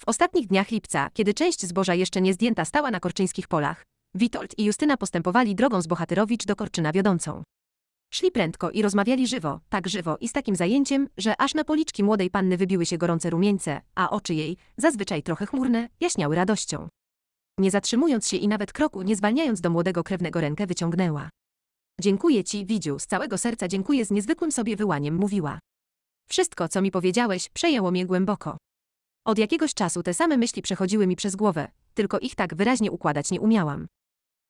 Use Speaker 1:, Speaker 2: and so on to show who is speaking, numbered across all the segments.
Speaker 1: W ostatnich dniach lipca, kiedy część zboża jeszcze nie zdjęta stała na korczyńskich polach, Witold i Justyna postępowali drogą z Bohaterowicz do Korczyna wiodącą. Szli prędko i rozmawiali żywo, tak żywo i z takim zajęciem, że aż na policzki młodej panny wybiły się gorące rumieńce, a oczy jej, zazwyczaj trochę chmurne, jaśniały radością. Nie zatrzymując się i nawet kroku, nie zwalniając do młodego krewnego rękę wyciągnęła. Dziękuję ci, Widziu, z całego serca dziękuję z niezwykłym sobie wyłaniem mówiła. Wszystko, co mi powiedziałeś, przejęło mnie głęboko. Od jakiegoś czasu te same myśli przechodziły mi przez głowę, tylko ich tak wyraźnie układać nie umiałam.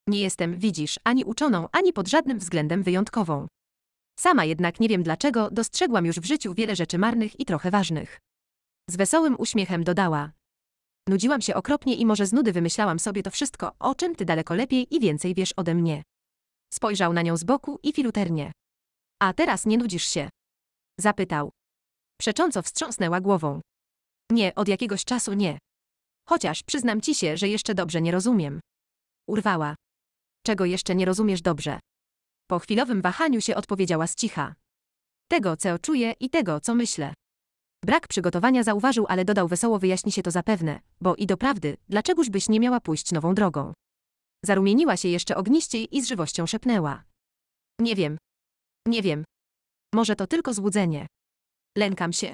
Speaker 1: Nie jestem, widzisz, ani uczoną, ani pod żadnym względem wyjątkową. Sama jednak nie wiem dlaczego dostrzegłam już w życiu wiele rzeczy marnych i trochę ważnych. Z wesołym uśmiechem dodała. Nudziłam się okropnie i może z nudy wymyślałam sobie to wszystko, o czym ty daleko lepiej i więcej wiesz ode mnie. Spojrzał na nią z boku i filuternie. A teraz nie nudzisz się? Zapytał. Przecząco wstrząsnęła głową. Nie, od jakiegoś czasu nie. Chociaż przyznam ci się, że jeszcze dobrze nie rozumiem. Urwała. Czego jeszcze nie rozumiesz dobrze? Po chwilowym wahaniu się odpowiedziała z cicha. Tego, co czuję i tego, co myślę. Brak przygotowania zauważył, ale dodał wesoło wyjaśni się to zapewne, bo i doprawdy, Dlaczegoś byś nie miała pójść nową drogą. Zarumieniła się jeszcze ogniściej i z żywością szepnęła. Nie wiem. Nie wiem. Może to tylko złudzenie. Lękam się.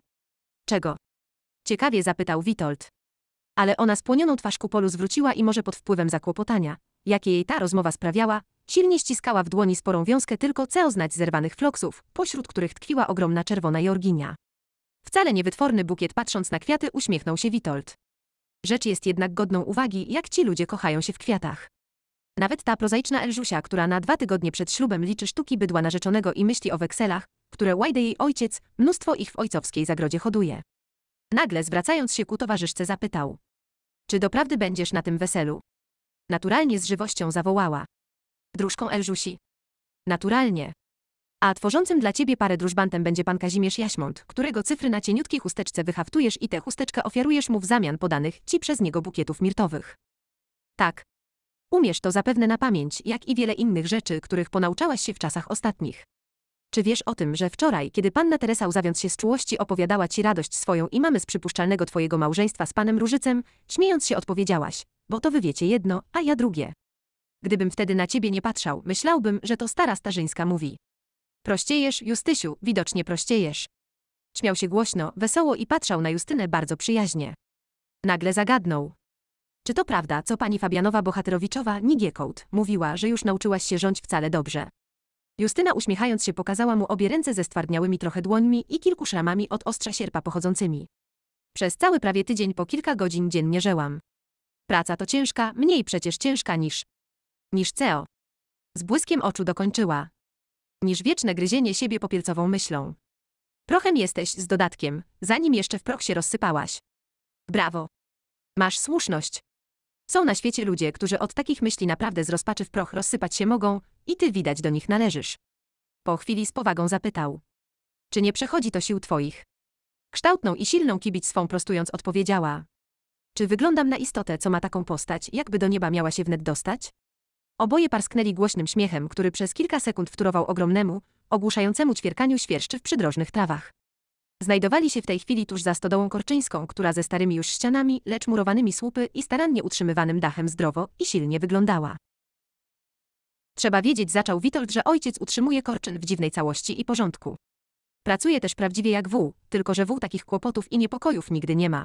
Speaker 1: Czego? Ciekawie zapytał Witold. Ale ona spłonioną twarz ku polu zwróciła i może pod wpływem zakłopotania, jakie jej ta rozmowa sprawiała, silnie ściskała w dłoni sporą wiązkę tylko co znać zerwanych floksów, pośród których tkwiła ogromna czerwona jorginia. Wcale niewytworny bukiet patrząc na kwiaty uśmiechnął się Witold. Rzecz jest jednak godną uwagi, jak ci ludzie kochają się w kwiatach. Nawet ta prozaiczna Elżusia, która na dwa tygodnie przed ślubem liczy sztuki bydła narzeczonego i myśli o wekselach, które łajdy jej ojciec, mnóstwo ich w ojcowskiej zagrodzie hoduje. Nagle zwracając się ku towarzyszce zapytał. Czy doprawdy będziesz na tym weselu? Naturalnie z żywością zawołała. Dróżką Elżusi. Naturalnie. A tworzącym dla ciebie parę drużbantem będzie pan Kazimierz Jaśmont, którego cyfry na cieniutkiej chusteczce wyhaftujesz i tę chusteczkę ofiarujesz mu w zamian podanych ci przez niego bukietów mirtowych. Tak. Umiesz to zapewne na pamięć, jak i wiele innych rzeczy, których ponauczałaś się w czasach ostatnich. Czy wiesz o tym, że wczoraj, kiedy panna Teresa uzawiąc się z czułości opowiadała ci radość swoją i mamy z przypuszczalnego twojego małżeństwa z panem Różycem, śmiejąc się odpowiedziałaś, bo to wy wiecie jedno, a ja drugie. Gdybym wtedy na ciebie nie patrzał, myślałbym, że to stara starzyńska mówi. Prościejesz, Justysiu, widocznie prościejesz. Śmiał się głośno, wesoło i patrzał na Justynę bardzo przyjaźnie. Nagle zagadnął. Czy to prawda, co pani Fabianowa Bohaterowiczowa, Nigiekołt, mówiła, że już nauczyłaś się rządź wcale dobrze? Justyna uśmiechając się pokazała mu obie ręce ze stwardniałymi trochę dłońmi i kilku szramami od ostrza sierpa pochodzącymi. Przez cały prawie tydzień po kilka godzin dziennie żełam. Praca to ciężka, mniej przecież ciężka niż... niż CEO. Z błyskiem oczu dokończyła. Niż wieczne gryzienie siebie popielcową myślą. Prochem jesteś z dodatkiem, zanim jeszcze w proch się rozsypałaś. Brawo. Masz słuszność. Są na świecie ludzie, którzy od takich myśli naprawdę z rozpaczy w proch rozsypać się mogą, i ty widać do nich należysz. Po chwili z powagą zapytał. Czy nie przechodzi to sił twoich? Kształtną i silną kibić swą prostując odpowiedziała. Czy wyglądam na istotę, co ma taką postać, jakby do nieba miała się wnet dostać? Oboje parsknęli głośnym śmiechem, który przez kilka sekund wtórował ogromnemu, ogłuszającemu ćwierkaniu świerszczy w przydrożnych trawach. Znajdowali się w tej chwili tuż za stodołą korczyńską, która ze starymi już ścianami, lecz murowanymi słupy i starannie utrzymywanym dachem zdrowo i silnie wyglądała. Trzeba wiedzieć, zaczął Witold, że ojciec utrzymuje Korczyn w dziwnej całości i porządku. Pracuje też prawdziwie jak wół, tylko że wół takich kłopotów i niepokojów nigdy nie ma.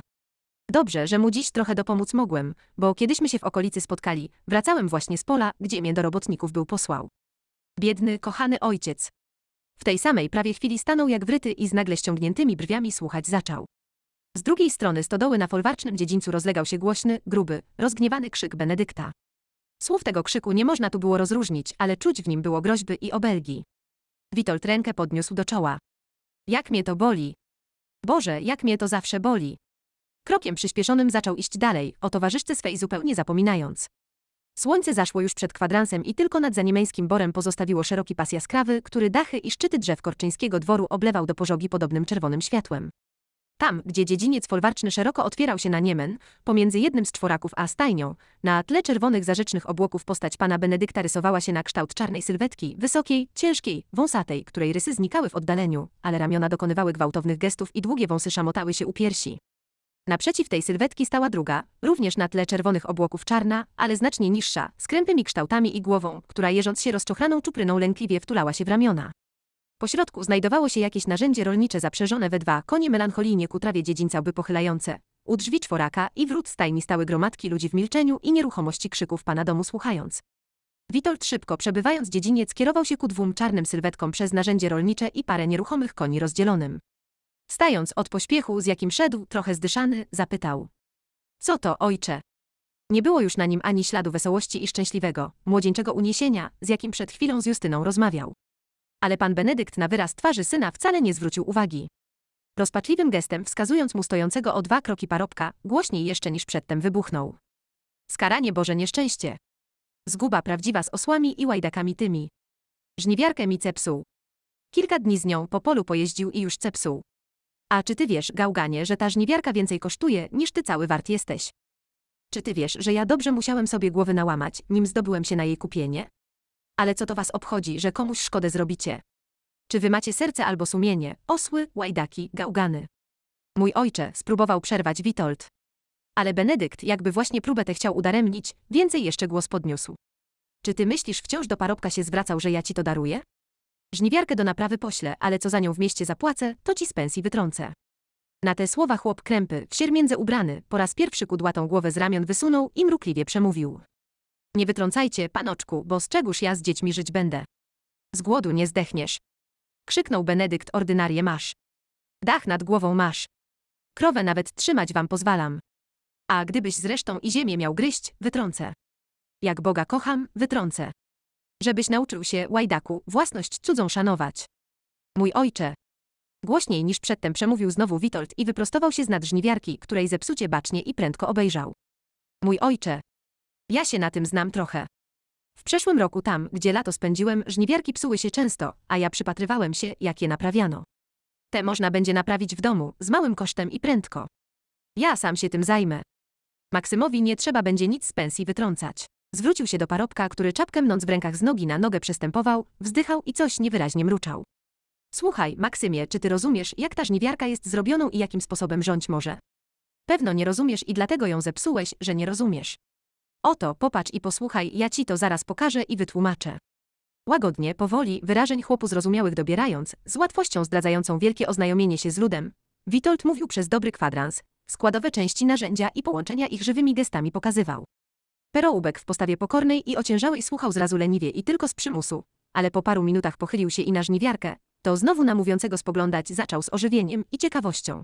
Speaker 1: Dobrze, że mu dziś trochę dopomóc mogłem, bo kiedyśmy się w okolicy spotkali, wracałem właśnie z pola, gdzie mnie do robotników był posłał. Biedny, kochany ojciec. W tej samej prawie chwili stanął jak wryty i z nagle ściągniętymi brwiami słuchać zaczął. Z drugiej strony stodoły na folwarcznym dziedzińcu rozlegał się głośny, gruby, rozgniewany krzyk Benedykta. Słów tego krzyku nie można tu było rozróżnić, ale czuć w nim było groźby i obelgi. Witold rękę podniósł do czoła. Jak mnie to boli. Boże, jak mnie to zawsze boli. Krokiem przyspieszonym zaczął iść dalej, o towarzyszce swej zupełnie zapominając. Słońce zaszło już przed kwadransem i tylko nad zaniemeńskim borem pozostawiło szeroki pas jaskrawy, który dachy i szczyty drzew korczyńskiego dworu oblewał do pożogi podobnym czerwonym światłem. Tam, gdzie dziedziniec folwarczny szeroko otwierał się na Niemen, pomiędzy jednym z czworaków a stajnią, na tle czerwonych zarzecznych obłoków postać pana Benedykta rysowała się na kształt czarnej sylwetki, wysokiej, ciężkiej, wąsatej, której rysy znikały w oddaleniu, ale ramiona dokonywały gwałtownych gestów i długie wąsy szamotały się u piersi. Naprzeciw tej sylwetki stała druga, również na tle czerwonych obłoków czarna, ale znacznie niższa, z krępymi kształtami i głową, która jeżąc się rozczochraną czupryną lękliwie wtulała się w ramiona. Po środku znajdowało się jakieś narzędzie rolnicze zaprzeżone we dwa konie melancholijnie ku trawie dziedzińca łby pochylające. U drzwi czworaka i wrót stajni stały gromadki ludzi w milczeniu i nieruchomości krzyków pana domu słuchając. Witold szybko przebywając dziedziniec kierował się ku dwóm czarnym sylwetkom przez narzędzie rolnicze i parę nieruchomych koni rozdzielonym. Stając od pośpiechu, z jakim szedł, trochę zdyszany, zapytał. Co to, ojcze? Nie było już na nim ani śladu wesołości i szczęśliwego, młodzieńczego uniesienia, z jakim przed chwilą z Justyną rozmawiał ale pan Benedykt na wyraz twarzy syna wcale nie zwrócił uwagi. Rozpaczliwym gestem wskazując mu stojącego o dwa kroki parobka, głośniej jeszcze niż przedtem wybuchnął. Skaranie Boże nieszczęście. Zguba prawdziwa z osłami i łajdakami tymi. Żniwiarkę mi cepsuł. Kilka dni z nią po polu pojeździł i już cepsuł. A czy ty wiesz, gałganie, że ta żniwiarka więcej kosztuje, niż ty cały wart jesteś? Czy ty wiesz, że ja dobrze musiałem sobie głowy nałamać, nim zdobyłem się na jej kupienie? Ale co to was obchodzi, że komuś szkodę zrobicie? Czy wy macie serce albo sumienie, osły, łajdaki, gałgany? Mój ojcze, spróbował przerwać Witold. Ale Benedykt jakby właśnie próbę tę chciał udaremnić, więcej jeszcze głos podniósł. Czy ty myślisz wciąż do parobka się zwracał, że ja ci to daruję? Żniwiarkę do naprawy poślę, ale co za nią w mieście zapłacę, to ci z pensji wytrącę. Na te słowa chłop krępy, w siermiędzy ubrany, po raz pierwszy kudłatą głowę z ramion wysunął i mrukliwie przemówił. Nie wytrącajcie, panoczku, bo z czegóż ja z dziećmi żyć będę? Z głodu nie zdechniesz. Krzyknął Benedykt, ordynarię masz. Dach nad głową masz. Krowę nawet trzymać wam pozwalam. A gdybyś zresztą i ziemię miał gryźć, wytrącę. Jak Boga kocham, wytrącę. Żebyś nauczył się, łajdaku, własność cudzą szanować. Mój ojcze. Głośniej niż przedtem przemówił znowu Witold i wyprostował się z nadżniwiarki, której zepsucie bacznie i prędko obejrzał. Mój ojcze. Ja się na tym znam trochę. W przeszłym roku tam, gdzie lato spędziłem, żniwiarki psuły się często, a ja przypatrywałem się, jak je naprawiano. Te można będzie naprawić w domu, z małym kosztem i prędko. Ja sam się tym zajmę. Maksymowi nie trzeba będzie nic z pensji wytrącać. Zwrócił się do parobka, który czapkę mnąc w rękach z nogi na nogę przestępował, wzdychał i coś niewyraźnie mruczał. Słuchaj, Maksymie, czy ty rozumiesz, jak ta żniwiarka jest zrobioną i jakim sposobem rządź może? Pewno nie rozumiesz i dlatego ją zepsułeś, że nie rozumiesz. Oto, popatrz i posłuchaj, ja ci to zaraz pokażę i wytłumaczę. Łagodnie, powoli, wyrażeń chłopu zrozumiałych dobierając, z łatwością zdradzającą wielkie oznajomienie się z ludem, Witold mówił przez dobry kwadrans, składowe części narzędzia i połączenia ich żywymi gestami pokazywał. Perołbek w postawie pokornej i ociężałej słuchał zrazu leniwie i tylko z przymusu, ale po paru minutach pochylił się i na żniwiarkę, to znowu na mówiącego spoglądać zaczął z ożywieniem i ciekawością.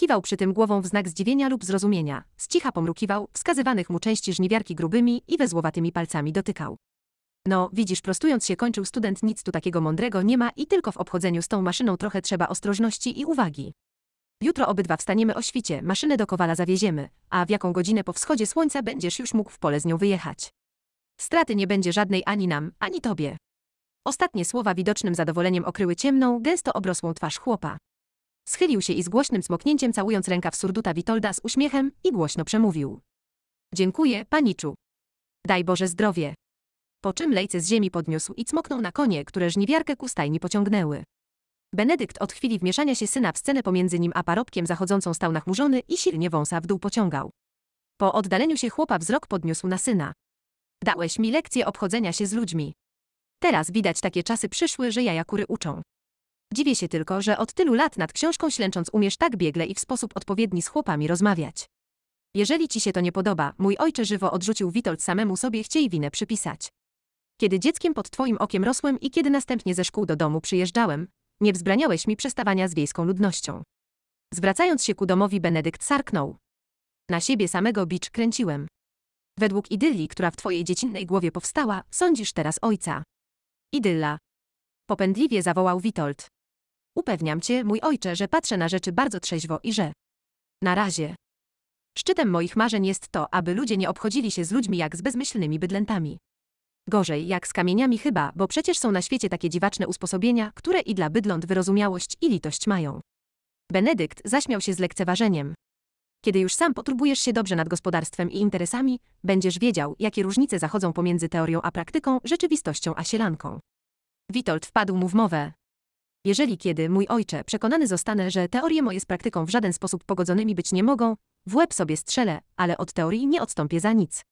Speaker 1: Kiwał przy tym głową w znak zdziwienia lub zrozumienia. Z cicha pomrukiwał, wskazywanych mu części żniwiarki grubymi i wezłowatymi palcami dotykał. No, widzisz, prostując się kończył student, nic tu takiego mądrego nie ma i tylko w obchodzeniu z tą maszyną trochę trzeba ostrożności i uwagi. Jutro obydwa wstaniemy o świcie, maszynę do Kowala zawieziemy, a w jaką godzinę po wschodzie słońca będziesz już mógł w pole z nią wyjechać. Straty nie będzie żadnej ani nam, ani tobie. Ostatnie słowa widocznym zadowoleniem okryły ciemną, gęsto obrosłą twarz chłopa. Schylił się i z głośnym smoknięciem całując w surduta Witolda z uśmiechem i głośno przemówił. Dziękuję, paniczu. Daj Boże zdrowie. Po czym lejce z ziemi podniósł i cmoknął na konie, które żniwiarkę ku stajni pociągnęły. Benedykt od chwili wmieszania się syna w scenę pomiędzy nim a parobkiem zachodzącą stał nachmurzony i silnie wąsa w dół pociągał. Po oddaleniu się chłopa wzrok podniósł na syna. Dałeś mi lekcję obchodzenia się z ludźmi. Teraz widać takie czasy przyszły, że jaja kury uczą. Dziwię się tylko, że od tylu lat nad książką ślęcząc umiesz tak biegle i w sposób odpowiedni z chłopami rozmawiać. Jeżeli ci się to nie podoba, mój ojcze żywo odrzucił Witold samemu sobie chciej winę przypisać. Kiedy dzieckiem pod twoim okiem rosłem i kiedy następnie ze szkół do domu przyjeżdżałem, nie wzbraniałeś mi przestawania z wiejską ludnością. Zwracając się ku domowi Benedykt sarknął. Na siebie samego bicz kręciłem. Według idylii, która w twojej dziecinnej głowie powstała, sądzisz teraz ojca. Idylla. Popędliwie zawołał Witold. Upewniam cię, mój ojcze, że patrzę na rzeczy bardzo trzeźwo i że. Na razie. Szczytem moich marzeń jest to, aby ludzie nie obchodzili się z ludźmi jak z bezmyślnymi bydlętami. Gorzej jak z kamieniami chyba, bo przecież są na świecie takie dziwaczne usposobienia, które i dla bydląt wyrozumiałość i litość mają. Benedykt zaśmiał się z lekceważeniem. Kiedy już sam potrubujesz się dobrze nad gospodarstwem i interesami, będziesz wiedział, jakie różnice zachodzą pomiędzy teorią a praktyką, rzeczywistością a sielanką. Witold wpadł mu w mowę, jeżeli kiedy, mój ojcze, przekonany zostanę, że teorie moje z praktyką w żaden sposób pogodzonymi być nie mogą, w łeb sobie strzelę, ale od teorii nie odstąpię za nic.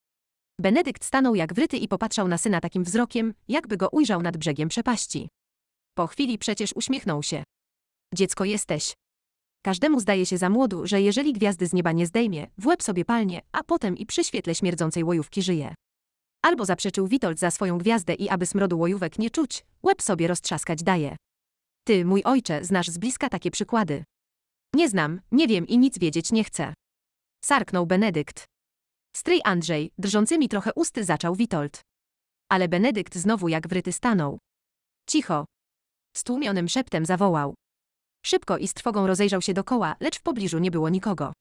Speaker 1: Benedykt stanął jak wryty i popatrzał na syna takim wzrokiem, jakby go ujrzał nad brzegiem przepaści. Po chwili przecież uśmiechnął się. Dziecko jesteś. Każdemu zdaje się za młodu, że jeżeli gwiazdy z nieba nie zdejmie, w łeb sobie palnie, a potem i przy świetle śmierdzącej łojówki żyje. Albo zaprzeczył Witold za swoją gwiazdę i aby smrodu łojówek nie czuć, łeb sobie roztrzaskać daje. Ty, mój ojcze, znasz z bliska takie przykłady. Nie znam, nie wiem i nic wiedzieć nie chcę. Sarknął Benedykt. Stryj Andrzej, drżącymi trochę usty zaczął Witold. Ale Benedykt znowu jak wryty stanął. Cicho. Stłumionym szeptem zawołał. Szybko i z trwogą rozejrzał się dokoła, lecz w pobliżu nie było nikogo.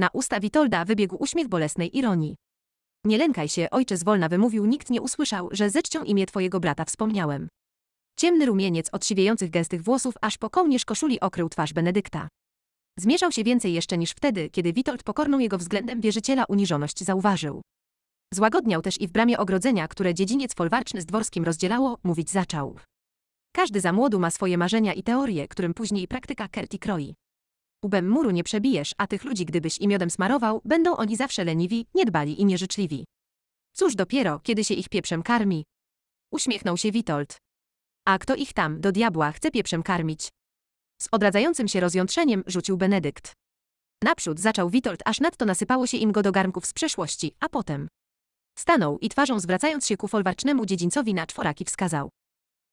Speaker 1: Na usta Witolda wybiegł uśmiech bolesnej ironii. Nie lękaj się, ojcze zwolna wymówił, nikt nie usłyszał, że ze czcią imię twojego brata wspomniałem. Ciemny rumieniec od siwiejących gęstych włosów aż po kołnierz koszuli okrył twarz Benedykta. Zmierzał się więcej jeszcze niż wtedy, kiedy Witold pokorną jego względem wierzyciela uniżoność zauważył. Złagodniał też i w bramie ogrodzenia, które dziedziniec folwarczny z dworskim rozdzielało, mówić zaczął. Każdy za młodu ma swoje marzenia i teorie, którym później praktyka kerti kroi. Ubem muru nie przebijesz, a tych ludzi gdybyś i miodem smarował, będą oni zawsze leniwi, niedbali i nieżyczliwi. Cóż dopiero, kiedy się ich pieprzem karmi? Uśmiechnął się Witold. A kto ich tam, do diabła, chce pieprzem karmić? Z odradzającym się rozjątrzeniem rzucił Benedykt. Naprzód zaczął Witold, aż nadto nasypało się im go do garnków z przeszłości, a potem. Stanął i twarzą zwracając się ku folwarcznemu dziedzińcowi na czworaki wskazał.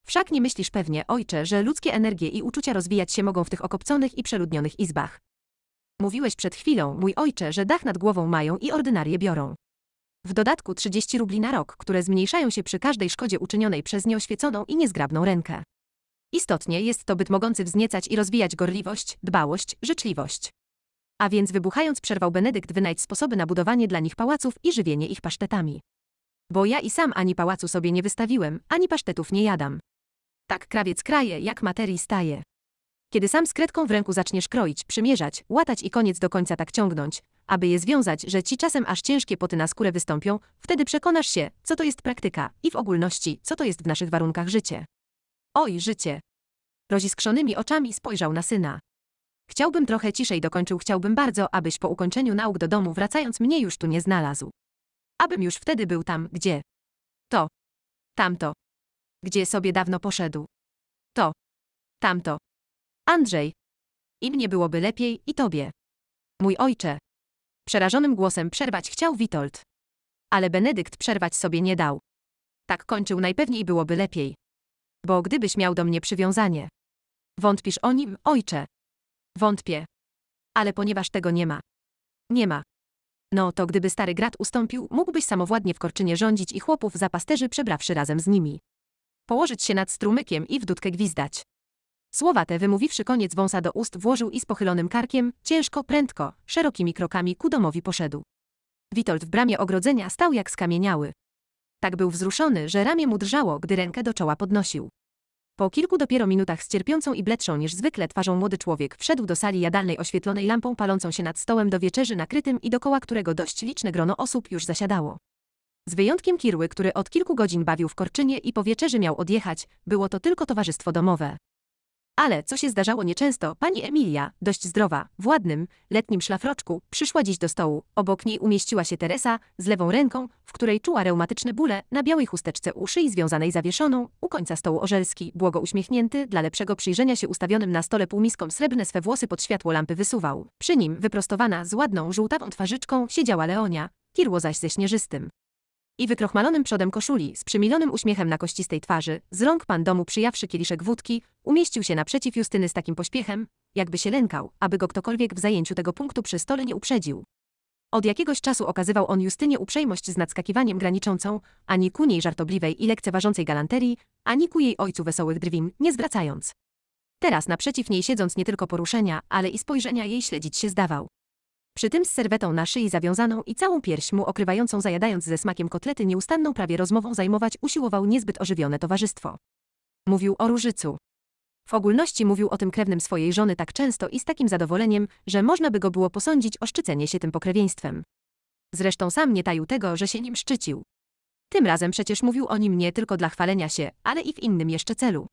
Speaker 1: Wszak nie myślisz pewnie, ojcze, że ludzkie energie i uczucia rozwijać się mogą w tych okopconych i przeludnionych izbach. Mówiłeś przed chwilą, mój ojcze, że dach nad głową mają i ordynarie biorą. W dodatku 30 rubli na rok, które zmniejszają się przy każdej szkodzie uczynionej przez nieoświeconą i niezgrabną rękę. Istotnie jest to byt mogący wzniecać i rozwijać gorliwość, dbałość, życzliwość. A więc wybuchając przerwał Benedykt wynajdź sposoby na budowanie dla nich pałaców i żywienie ich pasztetami. Bo ja i sam ani pałacu sobie nie wystawiłem, ani pasztetów nie jadam. Tak krawiec kraje, jak materii staje. Kiedy sam z kredką w ręku zaczniesz kroić, przymierzać, łatać i koniec do końca tak ciągnąć, aby je związać, że ci czasem aż ciężkie poty na skórę wystąpią, wtedy przekonasz się, co to jest praktyka i w ogólności, co to jest w naszych warunkach życie. Oj, życie! Roziskrzonymi oczami spojrzał na syna. Chciałbym trochę ciszej dokończył, chciałbym bardzo, abyś po ukończeniu nauk do domu wracając mnie już tu nie znalazł. Abym już wtedy był tam, gdzie. To. Tamto. Gdzie sobie dawno poszedł. To. Tamto. Andrzej. I mnie byłoby lepiej, i tobie. Mój ojcze. Przerażonym głosem przerwać chciał Witold. Ale Benedykt przerwać sobie nie dał. Tak kończył najpewniej byłoby lepiej. Bo gdybyś miał do mnie przywiązanie. Wątpisz o nim, ojcze. Wątpię. Ale ponieważ tego nie ma. Nie ma. No to gdyby stary grat ustąpił, mógłbyś samowładnie w Korczynie rządzić i chłopów za pasterzy przebrawszy razem z nimi. Położyć się nad strumykiem i w dudkę gwizdać. Słowa te wymówiwszy koniec wąsa do ust włożył i z pochylonym karkiem, ciężko, prędko, szerokimi krokami ku domowi poszedł. Witold w bramie ogrodzenia stał jak skamieniały. Tak był wzruszony, że ramię mu drżało, gdy rękę do czoła podnosił. Po kilku dopiero minutach z cierpiącą i bledszą niż zwykle twarzą młody człowiek wszedł do sali jadalnej oświetlonej lampą palącą się nad stołem do wieczerzy nakrytym i dokoła którego dość liczne grono osób już zasiadało. Z wyjątkiem Kirły, który od kilku godzin bawił w Korczynie i po wieczerzy miał odjechać, było to tylko towarzystwo domowe. Ale, co się zdarzało nieczęsto, pani Emilia, dość zdrowa, w ładnym, letnim szlafroczku, przyszła dziś do stołu. Obok niej umieściła się Teresa, z lewą ręką, w której czuła reumatyczne bóle, na białej chusteczce u szyi związanej zawieszoną, u końca stołu Orzelski, błogo uśmiechnięty, dla lepszego przyjrzenia się ustawionym na stole półmiską srebrne swe włosy pod światło lampy wysuwał. Przy nim, wyprostowana, z ładną, żółtawą twarzyczką, siedziała Leonia, kirło zaś ze śnieżystym i wykrochmalonym przodem koszuli, z przymilonym uśmiechem na kościstej twarzy, z rąk pan domu przyjawszy kieliszek wódki, umieścił się naprzeciw Justyny z takim pośpiechem, jakby się lękał, aby go ktokolwiek w zajęciu tego punktu przy stole nie uprzedził. Od jakiegoś czasu okazywał on Justynie uprzejmość z nadskakiwaniem graniczącą, ani ku niej żartobliwej i lekceważącej galanterii, ani ku jej ojcu wesołych drwim, nie zwracając. Teraz naprzeciw niej siedząc nie tylko poruszenia, ale i spojrzenia jej śledzić się zdawał. Przy tym z serwetą na szyi zawiązaną i całą pierś mu okrywającą zajadając ze smakiem kotlety nieustanną prawie rozmową zajmować usiłował niezbyt ożywione towarzystwo. Mówił o różycu. W ogólności mówił o tym krewnym swojej żony tak często i z takim zadowoleniem, że można by go było posądzić o szczycenie się tym pokrewieństwem. Zresztą sam nie taił tego, że się nim szczycił. Tym razem przecież mówił o nim nie tylko dla chwalenia się, ale i w innym jeszcze celu.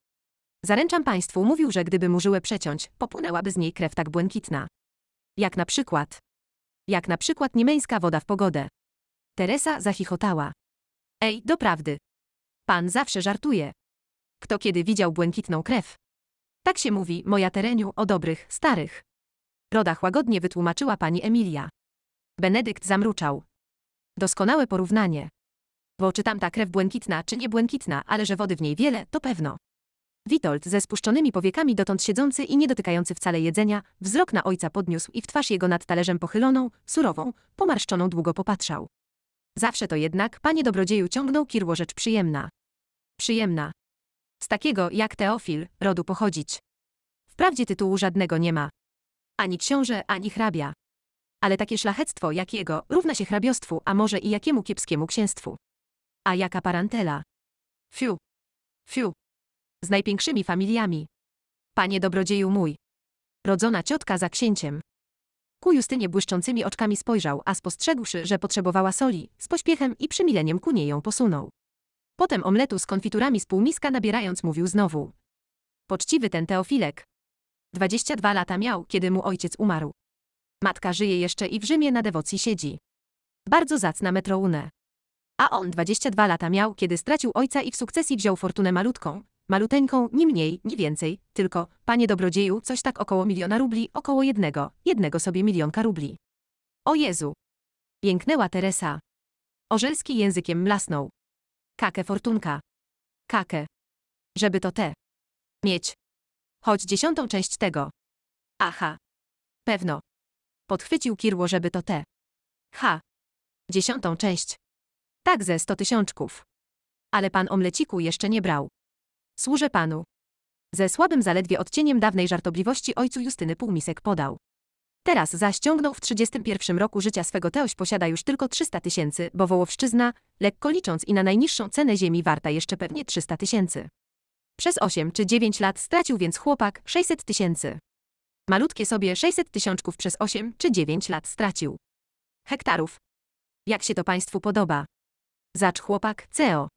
Speaker 1: Zaręczam państwu, mówił, że gdyby mu żyłę przeciąć, popłynęłaby z niej krew tak błękitna. Jak na przykład jak na przykład niemeńska woda w pogodę. Teresa zachichotała. Ej, doprawdy. Pan zawsze żartuje. Kto kiedy widział błękitną krew? Tak się mówi, moja tereniu, o dobrych, starych. Rodach łagodnie wytłumaczyła pani Emilia. Benedykt zamruczał. Doskonałe porównanie. Bo czy tamta krew błękitna, czy nie błękitna, ale że wody w niej wiele, to pewno. Witold, ze spuszczonymi powiekami dotąd siedzący i nie dotykający wcale jedzenia, wzrok na ojca podniósł i w twarz jego nad talerzem pochyloną, surową, pomarszczoną długo popatrzał. Zawsze to jednak, panie dobrodzieju, ciągnął kirło rzecz przyjemna. Przyjemna. Z takiego, jak Teofil, rodu pochodzić. Wprawdzie tytułu żadnego nie ma. Ani książę, ani hrabia. Ale takie szlachectwo jak jego równa się hrabiostwu, a może i jakiemu kiepskiemu księstwu. A jaka parantela. Fiu. Fiu. Z najpiększymi familiami. Panie dobrodzieju mój. Rodzona ciotka za księciem. Ku Justynie błyszczącymi oczkami spojrzał, a spostrzegłszy, że potrzebowała soli, z pośpiechem i przymileniem ku niej ją posunął. Potem omletu z konfiturami z półmiska nabierając mówił znowu. Poczciwy ten Teofilek. 22 lata miał, kiedy mu ojciec umarł. Matka żyje jeszcze i w Rzymie na dewocji siedzi. Bardzo zacna metrounę. A on 22 lata miał, kiedy stracił ojca i w sukcesji wziął fortunę malutką, Maluteńką, ni mniej, ni więcej, tylko, panie dobrodzieju, coś tak około miliona rubli, około jednego, jednego sobie milionka rubli. O Jezu! Jęknęła Teresa. Orzelski językiem mlasnął. Kake fortunka. Kake. Żeby to te. Mieć. Choć dziesiątą część tego. Aha. Pewno. Podchwycił Kirło, żeby to te. Ha. Dziesiątą część. Tak ze sto tysiączków. Ale pan omleciku jeszcze nie brał. Służę panu. Ze słabym zaledwie odcieniem dawnej żartobliwości ojcu Justyny półmisek podał. Teraz zaściągnął w 31 roku życia swego Teoś posiada już tylko 300 tysięcy, bo Wołowszczyzna, lekko licząc i na najniższą cenę ziemi warta jeszcze pewnie 300 tysięcy. Przez 8 czy 9 lat stracił więc chłopak 600 tysięcy. Malutkie sobie 600 tysiączków przez 8 czy 9 lat stracił. Hektarów. Jak się to państwu podoba? Zacz chłopak, CEO.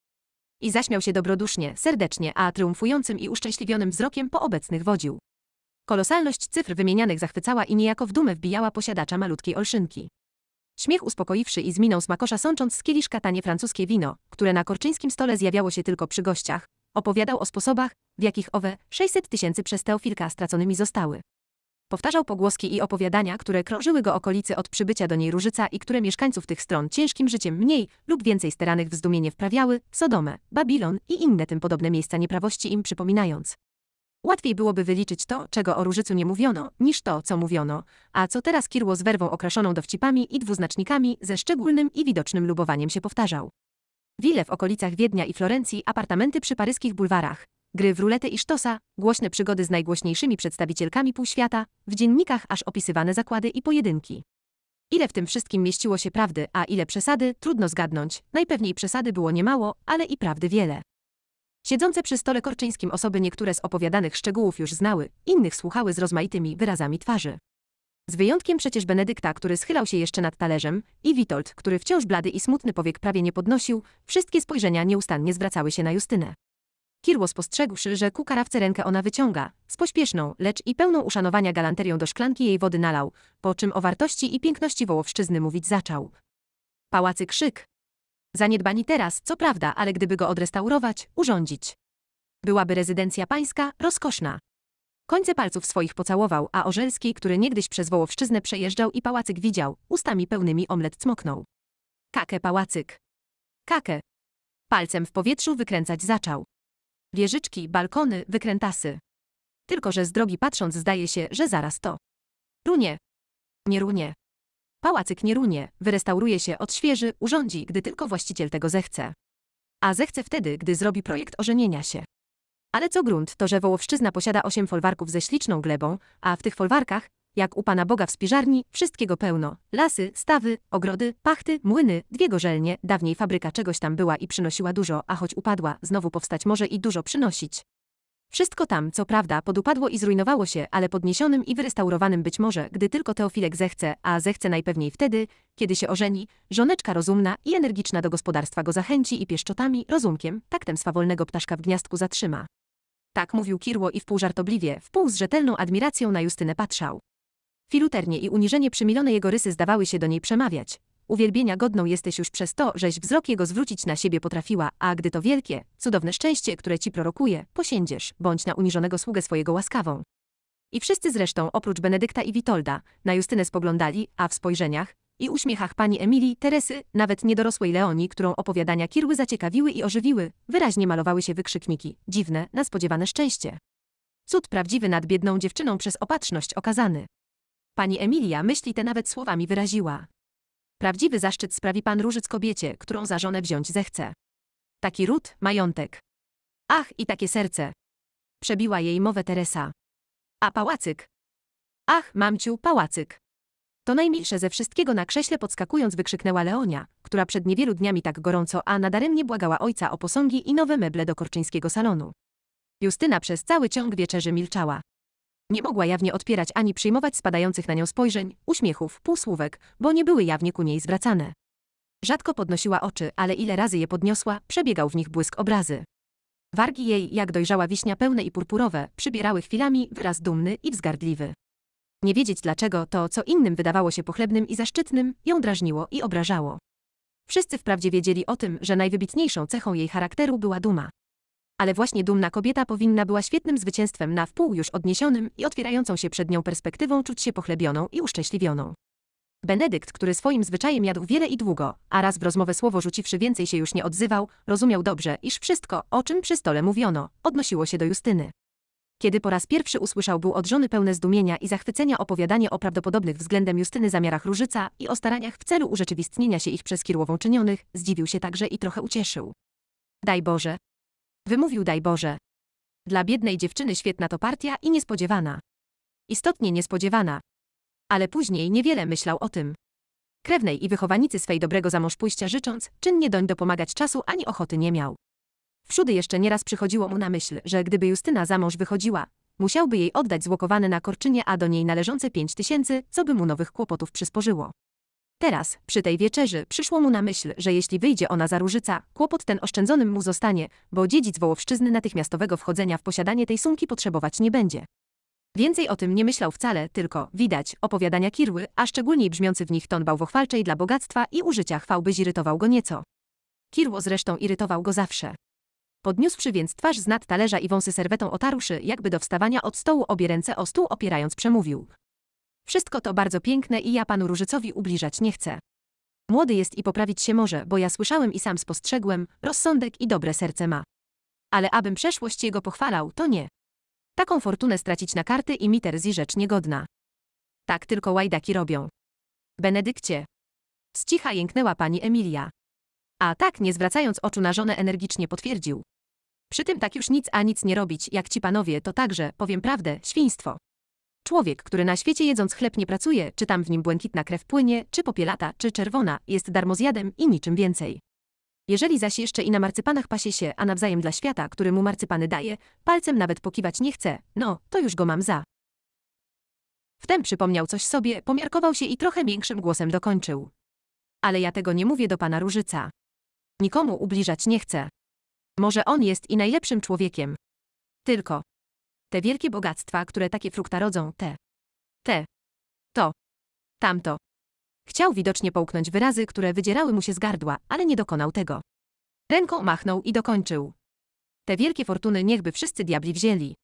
Speaker 1: I zaśmiał się dobrodusznie, serdecznie, a triumfującym i uszczęśliwionym wzrokiem po obecnych wodził. Kolosalność cyfr wymienianych zachwycała i niejako w dumę wbijała posiadacza malutkiej olszynki. Śmiech uspokoiwszy i z miną smakosza sącząc z kieliszka tanie francuskie wino, które na korczyńskim stole zjawiało się tylko przy gościach, opowiadał o sposobach, w jakich owe 600 tysięcy przez Teofilka straconymi zostały. Powtarzał pogłoski i opowiadania, które krążyły go okolicy od przybycia do niej Różyca i które mieszkańców tych stron ciężkim życiem mniej lub więcej staranych w zdumienie wprawiały, Sodomę, Babilon i inne tym podobne miejsca nieprawości im przypominając. Łatwiej byłoby wyliczyć to, czego o Różycu nie mówiono, niż to, co mówiono, a co teraz kirło z werwą okraszoną dowcipami i dwuznacznikami ze szczególnym i widocznym lubowaniem się powtarzał. Wile w okolicach Wiednia i Florencji, apartamenty przy paryskich bulwarach, gry w rulety i sztosa, głośne przygody z najgłośniejszymi przedstawicielkami półświata, w dziennikach aż opisywane zakłady i pojedynki. Ile w tym wszystkim mieściło się prawdy, a ile przesady, trudno zgadnąć, najpewniej przesady było niemało, ale i prawdy wiele. Siedzące przy stole korczyńskim osoby niektóre z opowiadanych szczegółów już znały, innych słuchały z rozmaitymi wyrazami twarzy. Z wyjątkiem przecież Benedykta, który schylał się jeszcze nad talerzem, i Witold, który wciąż blady i smutny powiek prawie nie podnosił, wszystkie spojrzenia nieustannie zwracały się na Justynę. Kirło spostrzegłszy, że ku karawce rękę ona wyciąga, z pośpieszną, lecz i pełną uszanowania galanterią do szklanki jej wody nalał, po czym o wartości i piękności Wołowszczyzny mówić zaczął. Pałacy krzyk. Zaniedbani teraz, co prawda, ale gdyby go odrestaurować, urządzić. Byłaby rezydencja pańska, rozkoszna. Końce palców swoich pocałował, a Orzelski, który niegdyś przez Wołowszczyznę przejeżdżał i pałacyk widział, ustami pełnymi omlet cmoknął. Kakę pałacyk. Kakę. Palcem w powietrzu wykręcać zaczął wieżyczki, balkony, wykrętasy. Tylko, że z drogi patrząc zdaje się, że zaraz to. Runie. Nie runie. Pałacyk nie runie, wyrestauruje się, odświeży, urządzi, gdy tylko właściciel tego zechce. A zechce wtedy, gdy zrobi projekt ożenienia się. Ale co grunt, to że Wołowszczyzna posiada osiem folwarków ze śliczną glebą, a w tych folwarkach jak u Pana Boga w spiżarni, wszystkiego pełno. Lasy, stawy, ogrody, pachty, młyny, dwie gorzelnie, dawniej fabryka czegoś tam była i przynosiła dużo, a choć upadła, znowu powstać może i dużo przynosić. Wszystko tam, co prawda, podupadło i zrujnowało się, ale podniesionym i wyrestaurowanym być może, gdy tylko Teofilek zechce, a zechce najpewniej wtedy, kiedy się ożeni, żoneczka rozumna i energiczna do gospodarstwa go zachęci i pieszczotami, rozumkiem, taktem swawolnego ptaszka w gniazdku zatrzyma. Tak mówił Kirło i wpół żartobliwie, wpół z rzetelną admiracją na Justynę patrzał. Filuternie i uniżenie przymilone jego rysy zdawały się do niej przemawiać. Uwielbienia godną jesteś już przez to, żeś wzrok jego zwrócić na siebie potrafiła, a gdy to wielkie, cudowne szczęście, które ci prorokuje, posiędziesz, bądź na uniżonego sługę swojego łaskawą. I wszyscy zresztą, oprócz Benedykta i Witolda, na Justynę spoglądali, a w spojrzeniach i uśmiechach pani Emilii, Teresy, nawet niedorosłej Leonii, którą opowiadania Kirły zaciekawiły i ożywiły, wyraźnie malowały się wykrzykniki, dziwne, naspodziewane szczęście. Cud prawdziwy nad biedną dziewczyną przez opatrzność okazany. Pani Emilia myśli te nawet słowami wyraziła. Prawdziwy zaszczyt sprawi pan różyc kobiecie, którą za żonę wziąć zechce. Taki ród, majątek. Ach, i takie serce. Przebiła jej mowę Teresa. A pałacyk? Ach, mamciu, pałacyk. To najmilsze ze wszystkiego na krześle podskakując wykrzyknęła Leonia, która przed niewielu dniami tak gorąco, a nadaremnie błagała ojca o posągi i nowe meble do korczyńskiego salonu. Justyna przez cały ciąg wieczerzy milczała. Nie mogła jawnie odpierać ani przyjmować spadających na nią spojrzeń, uśmiechów, półsłówek, bo nie były jawnie ku niej zwracane. Rzadko podnosiła oczy, ale ile razy je podniosła, przebiegał w nich błysk obrazy. Wargi jej, jak dojrzała wiśnia pełne i purpurowe, przybierały chwilami wyraz dumny i wzgardliwy. Nie wiedzieć dlaczego to, co innym wydawało się pochlebnym i zaszczytnym, ją drażniło i obrażało. Wszyscy wprawdzie wiedzieli o tym, że najwybitniejszą cechą jej charakteru była duma ale właśnie dumna kobieta powinna była świetnym zwycięstwem na wpół już odniesionym i otwierającą się przed nią perspektywą czuć się pochlebioną i uszczęśliwioną. Benedykt, który swoim zwyczajem jadł wiele i długo, a raz w rozmowę słowo rzuciwszy więcej się już nie odzywał, rozumiał dobrze, iż wszystko, o czym przy stole mówiono, odnosiło się do Justyny. Kiedy po raz pierwszy usłyszał był od żony pełne zdumienia i zachwycenia opowiadanie o prawdopodobnych względem Justyny zamiarach Różyca i o staraniach w celu urzeczywistnienia się ich przez Kirłową czynionych, zdziwił się także i trochę ucieszył. Daj Boże, Wymówił daj Boże. Dla biednej dziewczyny świetna to partia i niespodziewana. Istotnie niespodziewana. Ale później niewiele myślał o tym. Krewnej i wychowanicy swej dobrego pójścia życząc, czynnie doń dopomagać czasu ani ochoty nie miał. Wszudy jeszcze nieraz przychodziło mu na myśl, że gdyby Justyna za mąż wychodziła, musiałby jej oddać złokowane na korczynie, a do niej należące pięć tysięcy, co by mu nowych kłopotów przysporzyło. Teraz, przy tej wieczerzy, przyszło mu na myśl, że jeśli wyjdzie ona za różyca, kłopot ten oszczędzonym mu zostanie, bo dziedzic Wołowszczyzny natychmiastowego wchodzenia w posiadanie tej sumki potrzebować nie będzie. Więcej o tym nie myślał wcale, tylko, widać, opowiadania Kirły, a szczególnie brzmiący w nich ton bałwochwalczej dla bogactwa i użycia chwałby zirytował go nieco. Kirło zresztą irytował go zawsze. Podniósłszy więc twarz z nad talerza i wąsy serwetą otarłszy, jakby do wstawania od stołu obie ręce o stół opierając przemówił. Wszystko to bardzo piękne i ja panu Różycowi ubliżać nie chcę. Młody jest i poprawić się może, bo ja słyszałem i sam spostrzegłem, rozsądek i dobre serce ma. Ale abym przeszłość jego pochwalał, to nie. Taką fortunę stracić na karty i i rzecz niegodna. Tak tylko łajdaki robią. Benedykcie. Z cicha jęknęła pani Emilia. A tak, nie zwracając oczu na żonę, energicznie potwierdził. Przy tym tak już nic a nic nie robić, jak ci panowie, to także, powiem prawdę, świństwo. Człowiek, który na świecie jedząc chleb nie pracuje, czy tam w nim błękitna krew płynie, czy popielata, czy czerwona, jest darmozjadem i niczym więcej. Jeżeli zaś jeszcze i na marcypanach pasie się, a nawzajem dla świata, który mu marcypany daje, palcem nawet pokiwać nie chce, no, to już go mam za. Wtem przypomniał coś sobie, pomiarkował się i trochę większym głosem dokończył. Ale ja tego nie mówię do pana Różyca. Nikomu ubliżać nie chcę. Może on jest i najlepszym człowiekiem. Tylko, te wielkie bogactwa, które takie frukta rodzą, te. Te. To. Tamto. Chciał widocznie połknąć wyrazy, które wydzierały mu się z gardła, ale nie dokonał tego. Ręką machnął i dokończył. Te wielkie fortuny niechby wszyscy diabli wzięli.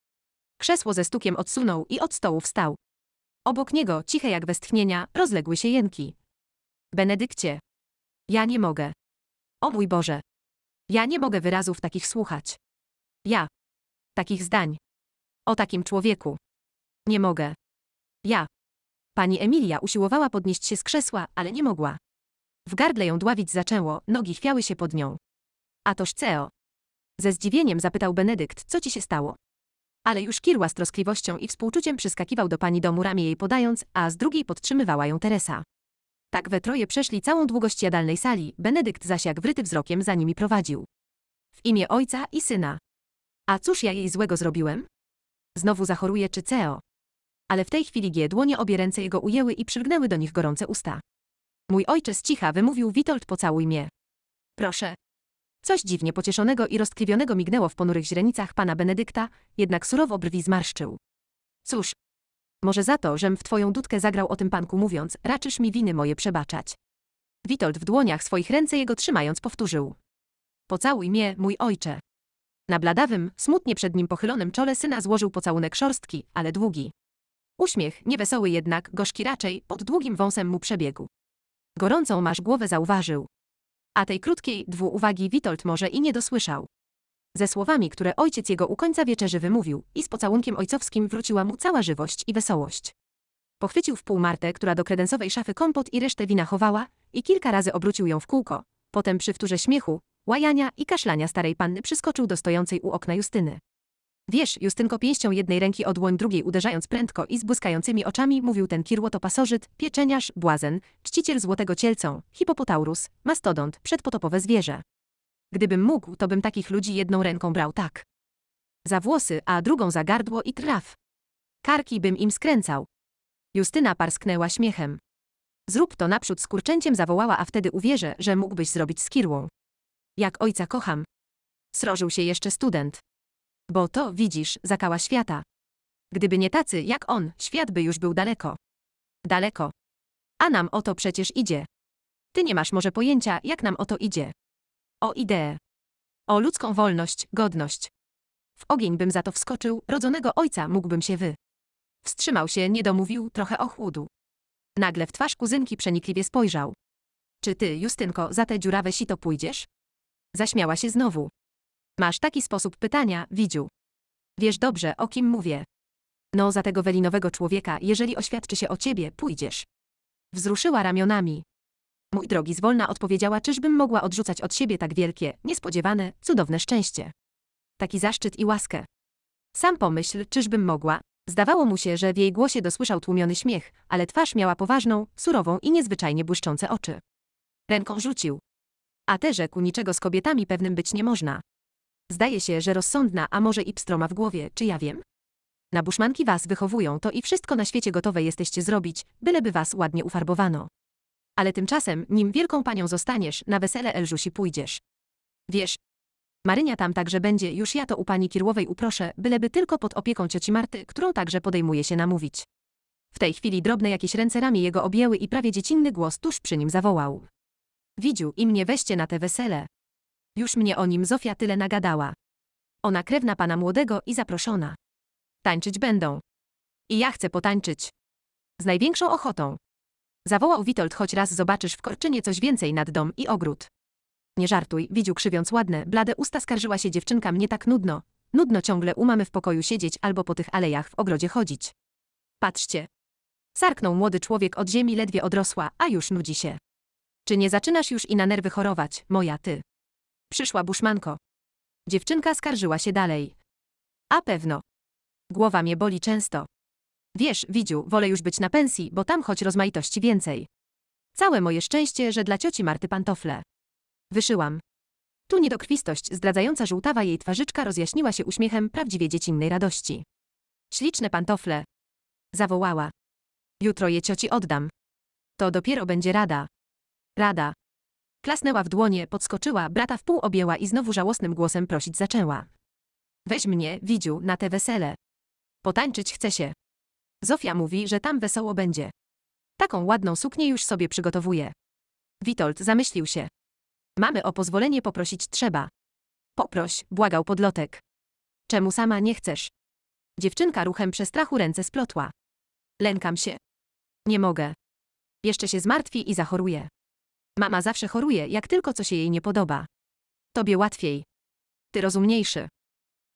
Speaker 1: Krzesło ze stukiem odsunął i od stołu wstał. Obok niego, ciche jak westchnienia, rozległy się jęki. Benedykcie. Ja nie mogę. O mój Boże. Ja nie mogę wyrazów takich słuchać. Ja. Takich zdań. O takim człowieku. Nie mogę. Ja. Pani Emilia usiłowała podnieść się z krzesła, ale nie mogła. W gardle ją dławić zaczęło, nogi chwiały się pod nią. A toż CEO. Ze zdziwieniem zapytał Benedykt, co ci się stało? Ale już Kirła z troskliwością i współczuciem przyskakiwał do pani domu ramię jej podając, a z drugiej podtrzymywała ją Teresa. Tak we troje przeszli całą długość jadalnej sali, Benedykt zaś jak wryty wzrokiem za nimi prowadził. W imię ojca i syna. A cóż ja jej złego zrobiłem? Znowu zachoruje czy CEO. Ale w tej chwili G dłonie obie ręce jego ujęły i przylgnęły do nich gorące usta. Mój ojcze z cicha wymówił Witold pocałuj mnie. Proszę. Coś dziwnie pocieszonego i roztkliwionego mignęło w ponurych źrenicach pana Benedykta, jednak surowo brwi zmarszczył. Cóż, może za to, żem w twoją dudkę zagrał o tym panku mówiąc, raczysz mi winy moje przebaczać. Witold w dłoniach swoich ręce jego trzymając powtórzył. Pocałuj mnie, mój ojcze. Na bladawym, smutnie przed nim pochylonym czole syna złożył pocałunek szorstki, ale długi. Uśmiech, niewesoły jednak, gorzki raczej, pod długim wąsem mu przebiegł. Gorącą masz głowę zauważył. A tej krótkiej, uwagi Witold może i nie dosłyszał. Ze słowami, które ojciec jego u końca wieczerzy wymówił i z pocałunkiem ojcowskim wróciła mu cała żywość i wesołość. Pochwycił w pół Martę, która do kredensowej szafy kompot i resztę wina chowała i kilka razy obrócił ją w kółko. Potem przy wtórze śmiechu, łajania i kaszlania starej panny przyskoczył do stojącej u okna Justyny. Wiesz, Justynko pięścią jednej ręki o dłoń drugiej uderzając prędko i z błyskającymi oczami mówił ten kirłoto pasożyt, pieczeniarz, błazen, czciciel złotego cielcą, hipopotaurus, mastodont, przedpotopowe zwierzę. Gdybym mógł, to bym takich ludzi jedną ręką brał tak. Za włosy, a drugą za gardło i traf. Karki bym im skręcał. Justyna parsknęła śmiechem. Zrób to naprzód z kurczęciem zawołała, a wtedy uwierzę, że mógłbyś zrobić z kirłą. Jak ojca kocham. Srożył się jeszcze student. Bo to, widzisz, zakała świata. Gdyby nie tacy jak on, świat by już był daleko. Daleko. A nam o to przecież idzie. Ty nie masz może pojęcia, jak nam o to idzie. O ideę. O ludzką wolność, godność. W ogień bym za to wskoczył, rodzonego ojca mógłbym się wy. Wstrzymał się, nie domówił, trochę ochłudł. Nagle w twarz kuzynki przenikliwie spojrzał. Czy ty, Justynko, za te dziurawe sito pójdziesz? Zaśmiała się znowu. Masz taki sposób pytania, Widziu. Wiesz dobrze, o kim mówię. No za tego welinowego człowieka, jeżeli oświadczy się o ciebie, pójdziesz. Wzruszyła ramionami. Mój drogi zwolna odpowiedziała, czyżbym mogła odrzucać od siebie tak wielkie, niespodziewane, cudowne szczęście. Taki zaszczyt i łaskę. Sam pomyśl, czyżbym mogła. Zdawało mu się, że w jej głosie dosłyszał tłumiony śmiech, ale twarz miała poważną, surową i niezwyczajnie błyszczące oczy. Ręką rzucił. A te rzekł niczego z kobietami pewnym być nie można. Zdaje się, że rozsądna, a może i pstroma w głowie, czy ja wiem? Na buszmanki was wychowują to i wszystko na świecie gotowe jesteście zrobić, byleby was ładnie ufarbowano. Ale tymczasem, nim wielką panią zostaniesz, na wesele Elżusi pójdziesz. Wiesz, Marynia tam także będzie, już ja to u pani Kirłowej uproszę, byleby tylko pod opieką cioci Marty, którą także podejmuje się namówić. W tej chwili drobne jakieś ręce ramię jego objęły i prawie dziecinny głos tuż przy nim zawołał. Widziu i mnie weźcie na te wesele. Już mnie o nim Zofia tyle nagadała. Ona krewna pana młodego i zaproszona. Tańczyć będą. I ja chcę potańczyć. Z największą ochotą. Zawołał Witold, choć raz zobaczysz w Korczynie coś więcej nad dom i ogród. Nie żartuj, Widziu krzywiąc ładne, blade usta skarżyła się dziewczynka mnie tak nudno. Nudno ciągle u mamy w pokoju siedzieć albo po tych alejach w ogrodzie chodzić. Patrzcie. Sarknął młody człowiek od ziemi ledwie odrosła, a już nudzi się. Czy nie zaczynasz już i na nerwy chorować, moja ty? Przyszła buszmanko. Dziewczynka skarżyła się dalej. A pewno. Głowa mnie boli często. Wiesz, Widziu, wolę już być na pensji, bo tam choć rozmaitości więcej. Całe moje szczęście, że dla cioci Marty pantofle. Wyszyłam. Tu niedokrwistość zdradzająca żółtawa jej twarzyczka rozjaśniła się uśmiechem prawdziwie dziecinnej radości. Śliczne pantofle. Zawołała. Jutro je cioci oddam. To dopiero będzie rada. Rada. Klasnęła w dłonie, podskoczyła, brata w pół objęła i znowu żałosnym głosem prosić zaczęła. Weź mnie, Widziu, na te wesele. Potańczyć chce się. Zofia mówi, że tam wesoło będzie. Taką ładną suknię już sobie przygotowuje. Witold zamyślił się. Mamy o pozwolenie poprosić trzeba. Poproś, błagał podlotek. Czemu sama nie chcesz? Dziewczynka ruchem przestrachu ręce splotła. Lękam się. Nie mogę. Jeszcze się zmartwi i zachoruje. Mama zawsze choruje, jak tylko co się jej nie podoba. Tobie łatwiej. Ty rozumniejszy.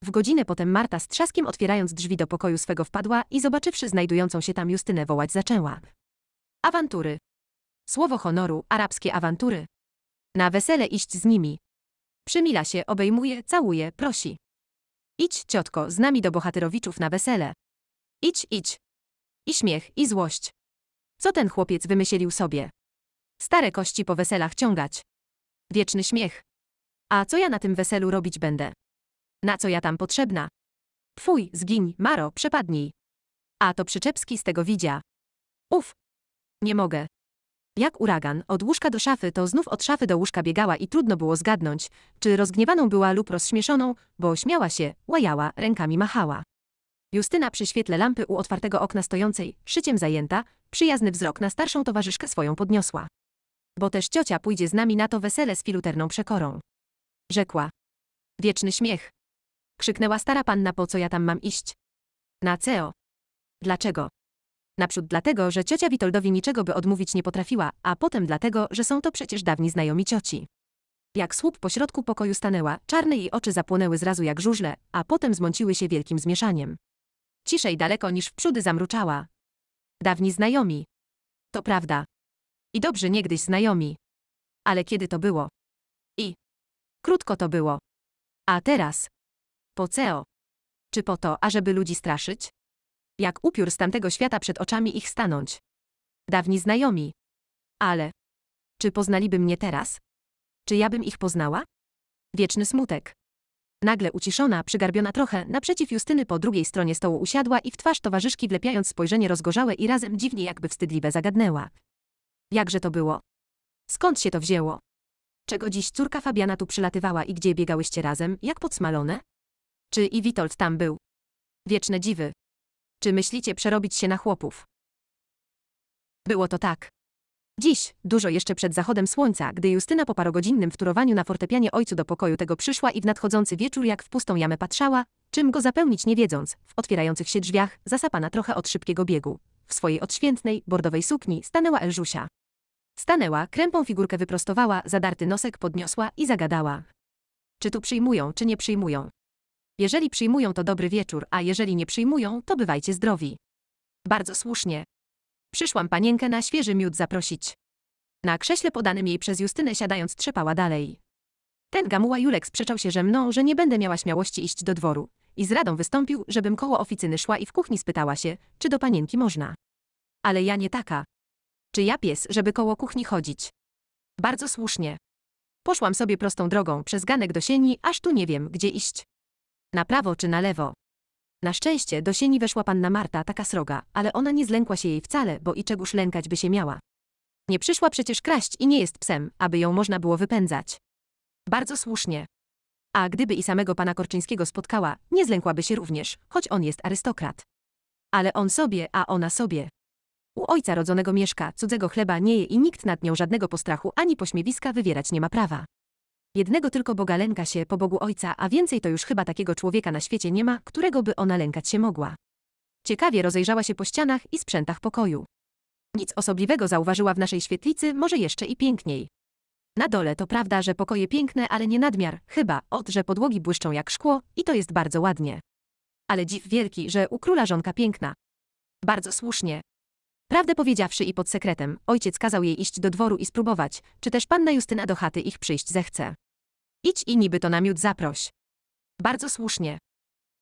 Speaker 1: W godzinę potem Marta z trzaskiem otwierając drzwi do pokoju swego wpadła i zobaczywszy znajdującą się tam Justynę wołać zaczęła. Awantury. Słowo honoru, arabskie awantury. Na wesele iść z nimi. Przymila się, obejmuje, całuje, prosi. Idź, ciotko, z nami do bohaterowiczów na wesele. Idź, idź. I śmiech, i złość. Co ten chłopiec wymyślił sobie? Stare kości po weselach ciągać. Wieczny śmiech. A co ja na tym weselu robić będę? Na co ja tam potrzebna? Twój, zgiń, Maro, przepadnij. A to przyczepski z tego widzia. Uf. Nie mogę. Jak uragan, od łóżka do szafy, to znów od szafy do łóżka biegała i trudno było zgadnąć, czy rozgniewaną była lub rozśmieszoną, bo śmiała się, łajała, rękami machała. Justyna przy świetle lampy u otwartego okna stojącej, szyciem zajęta, przyjazny wzrok na starszą towarzyszkę swoją podniosła bo też ciocia pójdzie z nami na to wesele z filuterną przekorą. Rzekła. Wieczny śmiech. Krzyknęła stara panna, po co ja tam mam iść? Na CEO. Dlaczego? Naprzód dlatego, że ciocia Witoldowi niczego by odmówić nie potrafiła, a potem dlatego, że są to przecież dawni znajomi cioci. Jak słup pośrodku pokoju stanęła, czarne jej oczy zapłonęły zrazu jak żużle, a potem zmąciły się wielkim zmieszaniem. Ciszej daleko niż w przódy zamruczała. Dawni znajomi. To prawda i dobrze niegdyś znajomi. Ale kiedy to było? I krótko to było. A teraz? Po CEO. Czy po to, ażeby ludzi straszyć? Jak upiór z tamtego świata przed oczami ich stanąć? Dawni znajomi. Ale czy poznaliby mnie teraz? Czy ja bym ich poznała? Wieczny smutek. Nagle uciszona, przygarbiona trochę, naprzeciw Justyny po drugiej stronie stołu usiadła i w twarz towarzyszki wlepiając spojrzenie rozgorzałe i razem dziwnie jakby wstydliwe zagadnęła. Jakże to było? Skąd się to wzięło? Czego dziś córka Fabiana tu przylatywała i gdzie biegałyście razem, jak podsmalone? Czy i Witold tam był? Wieczne dziwy. Czy myślicie przerobić się na chłopów? Było to tak. Dziś, dużo jeszcze przed zachodem słońca, gdy Justyna po parogodzinnym wtórowaniu na fortepianie ojcu do pokoju tego przyszła i w nadchodzący wieczór jak w pustą jamę patrzała, czym go zapełnić nie wiedząc, w otwierających się drzwiach, zasapana trochę od szybkiego biegu. W swojej odświętnej, bordowej sukni stanęła Elżusia. Stanęła, krępą figurkę wyprostowała, zadarty nosek podniosła i zagadała. Czy tu przyjmują, czy nie przyjmują? Jeżeli przyjmują, to dobry wieczór, a jeżeli nie przyjmują, to bywajcie zdrowi. Bardzo słusznie. Przyszłam panienkę na świeży miód zaprosić. Na krześle podanym jej przez Justynę siadając trzepała dalej. Ten gamuła Julek sprzeczał się ze mną, że nie będę miała śmiałości iść do dworu. I z radą wystąpił, żebym koło oficyny szła i w kuchni spytała się, czy do panienki można. Ale ja nie taka. Czy ja pies, żeby koło kuchni chodzić? Bardzo słusznie. Poszłam sobie prostą drogą przez ganek do sieni, aż tu nie wiem, gdzie iść. Na prawo czy na lewo? Na szczęście do sieni weszła panna Marta, taka sroga, ale ona nie zlękła się jej wcale, bo i czegoż lękać by się miała. Nie przyszła przecież kraść i nie jest psem, aby ją można było wypędzać. Bardzo słusznie. A gdyby i samego pana Korczyńskiego spotkała, nie zlękłaby się również, choć on jest arystokrat. Ale on sobie, a ona sobie. U ojca rodzonego mieszka, cudzego chleba nie je i nikt nad nią żadnego postrachu ani pośmiewiska wywierać nie ma prawa. Jednego tylko Boga lęka się po Bogu Ojca, a więcej to już chyba takiego człowieka na świecie nie ma, którego by ona lękać się mogła. Ciekawie rozejrzała się po ścianach i sprzętach pokoju. Nic osobliwego zauważyła w naszej świetlicy, może jeszcze i piękniej. Na dole to prawda, że pokoje piękne, ale nie nadmiar, chyba, od że podłogi błyszczą jak szkło i to jest bardzo ładnie. Ale dziw wielki, że u króla żonka piękna. Bardzo słusznie, Prawdę powiedziawszy i pod sekretem, ojciec kazał jej iść do dworu i spróbować, czy też panna Justyna do chaty ich przyjść zechce. Idź i niby to na miód zaproś. Bardzo słusznie.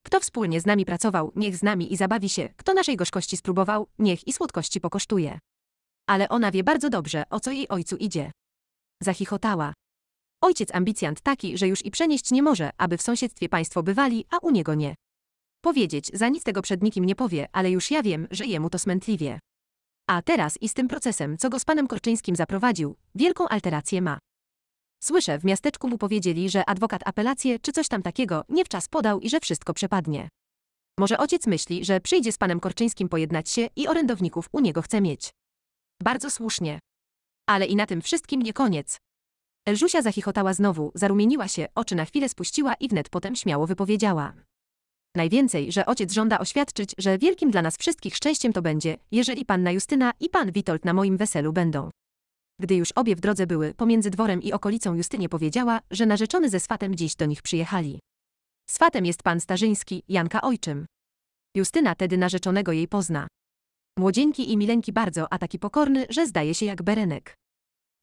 Speaker 1: Kto wspólnie z nami pracował, niech z nami i zabawi się, kto naszej gorzkości spróbował, niech i słodkości pokosztuje. Ale ona wie bardzo dobrze, o co jej ojcu idzie. Zachichotała. Ojciec ambicjant taki, że już i przenieść nie może, aby w sąsiedztwie państwo bywali, a u niego nie. Powiedzieć, za nic tego przed nikim nie powie, ale już ja wiem, że jemu to smętliwie. A teraz i z tym procesem, co go z panem Korczyńskim zaprowadził, wielką alterację ma. Słyszę, w miasteczku mu powiedzieli, że adwokat apelację czy coś tam takiego nie w czas podał i że wszystko przepadnie. Może ojciec myśli, że przyjdzie z panem Korczyńskim pojednać się i orędowników u niego chce mieć. Bardzo słusznie. Ale i na tym wszystkim nie koniec. Elżusia zachichotała znowu, zarumieniła się, oczy na chwilę spuściła i wnet potem śmiało wypowiedziała. Najwięcej, że ojciec żąda oświadczyć, że wielkim dla nas wszystkich szczęściem to będzie, jeżeli panna Justyna i pan Witold na moim weselu będą. Gdy już obie w drodze były, pomiędzy dworem i okolicą Justynie powiedziała, że narzeczony ze swatem dziś do nich przyjechali. Swatem jest pan Starzyński, Janka ojczym. Justyna tedy narzeczonego jej pozna. Młodzieńki i mileńki bardzo, a taki pokorny, że zdaje się jak berenek.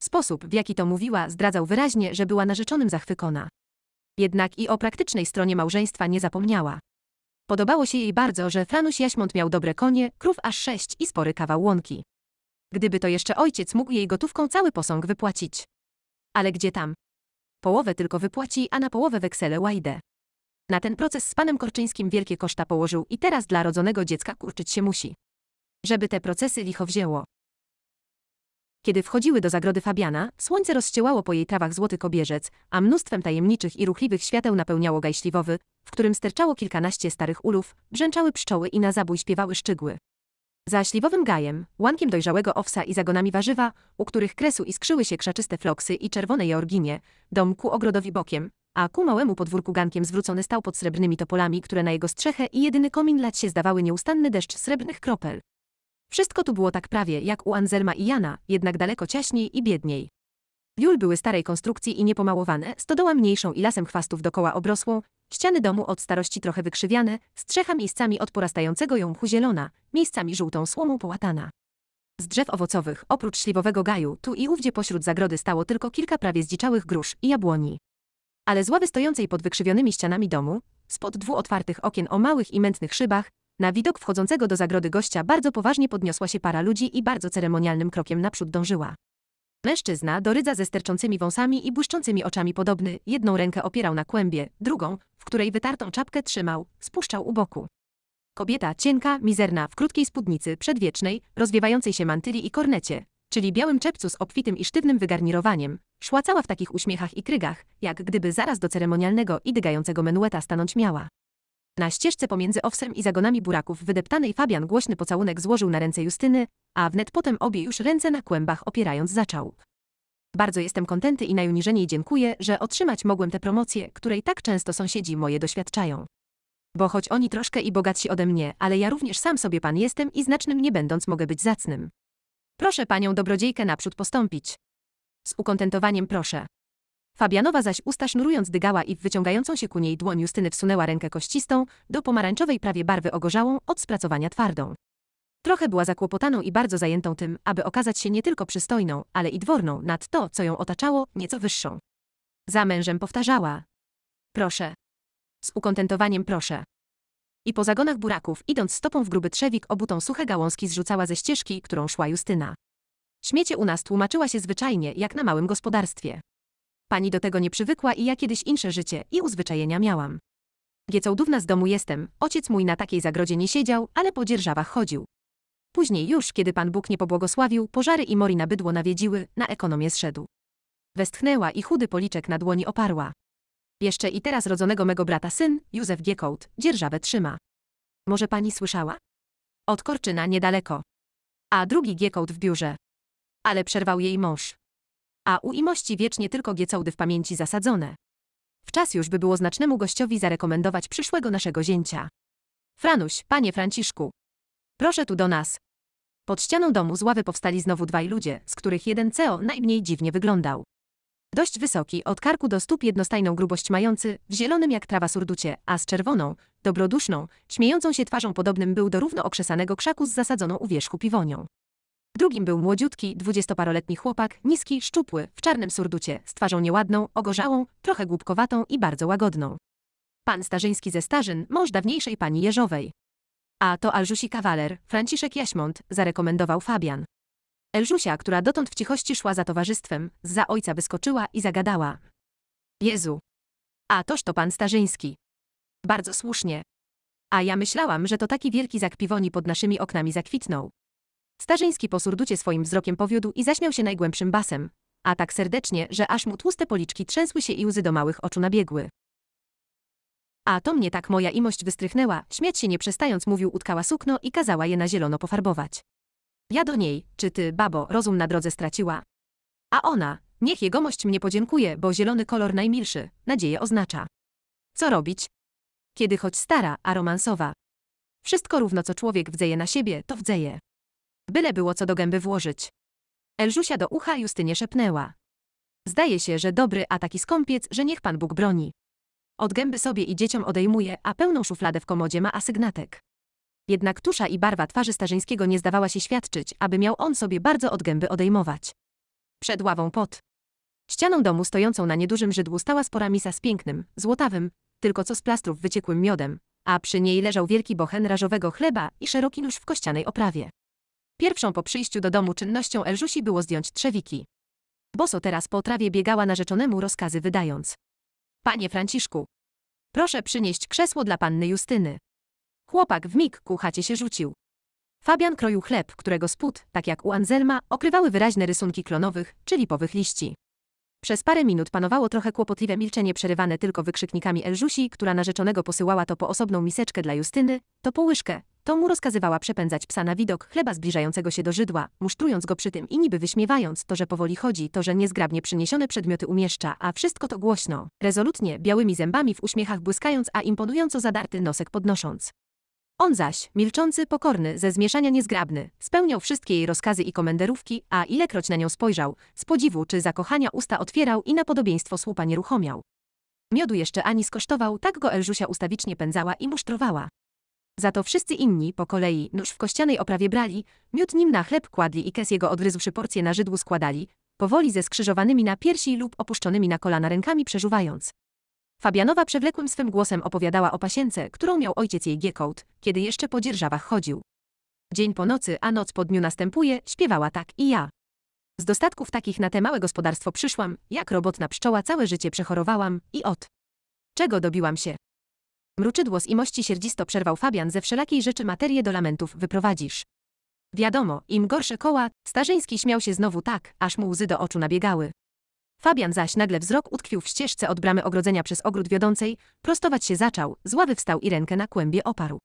Speaker 1: Sposób, w jaki to mówiła, zdradzał wyraźnie, że była narzeczonym zachwykona. Jednak i o praktycznej stronie małżeństwa nie zapomniała. Podobało się jej bardzo, że Franuś Jaśmont miał dobre konie, krów aż sześć i spory kawał łąki. Gdyby to jeszcze ojciec mógł jej gotówką cały posąg wypłacić. Ale gdzie tam? Połowę tylko wypłaci, a na połowę weksele łajdę. Na ten proces z panem Korczyńskim wielkie koszta położył i teraz dla rodzonego dziecka kurczyć się musi. Żeby te procesy licho wzięło. Kiedy wchodziły do zagrody Fabiana, słońce rozcięłało po jej trawach złoty kobierzec, a mnóstwem tajemniczych i ruchliwych świateł napełniało gaj śliwowy, w którym sterczało kilkanaście starych ulów, brzęczały pszczoły i na zabój śpiewały szczygły. Za śliwowym gajem, łankiem dojrzałego owsa i zagonami warzywa, u których kresu iskrzyły się krzaczyste floksy i czerwone jorginie, dom ku ogrodowi bokiem, a ku małemu podwórku gankiem zwrócony stał pod srebrnymi topolami, które na jego strzechę i jedyny komin lać się zdawały nieustanny deszcz srebrnych kropel. Wszystko tu było tak prawie jak u Anzelma i Jana, jednak daleko ciaśniej i biedniej. Biul były starej konstrukcji i niepomałowane, stodoła mniejszą i lasem chwastów dokoła obrosłą, ściany domu od starości trochę wykrzywiane, strzecha miejscami od porastającego ją mchu zielona, miejscami żółtą słomą połatana. Z drzew owocowych, oprócz śliwowego gaju, tu i ówdzie pośród zagrody stało tylko kilka prawie zdziczałych grusz i jabłoni. Ale z ławy stojącej pod wykrzywionymi ścianami domu, spod dwóch otwartych okien o małych i mętnych szybach, na widok wchodzącego do zagrody gościa bardzo poważnie podniosła się para ludzi i bardzo ceremonialnym krokiem naprzód dążyła. Mężczyzna, rydza ze sterczącymi wąsami i błyszczącymi oczami podobny, jedną rękę opierał na kłębie, drugą, w której wytartą czapkę trzymał, spuszczał u boku. Kobieta, cienka, mizerna, w krótkiej spódnicy, przedwiecznej, rozwiewającej się mantyli i kornecie, czyli białym czepcu z obfitym i sztywnym wygarnirowaniem, cała w takich uśmiechach i krygach, jak gdyby zaraz do ceremonialnego i dygającego menueta stanąć miała. Na ścieżce pomiędzy owsem i zagonami buraków wydeptanej Fabian głośny pocałunek złożył na ręce Justyny, a wnet potem obie już ręce na kłębach opierając zaczał. Bardzo jestem kontenty i najuniżeniej dziękuję, że otrzymać mogłem te promocje, której tak często sąsiedzi moje doświadczają. Bo choć oni troszkę i bogatsi ode mnie, ale ja również sam sobie pan jestem i znacznym nie będąc mogę być zacnym. Proszę panią dobrodziejkę naprzód postąpić. Z ukontentowaniem proszę. Fabianowa zaś usta sznurując dygała i w wyciągającą się ku niej dłoń Justyny wsunęła rękę kościstą, do pomarańczowej prawie barwy ogorzałą, od spracowania twardą. Trochę była zakłopotaną i bardzo zajętą tym, aby okazać się nie tylko przystojną, ale i dworną nad to, co ją otaczało, nieco wyższą. Za mężem powtarzała. Proszę. Z ukontentowaniem proszę. I po zagonach buraków, idąc stopą w gruby trzewik, obutą suche gałązki zrzucała ze ścieżki, którą szła Justyna. Śmiecie u nas tłumaczyła się zwyczajnie, jak na małym gospodarstwie. Pani do tego nie przywykła i ja kiedyś insze życie i uzwyczajenia miałam. Giecołdówna z domu jestem, ojciec mój na takiej zagrodzie nie siedział, ale po dzierżawach chodził. Później już, kiedy Pan Bóg nie pobłogosławił, pożary i mori na bydło nawiedziły, na ekonomię zszedł. Westchnęła i chudy policzek na dłoni oparła. Jeszcze i teraz rodzonego mego brata syn, Józef Giecołd, dzierżawę trzyma. Może pani słyszała? Od Korczyna niedaleko. A drugi Giecołd w biurze. Ale przerwał jej mąż a u imości wiecznie tylko giecałdy w pamięci zasadzone. W czas już by było znacznemu gościowi zarekomendować przyszłego naszego zięcia. Franuś, panie Franciszku. Proszę tu do nas. Pod ścianą domu z ławy powstali znowu dwaj ludzie, z których jeden CEO najmniej dziwnie wyglądał. Dość wysoki, od karku do stóp jednostajną grubość mający, w zielonym jak trawa surducie, a z czerwoną, dobroduszną, śmiejącą się twarzą podobnym był do równo okrzesanego krzaku z zasadzoną u wierzchu piwonią. Drugim był młodziutki, dwudziestoparoletni chłopak, niski, szczupły, w czarnym surducie, z twarzą nieładną, ogorzałą, trochę głupkowatą i bardzo łagodną. Pan Starzyński ze Starzyn, mąż dawniejszej pani Jeżowej. A to Alżusi kawaler, Franciszek Jaśmont, zarekomendował Fabian. Elżusia, która dotąd w cichości szła za towarzystwem, za ojca wyskoczyła i zagadała. Jezu. A toż to pan Starzyński. Bardzo słusznie. A ja myślałam, że to taki wielki zakpiwoni pod naszymi oknami zakwitnął. Starzyński po surducie swoim wzrokiem powiódł i zaśmiał się najgłębszym basem, a tak serdecznie, że aż mu tłuste policzki trzęsły się i łzy do małych oczu nabiegły. A to mnie tak moja imość wystrychnęła, śmiać się nie przestając mówił utkała sukno i kazała je na zielono pofarbować. Ja do niej, czy ty, babo, rozum na drodze straciła? A ona, niech jegomość mnie podziękuje, bo zielony kolor najmilszy, nadzieję oznacza. Co robić? Kiedy choć stara, a romansowa. Wszystko równo co człowiek wdzeje na siebie, to wdzeje. Byle było co do gęby włożyć. Elżusia do ucha Justynie szepnęła. Zdaje się, że dobry, a taki skąpiec, że niech Pan Bóg broni. Od gęby sobie i dzieciom odejmuje, a pełną szufladę w komodzie ma asygnatek. Jednak tusza i barwa twarzy Starzyńskiego nie zdawała się świadczyć, aby miał on sobie bardzo od gęby odejmować. Przed ławą pot. Ścianą domu stojącą na niedużym żydłu stała spora misa z pięknym, złotawym, tylko co z plastrów wyciekłym miodem, a przy niej leżał wielki bochen rażowego chleba i szeroki nóż w kościanej oprawie. Pierwszą po przyjściu do domu czynnością Elżusi było zdjąć trzewiki. Boso teraz po trawie biegała narzeczonemu rozkazy wydając. Panie Franciszku, proszę przynieść krzesło dla panny Justyny. Chłopak w mig ku chacie się rzucił. Fabian kroił chleb, którego spód, tak jak u Anzelma, okrywały wyraźne rysunki klonowych, czy lipowych liści. Przez parę minut panowało trochę kłopotliwe milczenie przerywane tylko wykrzyknikami Elżusi, która narzeczonego posyłała to po osobną miseczkę dla Justyny, to po łyżkę, to mu rozkazywała przepędzać psa na widok chleba zbliżającego się do żydła, musztrując go przy tym i niby wyśmiewając to, że powoli chodzi, to, że niezgrabnie przyniesione przedmioty umieszcza, a wszystko to głośno, rezolutnie, białymi zębami w uśmiechach błyskając, a imponująco zadarty nosek podnosząc. On zaś, milczący, pokorny, ze zmieszania niezgrabny, spełniał wszystkie jej rozkazy i komenderówki, a ilekroć na nią spojrzał, z podziwu czy zakochania usta otwierał i na podobieństwo słupa nieruchomiał. Miodu jeszcze ani skosztował, tak go Elżusia ustawicznie pędzała i musztrowała. Za to wszyscy inni, po kolei, nóż w kościanej oprawie brali, miód nim na chleb kładli i kes jego odryzłszy porcję na żydłu składali, powoli ze skrzyżowanymi na piersi lub opuszczonymi na kolana rękami przeżuwając. Fabianowa przewlekłym swym głosem opowiadała o pasience, którą miał ojciec jej Giekołt, kiedy jeszcze po dzierżawach chodził. Dzień po nocy, a noc po dniu następuje, śpiewała tak i ja. Z dostatków takich na te małe gospodarstwo przyszłam, jak robotna pszczoła całe życie przechorowałam i od czego dobiłam się. Mruczydło z imości sierdzisto przerwał Fabian ze wszelakiej rzeczy materię do lamentów wyprowadzisz. Wiadomo, im gorsze koła, Starzyński śmiał się znowu tak, aż mu łzy do oczu nabiegały. Fabian zaś nagle wzrok utkwił w ścieżce od bramy ogrodzenia przez ogród wiodącej, prostować się zaczął, z ławy wstał i rękę na kłębie oparł.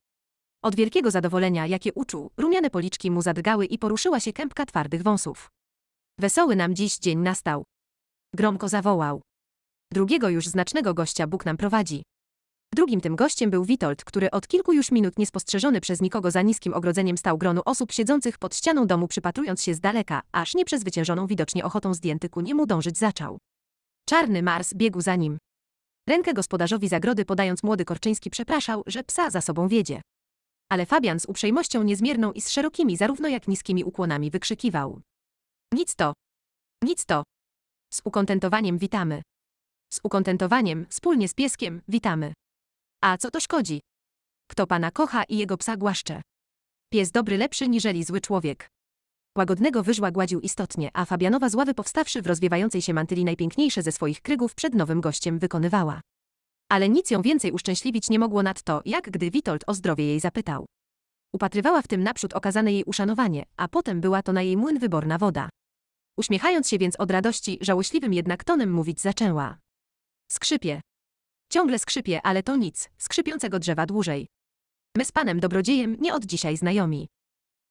Speaker 1: Od wielkiego zadowolenia, jakie uczuł, rumiane policzki mu zadgały i poruszyła się kępka twardych wąsów. Wesoły nam dziś dzień nastał. Gromko zawołał. Drugiego już znacznego gościa Bóg nam prowadzi. Drugim tym gościem był Witold, który od kilku już minut niespostrzeżony przez nikogo za niskim ogrodzeniem stał gronu osób siedzących pod ścianą domu przypatrując się z daleka, aż nieprzezwyciężoną widocznie ochotą zdjęty ku niemu dążyć zaczął. Czarny Mars biegł za nim. Rękę gospodarzowi zagrody podając młody Korczyński przepraszał, że psa za sobą wiedzie. Ale Fabian z uprzejmością niezmierną i z szerokimi zarówno jak niskimi ukłonami wykrzykiwał. Nic to. Nic to. Z ukontentowaniem witamy. Z ukontentowaniem, wspólnie z pieskiem, witamy. A co to szkodzi? Kto pana kocha i jego psa głaszcze? Pies dobry lepszy niżeli zły człowiek. Łagodnego wyżła gładził istotnie, a Fabianowa z ławy powstawszy w rozwiewającej się mantyli najpiękniejsze ze swoich krygów przed nowym gościem wykonywała. Ale nic ją więcej uszczęśliwić nie mogło nad to, jak gdy Witold o zdrowie jej zapytał. Upatrywała w tym naprzód okazane jej uszanowanie, a potem była to na jej młyn wyborna woda. Uśmiechając się więc od radości, żałośliwym jednak tonem mówić zaczęła. Skrzypie. Ciągle skrzypie, ale to nic, skrzypiącego drzewa dłużej. My z panem dobrodziejem nie od dzisiaj znajomi.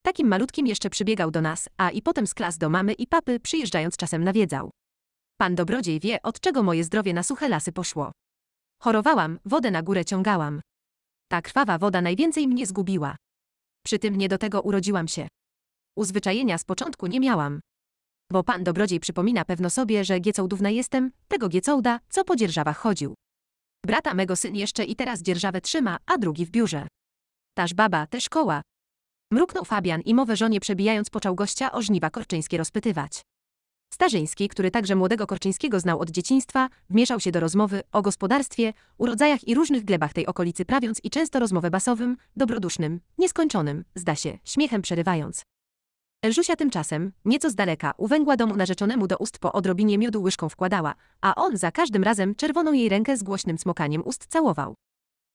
Speaker 1: Takim malutkim jeszcze przybiegał do nas, a i potem z klas do mamy i papy przyjeżdżając czasem nawiedzał. Pan dobrodziej wie, od czego moje zdrowie na suche lasy poszło. Chorowałam, wodę na górę ciągałam. Ta krwawa woda najwięcej mnie zgubiła. Przy tym nie do tego urodziłam się. Uzwyczajenia z początku nie miałam. Bo pan dobrodziej przypomina pewno sobie, że giecądówna jestem, tego giecołda, co po dzierżawach chodził. Brata mego syn jeszcze i teraz dzierżawę trzyma, a drugi w biurze. Taż baba, te szkoła. Mruknął Fabian i mowę żonie przebijając począł gościa o żniwa korczyńskie rozpytywać. Starzyński, który także młodego Korczyńskiego znał od dzieciństwa, wmieszał się do rozmowy o gospodarstwie, urodzajach i różnych glebach tej okolicy prawiąc i często rozmowę basowym, dobrodusznym, nieskończonym, zda się, śmiechem przerywając. Elżusia tymczasem, nieco z daleka, uwęgła domu narzeczonemu do ust po odrobinie miodu łyżką wkładała, a on za każdym razem czerwoną jej rękę z głośnym smokaniem ust całował.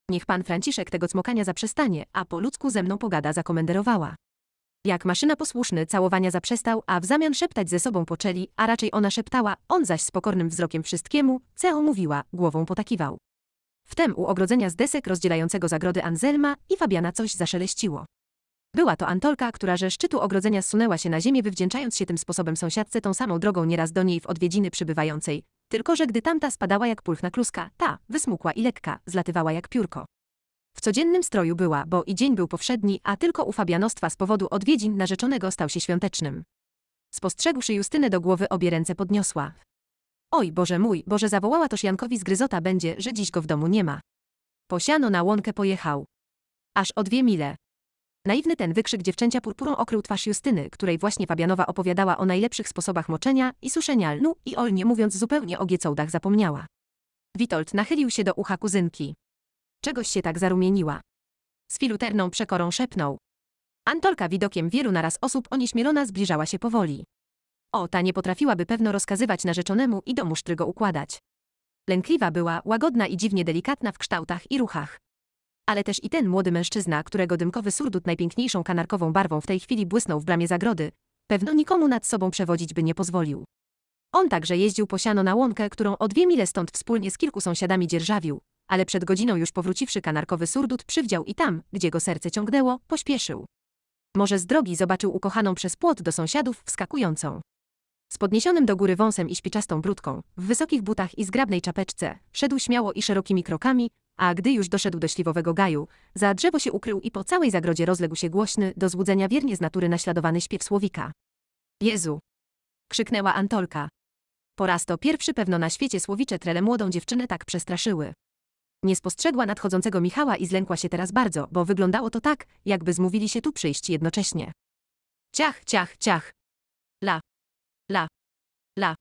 Speaker 1: Niech pan Franciszek tego cmokania zaprzestanie, a po ludzku ze mną pogada zakomenderowała. Jak maszyna posłuszny całowania zaprzestał, a w zamian szeptać ze sobą poczęli, a raczej ona szeptała, on zaś z pokornym wzrokiem wszystkiemu, ceo mówiła, głową potakiwał. Wtem u ogrodzenia z desek rozdzielającego zagrody Anzelma i Fabiana coś zaszeleściło. Była to Antolka, która ze szczytu ogrodzenia zsunęła się na ziemię, wywdzięczając się tym sposobem sąsiadce tą samą drogą nieraz do niej w odwiedziny przybywającej. Tylko, że gdy tamta spadała jak pulchna kluska, ta, wysmukła i lekka, zlatywała jak piórko. W codziennym stroju była, bo i dzień był powszedni, a tylko u Fabianostwa z powodu odwiedzin narzeczonego stał się świątecznym. Spostrzegłszy Justynę do głowy obie ręce podniosła. Oj, Boże mój, Boże zawołała toż Jankowi z gryzota będzie, że dziś go w domu nie ma. Posiano na łąkę pojechał. Aż o dwie mile. Naiwny ten wykrzyk dziewczęcia purpurą okrył twarz Justyny, której właśnie Fabianowa opowiadała o najlepszych sposobach moczenia i suszenia lnu i ol nie mówiąc zupełnie o giecołdach zapomniała. Witold nachylił się do ucha kuzynki. Czegoś się tak zarumieniła. Z filuterną przekorą szepnął. Antolka widokiem wielu naraz osób onieśmielona zbliżała się powoli. O, ta nie potrafiłaby pewno rozkazywać narzeczonemu i do musztry go układać. Lękliwa była, łagodna i dziwnie delikatna w kształtach i ruchach ale też i ten młody mężczyzna, którego dymkowy surdut najpiękniejszą kanarkową barwą w tej chwili błysnął w bramie zagrody, pewno nikomu nad sobą przewodzić by nie pozwolił. On także jeździł po siano na łąkę, którą o dwie mile stąd wspólnie z kilku sąsiadami dzierżawił, ale przed godziną już powróciwszy kanarkowy surdut przywdział i tam, gdzie go serce ciągnęło, pośpieszył. Może z drogi zobaczył ukochaną przez płot do sąsiadów wskakującą. Z podniesionym do góry wąsem i śpiczastą brudką, w wysokich butach i zgrabnej czapeczce, szedł śmiało i szerokimi krokami, a gdy już doszedł do śliwowego gaju, za drzewo się ukrył i po całej zagrodzie rozległ się głośny, do złudzenia wiernie z natury naśladowany śpiew słowika. Jezu! krzyknęła Antolka. Po raz to pierwszy pewno na świecie słowicze trele młodą dziewczynę tak przestraszyły. Nie spostrzegła nadchodzącego Michała i zlękła się teraz bardzo, bo wyglądało to tak, jakby zmówili się tu przyjść jednocześnie. Ciach, ciach, ciach. La. La. La.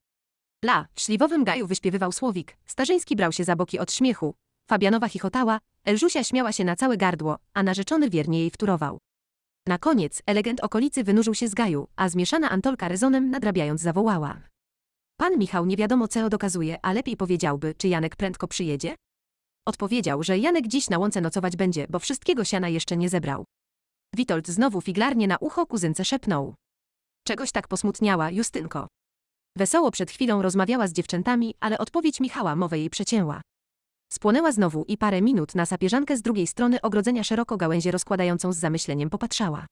Speaker 1: La. W śliwowym gaju wyśpiewywał słowik. Starzyński brał się za boki od śmiechu, Fabianowa chichotała, Elżusia śmiała się na całe gardło, a narzeczony wiernie jej wturował. Na koniec elegant okolicy wynurzył się z gaju, a zmieszana Antolka rezonem nadrabiając zawołała. Pan Michał nie wiadomo co dokazuje, a lepiej powiedziałby, czy Janek prędko przyjedzie? Odpowiedział, że Janek dziś na łące nocować będzie, bo wszystkiego siana jeszcze nie zebrał. Witold znowu figlarnie na ucho kuzynce szepnął. Czegoś tak posmutniała Justynko. Wesoło przed chwilą rozmawiała z dziewczętami, ale odpowiedź Michała mowę jej przecięła. Spłonęła znowu i parę minut na sapieżankę z drugiej strony ogrodzenia szeroko gałęzie rozkładającą z zamyśleniem popatrzała.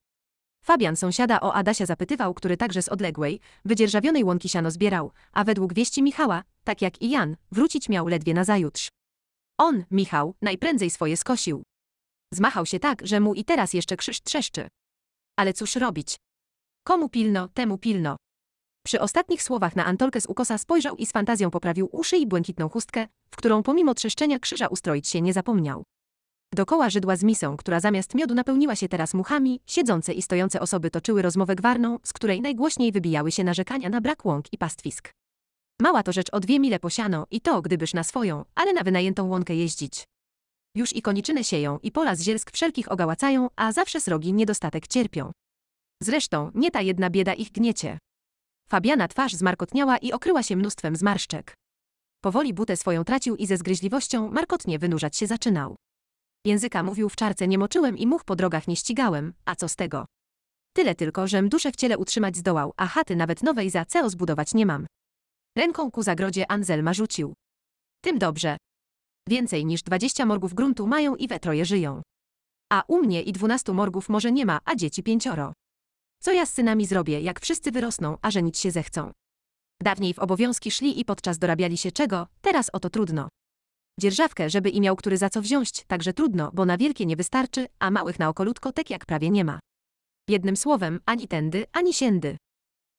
Speaker 1: Fabian sąsiada o Adasia zapytywał, który także z odległej, wydzierżawionej łąki siano zbierał, a według wieści Michała, tak jak i Jan, wrócić miał ledwie nazajutrz. On, Michał, najprędzej swoje skosił. Zmachał się tak, że mu i teraz jeszcze krzyż trzeszczy. Ale cóż robić? Komu pilno, temu pilno. Przy ostatnich słowach na Antolkę z ukosa spojrzał i z fantazją poprawił uszy i błękitną chustkę, w którą pomimo trzeszczenia krzyża ustroić się nie zapomniał. Dokoła żydła z misą, która zamiast miodu napełniła się teraz muchami, siedzące i stojące osoby toczyły rozmowę gwarną, z której najgłośniej wybijały się narzekania na brak łąk i pastwisk. Mała to rzecz o dwie mile posiano i to, gdybyż na swoją, ale na wynajętą łąkę jeździć. Już i koniczyny sieją i pola z zielsk wszelkich ogałacają, a zawsze srogi niedostatek cierpią. Zresztą, nie ta jedna bieda ich gniecie. Fabiana twarz zmarkotniała i okryła się mnóstwem zmarszczek. Powoli butę swoją tracił i ze zgryźliwością markotnie wynurzać się zaczynał. Języka mówił w czarce nie moczyłem i much po drogach nie ścigałem, a co z tego? Tyle tylko, żem duszę w ciele utrzymać zdołał, a chaty nawet nowej za CEO zbudować nie mam. Ręką ku zagrodzie Anzelma rzucił. Tym dobrze. Więcej niż dwadzieścia morgów gruntu mają i we troje żyją. A u mnie i dwunastu morgów może nie ma, a dzieci pięcioro. Co ja z synami zrobię, jak wszyscy wyrosną, a żenić się zechcą? Dawniej w obowiązki szli i podczas dorabiali się czego, teraz oto trudno. Dzierżawkę, żeby i miał który za co wziąć, także trudno, bo na wielkie nie wystarczy, a małych na okolutko tek jak prawie nie ma. Jednym słowem, ani tędy, ani siędy.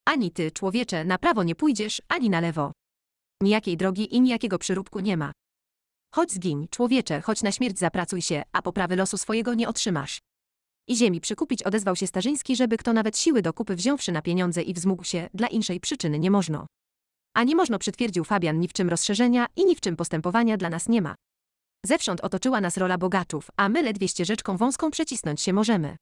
Speaker 1: Ani ty, człowiecze, na prawo nie pójdziesz, ani na lewo. Nijakiej drogi i nijakiego przyróbku nie ma. Chodź zgiń, człowiecze, choć na śmierć zapracuj się, a poprawy losu swojego nie otrzymasz i ziemi przykupić odezwał się Starzyński, żeby kto nawet siły do kupy wziąwszy na pieniądze i wzmógł się, dla inszej przyczyny nie można. A nie można przytwierdził Fabian, ni w czym rozszerzenia i ni w czym postępowania dla nas nie ma. Zewsząd otoczyła nas rola bogaczów, a my ledwie ścieżeczką wąską przecisnąć się możemy.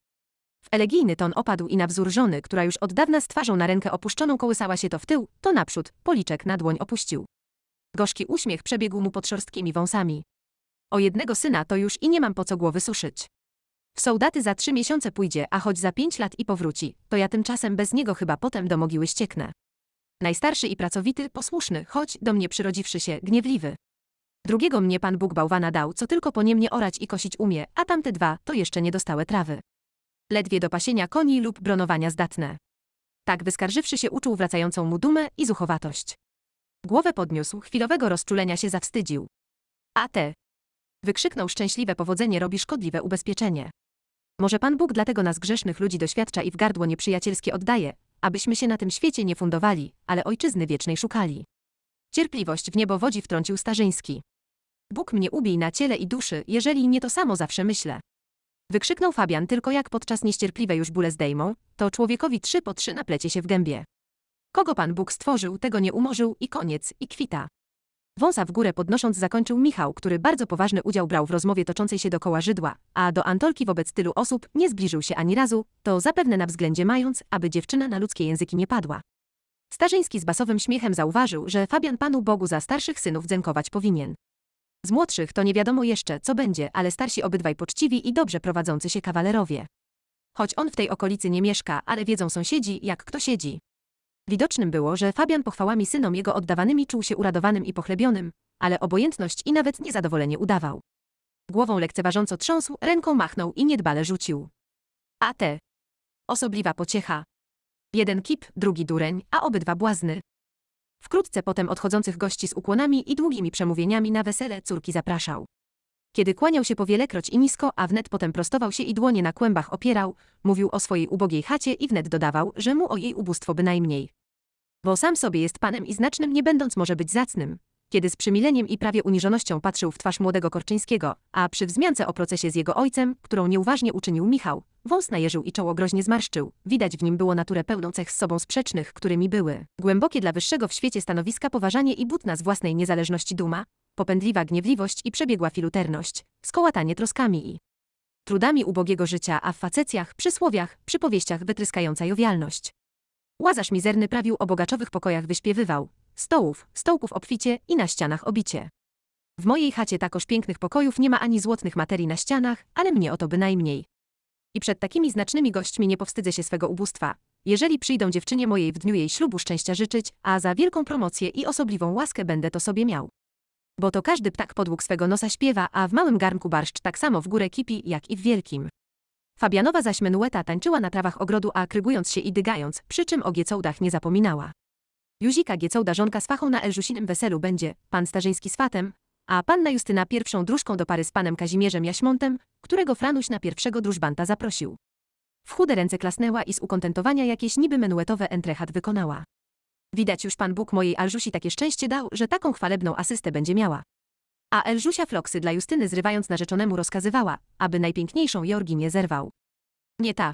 Speaker 1: W elegijny ton opadł i na wzór żony, która już od dawna z twarzą na rękę opuszczoną kołysała się to w tył, to naprzód, policzek na dłoń opuścił. Gorzki uśmiech przebiegł mu pod szorstkimi wąsami. O jednego syna to już i nie mam po co głowy suszyć. W sołdaty za trzy miesiące pójdzie, a choć za pięć lat i powróci, to ja tymczasem bez niego chyba potem do mogiły ścieknę. Najstarszy i pracowity, posłuszny, choć do mnie przyrodziwszy się, gniewliwy. Drugiego mnie Pan Bóg bałwana dał, co tylko po niemnie orać i kosić umie, a tamte dwa to jeszcze nie dostałe trawy. Ledwie do pasienia koni lub bronowania zdatne. Tak wyskarżywszy się uczuł wracającą mu dumę i zuchowatość. Głowę podniósł, chwilowego rozczulenia się zawstydził. A te! Wykrzyknął szczęśliwe powodzenie robi szkodliwe ubezpieczenie. Może Pan Bóg dlatego nas grzesznych ludzi doświadcza i w gardło nieprzyjacielskie oddaje, abyśmy się na tym świecie nie fundowali, ale ojczyzny wiecznej szukali. Cierpliwość w niebo wodzi wtrącił Starzyński. Bóg mnie ubij na ciele i duszy, jeżeli nie to samo zawsze myślę. Wykrzyknął Fabian tylko jak podczas niecierpliwe już bóle zdejmą, to człowiekowi trzy po trzy naplecie się w gębie. Kogo Pan Bóg stworzył, tego nie umorzył i koniec, i kwita. Wąsa w górę podnosząc zakończył Michał, który bardzo poważny udział brał w rozmowie toczącej się dokoła Żydła, a do Antolki wobec tylu osób nie zbliżył się ani razu, to zapewne na względzie mając, aby dziewczyna na ludzkie języki nie padła. Starzyński z basowym śmiechem zauważył, że Fabian Panu Bogu za starszych synów dzękować powinien. Z młodszych to nie wiadomo jeszcze, co będzie, ale starsi obydwaj poczciwi i dobrze prowadzący się kawalerowie. Choć on w tej okolicy nie mieszka, ale wiedzą sąsiedzi, jak kto siedzi. Widocznym było, że Fabian pochwałami synom jego oddawanymi czuł się uradowanym i pochlebionym, ale obojętność i nawet niezadowolenie udawał. Głową lekceważąco trząsł, ręką machnął i niedbale rzucił. A te. Osobliwa pociecha. Jeden kip, drugi dureń, a obydwa błazny. Wkrótce potem odchodzących gości z ukłonami i długimi przemówieniami na wesele córki zapraszał. Kiedy kłaniał się powielekroć i nisko, a wnet potem prostował się i dłonie na kłębach opierał, mówił o swojej ubogiej chacie i wnet dodawał, że mu o jej ubóstwo bynajmniej. Bo sam sobie jest panem i znacznym nie będąc może być zacnym. Kiedy z przymileniem i prawie uniżonością patrzył w twarz młodego Korczyńskiego, a przy wzmiance o procesie z jego ojcem, którą nieuważnie uczynił Michał, wąs najeżył i czoło groźnie zmarszczył. Widać w nim było naturę pełną cech z sobą sprzecznych, którymi były. Głębokie dla wyższego w świecie stanowiska poważanie i butna z własnej niezależności duma, popędliwa gniewliwość i przebiegła filuterność, skołatanie troskami i trudami ubogiego życia, a w facecjach, przysłowiach, przypowieściach wytryskająca jowialność. Łazarz mizerny prawił o bogaczowych pokojach wyśpiewywał. Stołów, stołków obficie i na ścianach obicie. W mojej chacie takoż pięknych pokojów nie ma ani złotnych materii na ścianach, ale mnie o to bynajmniej. I przed takimi znacznymi gośćmi nie powstydzę się swego ubóstwa. Jeżeli przyjdą dziewczynie mojej w dniu jej ślubu szczęścia życzyć, a za wielką promocję i osobliwą łaskę będę to sobie miał. Bo to każdy ptak podług swego nosa śpiewa, a w małym garnku barszcz tak samo w górę kipi, jak i w wielkim. Fabianowa zaś menueta tańczyła na trawach ogrodu, a krygując się i dygając, przy czym o giecołdach nie zapominała. Juzika giecołda żonka z fachą na elżusinym weselu będzie, pan Starzyński z fatem, a panna Justyna pierwszą dróżką do pary z panem Kazimierzem Jaśmontem, którego Franuś na pierwszego drużbanta zaprosił. W chude ręce klasnęła i z ukontentowania jakieś niby menuetowe entrechat wykonała. Widać już Pan Bóg mojej Alżusi takie szczęście dał, że taką chwalebną asystę będzie miała. A Elżusia floksy dla Justyny zrywając narzeczonemu rozkazywała, aby najpiękniejszą Jorginię zerwał. Nie ta.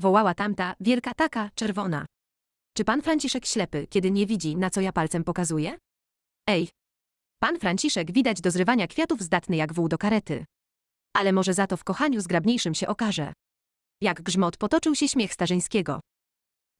Speaker 1: Wołała tamta, wielka taka, czerwona. Czy pan Franciszek ślepy, kiedy nie widzi, na co ja palcem pokazuję? Ej. Pan Franciszek widać do zrywania kwiatów zdatny jak wół do karety. Ale może za to w kochaniu zgrabniejszym się okaże. Jak grzmot potoczył się śmiech Starzyńskiego.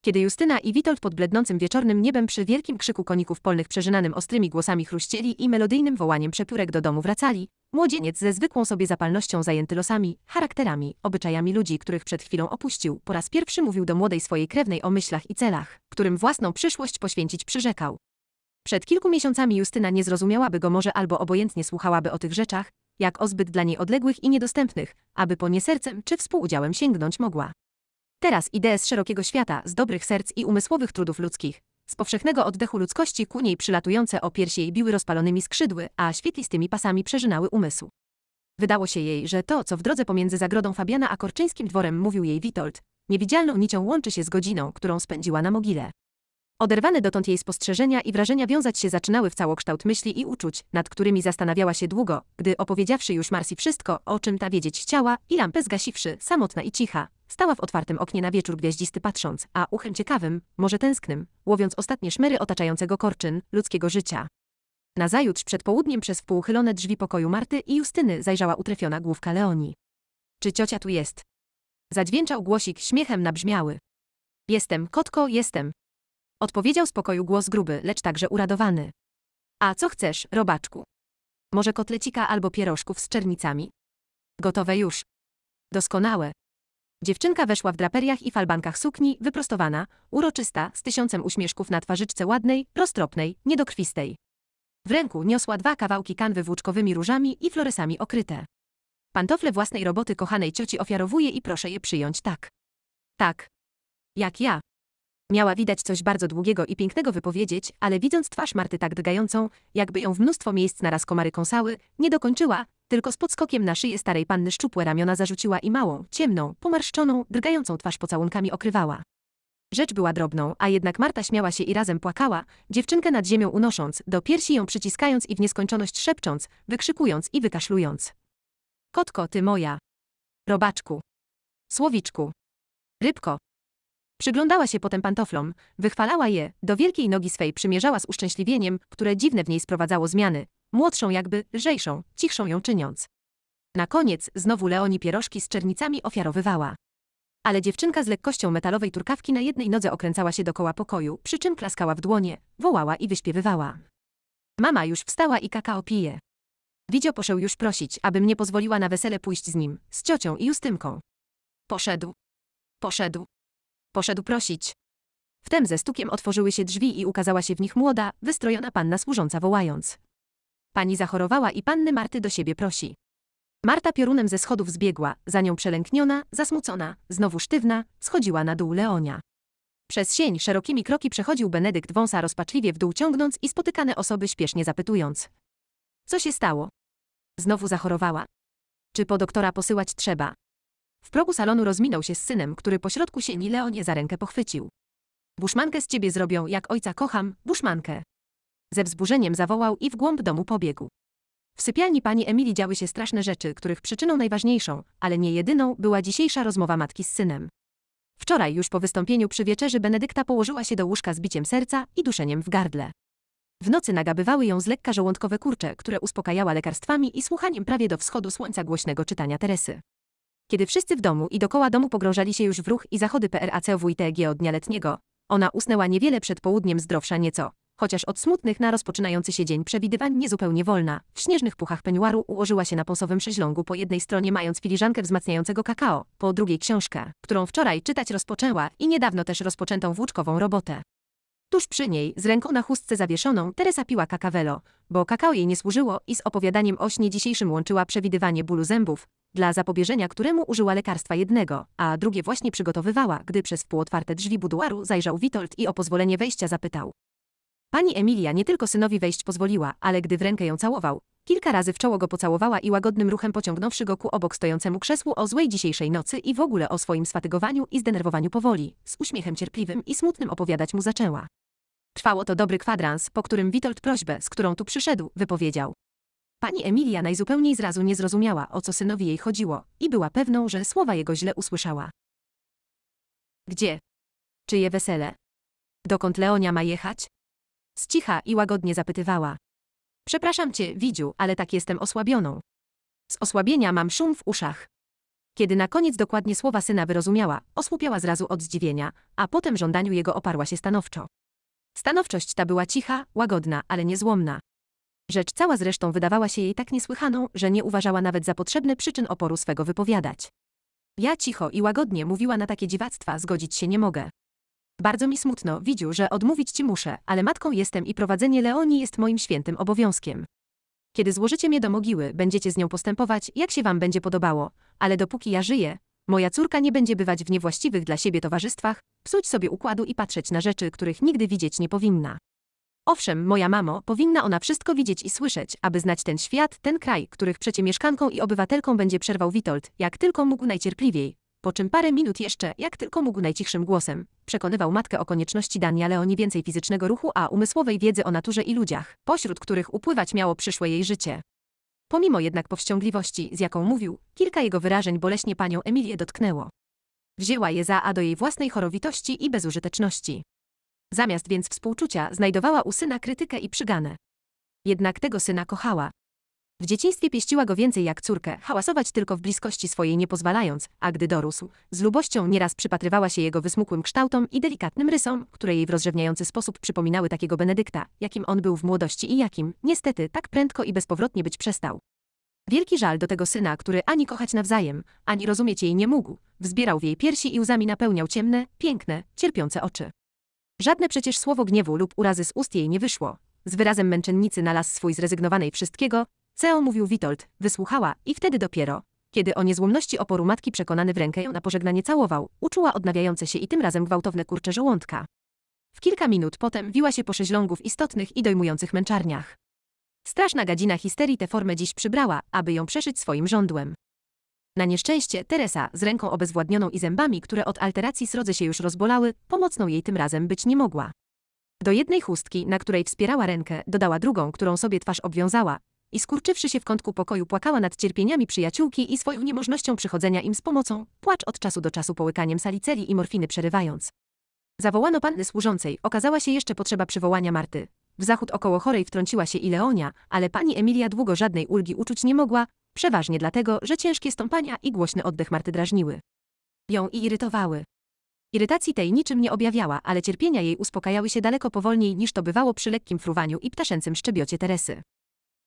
Speaker 1: Kiedy Justyna i Witold pod blednącym wieczornym niebem przy wielkim krzyku koników polnych przeżynanym ostrymi głosami chruścieli i melodyjnym wołaniem przepiórek do domu wracali, młodzieniec ze zwykłą sobie zapalnością zajęty losami, charakterami, obyczajami ludzi, których przed chwilą opuścił, po raz pierwszy mówił do młodej swojej krewnej o myślach i celach, którym własną przyszłość poświęcić przyrzekał. Przed kilku miesiącami Justyna nie zrozumiałaby go może albo obojętnie słuchałaby o tych rzeczach, jak o zbyt dla niej odległych i niedostępnych, aby po nie sercem czy współudziałem sięgnąć mogła. Teraz idee z szerokiego świata, z dobrych serc i umysłowych trudów ludzkich. Z powszechnego oddechu ludzkości ku niej przylatujące o piersi jej biły rozpalonymi skrzydły, a świetlistymi pasami przeżynały umysł. Wydało się jej, że to, co w drodze pomiędzy zagrodą Fabiana a Korczyńskim dworem mówił jej Witold, niewidzialną nicią łączy się z godziną, którą spędziła na mogile. Oderwane dotąd jej spostrzeżenia i wrażenia wiązać się zaczynały w całokształt myśli i uczuć, nad którymi zastanawiała się długo, gdy opowiedziawszy już Marsi wszystko, o czym ta wiedzieć chciała, i lampę zgasiwszy, samotna i cicha, stała w otwartym oknie na wieczór gwiaździsty patrząc, a uchem ciekawym, może tęsknym, łowiąc ostatnie szmery otaczającego korczyn ludzkiego życia. Nazajutrz przed południem przez wpółchylone drzwi pokoju Marty i Justyny zajrzała utrefiona główka Leoni. Czy ciocia tu jest? Zadźwięczał głosik śmiechem nabrzmiały. Jestem, kotko, jestem. Odpowiedział z pokoju głos gruby, lecz także uradowany. A co chcesz, robaczku? Może kotlecika albo pierożków z czernicami? Gotowe już. Doskonałe. Dziewczynka weszła w draperiach i falbankach sukni, wyprostowana, uroczysta, z tysiącem uśmieszków na twarzyczce ładnej, roztropnej, niedokrwistej. W ręku niosła dwa kawałki kanwy włóczkowymi różami i floresami okryte. Pantofle własnej roboty kochanej cioci ofiarowuje i proszę je przyjąć tak. Tak. Jak ja. Miała widać coś bardzo długiego i pięknego wypowiedzieć, ale widząc twarz Marty tak drgającą, jakby ją w mnóstwo miejsc naraz komary kąsały, nie dokończyła, tylko z podskokiem na szyję starej panny szczupłe ramiona zarzuciła i małą, ciemną, pomarszczoną, drgającą twarz pocałunkami okrywała. Rzecz była drobną, a jednak Marta śmiała się i razem płakała, dziewczynkę nad ziemią unosząc, do piersi ją przyciskając i w nieskończoność szepcząc, wykrzykując i wykaszlując. Kotko, ty moja! Robaczku! Słowiczku! Rybko! Przyglądała się potem pantoflom, wychwalała je, do wielkiej nogi swej przymierzała z uszczęśliwieniem, które dziwne w niej sprowadzało zmiany, młodszą jakby, lżejszą, cichszą ją czyniąc. Na koniec znowu Leoni pierożki z czernicami ofiarowywała. Ale dziewczynka z lekkością metalowej turkawki na jednej nodze okręcała się dokoła pokoju, przy czym klaskała w dłonie, wołała i wyśpiewywała. Mama już wstała i kakao pije. Widzio poszedł już prosić, aby mnie pozwoliła na wesele pójść z nim, z ciocią i Justynką. Poszedł. Poszedł. Poszedł prosić. Wtem ze stukiem otworzyły się drzwi i ukazała się w nich młoda, wystrojona panna służąca wołając. Pani zachorowała i panny Marty do siebie prosi. Marta piorunem ze schodów zbiegła, za nią przelękniona, zasmucona, znowu sztywna, schodziła na dół Leonia. Przez sień szerokimi kroki przechodził Benedykt wąsa rozpaczliwie w dół ciągnąc i spotykane osoby śpiesznie zapytując. Co się stało? Znowu zachorowała. Czy po doktora posyłać trzeba? W progu salonu rozminął się z synem, który pośrodku sieni Leonie za rękę pochwycił. Buszmankę z ciebie zrobią, jak ojca kocham, buszmankę. Ze wzburzeniem zawołał i w głąb domu pobiegł. W sypialni pani Emily działy się straszne rzeczy, których przyczyną najważniejszą, ale nie jedyną, była dzisiejsza rozmowa matki z synem. Wczoraj już po wystąpieniu przy wieczerzy Benedykta położyła się do łóżka z biciem serca i duszeniem w gardle. W nocy nagabywały ją z lekka żołądkowe kurcze, które uspokajała lekarstwami i słuchaniem prawie do wschodu słońca głośnego czytania Teresy. Kiedy wszyscy w domu i dokoła domu pogrążali się już w ruch i zachody PRACOWITG od dnia letniego, ona usnęła niewiele przed południem zdrowsza nieco, chociaż od smutnych na rozpoczynający się dzień przewidywań niezupełnie wolna, w śnieżnych puchach peniuaru ułożyła się na posowym przeźlągu po jednej stronie mając filiżankę wzmacniającego kakao, po drugiej książkę, którą wczoraj czytać rozpoczęła i niedawno też rozpoczętą włóczkową robotę. Tuż przy niej, z ręką na chustce zawieszoną, Teresa piła kakawelo, bo kakao jej nie służyło i z opowiadaniem o śnie dzisiejszym łączyła przewidywanie bólu zębów, dla zapobieżenia któremu użyła lekarstwa jednego, a drugie właśnie przygotowywała, gdy przez półotwarte drzwi buduaru zajrzał Witold i o pozwolenie wejścia zapytał. Pani Emilia nie tylko synowi wejść pozwoliła, ale gdy w rękę ją całował, Kilka razy w czoło go pocałowała i łagodnym ruchem pociągnąwszy go ku obok stojącemu krzesłu o złej dzisiejszej nocy i w ogóle o swoim sfatygowaniu i zdenerwowaniu powoli, z uśmiechem cierpliwym i smutnym opowiadać mu zaczęła. Trwało to dobry kwadrans, po którym Witold prośbę, z którą tu przyszedł, wypowiedział. Pani Emilia najzupełniej zrazu nie zrozumiała, o co synowi jej chodziło, i była pewną, że słowa jego źle usłyszała. Gdzie? Czyje wesele? Dokąd Leonia ma jechać? Z cicha i łagodnie zapytywała. Przepraszam cię, Widziu, ale tak jestem osłabioną. Z osłabienia mam szum w uszach. Kiedy na koniec dokładnie słowa syna wyrozumiała, osłupiała zrazu od zdziwienia, a potem żądaniu jego oparła się stanowczo. Stanowczość ta była cicha, łagodna, ale niezłomna. Rzecz cała zresztą wydawała się jej tak niesłychaną, że nie uważała nawet za potrzebny przyczyn oporu swego wypowiadać. Ja cicho i łagodnie mówiła na takie dziwactwa, zgodzić się nie mogę. Bardzo mi smutno, Widziu, że odmówić ci muszę, ale matką jestem i prowadzenie Leonii jest moim świętym obowiązkiem. Kiedy złożycie mnie do mogiły, będziecie z nią postępować, jak się wam będzie podobało, ale dopóki ja żyję, moja córka nie będzie bywać w niewłaściwych dla siebie towarzystwach, psuć sobie układu i patrzeć na rzeczy, których nigdy widzieć nie powinna. Owszem, moja mamo, powinna ona wszystko widzieć i słyszeć, aby znać ten świat, ten kraj, których przecie mieszkanką i obywatelką będzie przerwał Witold, jak tylko mógł najcierpliwiej, po czym parę minut jeszcze, jak tylko mógł najcichszym głosem, przekonywał matkę o konieczności dania Leonie więcej fizycznego ruchu, a umysłowej wiedzy o naturze i ludziach, pośród których upływać miało przyszłe jej życie. Pomimo jednak powściągliwości, z jaką mówił, kilka jego wyrażeń boleśnie panią Emilię dotknęło. Wzięła je za a do jej własnej chorowitości i bezużyteczności. Zamiast więc współczucia, znajdowała u syna krytykę i przyganę. Jednak tego syna kochała, w dzieciństwie pieściła go więcej jak córkę, hałasować tylko w bliskości swojej nie pozwalając, a gdy dorósł, z lubością nieraz przypatrywała się jego wysmukłym kształtom i delikatnym rysom, które jej w rozrzewniający sposób przypominały takiego Benedykta, jakim on był w młodości i jakim, niestety, tak prędko i bezpowrotnie być przestał. Wielki żal do tego syna, który ani kochać nawzajem, ani rozumieć jej nie mógł, wzbierał w jej piersi i łzami napełniał ciemne, piękne, cierpiące oczy. Żadne przecież słowo gniewu lub urazy z ust jej nie wyszło. Z wyrazem męczennicy na las swój zrezygnowanej wszystkiego, Ceo mówił Witold, wysłuchała i wtedy dopiero, kiedy o niezłomności oporu matki przekonany w rękę ją na pożegnanie całował, uczuła odnawiające się i tym razem gwałtowne kurcze żołądka. W kilka minut potem wiła się po szeźlągów istotnych i dojmujących męczarniach. Straszna gadzina histerii tę formę dziś przybrała, aby ją przeszyć swoim żądłem. Na nieszczęście Teresa, z ręką obezwładnioną i zębami, które od alteracji srodze się już rozbolały, pomocną jej tym razem być nie mogła. Do jednej chustki, na której wspierała rękę, dodała drugą, którą sobie twarz obwiązała, i skurczywszy się w kątku pokoju płakała nad cierpieniami przyjaciółki i swoją niemożnością przychodzenia im z pomocą, płacz od czasu do czasu połykaniem saliceli i morfiny przerywając. Zawołano panny służącej, okazała się jeszcze potrzeba przywołania Marty. W zachód około chorej wtrąciła się i Leonia, ale pani Emilia długo żadnej ulgi uczuć nie mogła, przeważnie dlatego, że ciężkie stąpania i głośny oddech Marty drażniły. Ją i irytowały. Irytacji tej niczym nie objawiała, ale cierpienia jej uspokajały się daleko powolniej niż to bywało przy lekkim fruwaniu i ptaszęcym szczebiocie Teresy.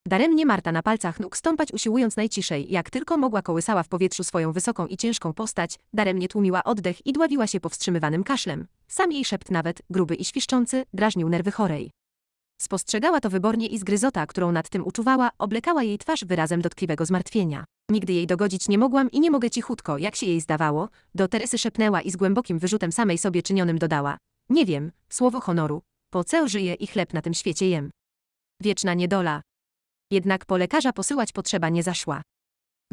Speaker 1: Daremnie Marta na palcach nóg stąpać usiłując najciszej, jak tylko mogła kołysała w powietrzu swoją wysoką i ciężką postać, daremnie tłumiła oddech i dławiła się powstrzymywanym kaszlem. Sam jej szept nawet, gruby i świszczący, drażnił nerwy chorej. Spostrzegała to wybornie i zgryzota, którą nad tym uczuwała, oblekała jej twarz wyrazem dotkliwego zmartwienia. Nigdy jej dogodzić nie mogłam i nie mogę cichutko, jak się jej zdawało, do Teresy szepnęła i z głębokim wyrzutem samej sobie czynionym dodała. Nie wiem, słowo honoru, po co żyję i chleb na tym świecie jem. Wieczna niedola, jednak po lekarza posyłać potrzeba nie zaszła.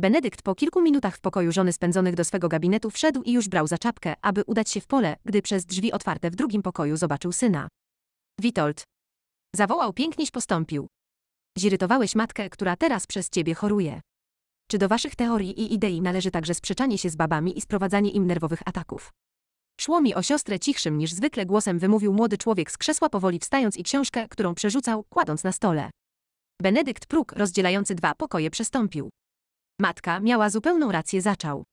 Speaker 1: Benedykt po kilku minutach w pokoju żony spędzonych do swego gabinetu wszedł i już brał za czapkę, aby udać się w pole, gdy przez drzwi otwarte w drugim pokoju zobaczył syna. Witold. Zawołał pięknieś postąpił. Zirytowałeś matkę, która teraz przez ciebie choruje. Czy do waszych teorii i idei należy także sprzeczanie się z babami i sprowadzanie im nerwowych ataków? Szło mi o siostrę cichszym niż zwykle głosem wymówił młody człowiek z krzesła powoli wstając i książkę, którą przerzucał, kładąc na stole. Benedykt próg rozdzielający dwa pokoje przestąpił. Matka miała zupełną rację zaczął.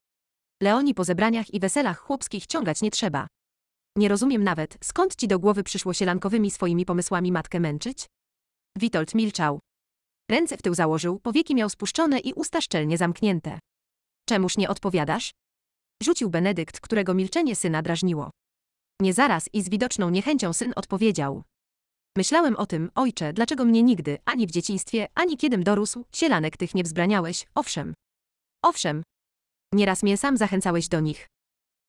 Speaker 1: Leoni po zebraniach i weselach chłopskich ciągać nie trzeba. Nie rozumiem nawet, skąd ci do głowy przyszło się lankowymi swoimi pomysłami matkę męczyć? Witold milczał. Ręce w tył założył, powieki miał spuszczone i usta szczelnie zamknięte. Czemuż nie odpowiadasz? Rzucił Benedykt, którego milczenie syna drażniło. Nie zaraz i z widoczną niechęcią syn odpowiedział. Myślałem o tym, ojcze, dlaczego mnie nigdy, ani w dzieciństwie, ani kiedym dorósł, sielanek tych nie wzbraniałeś, owszem. Owszem. Nieraz mnie sam zachęcałeś do nich.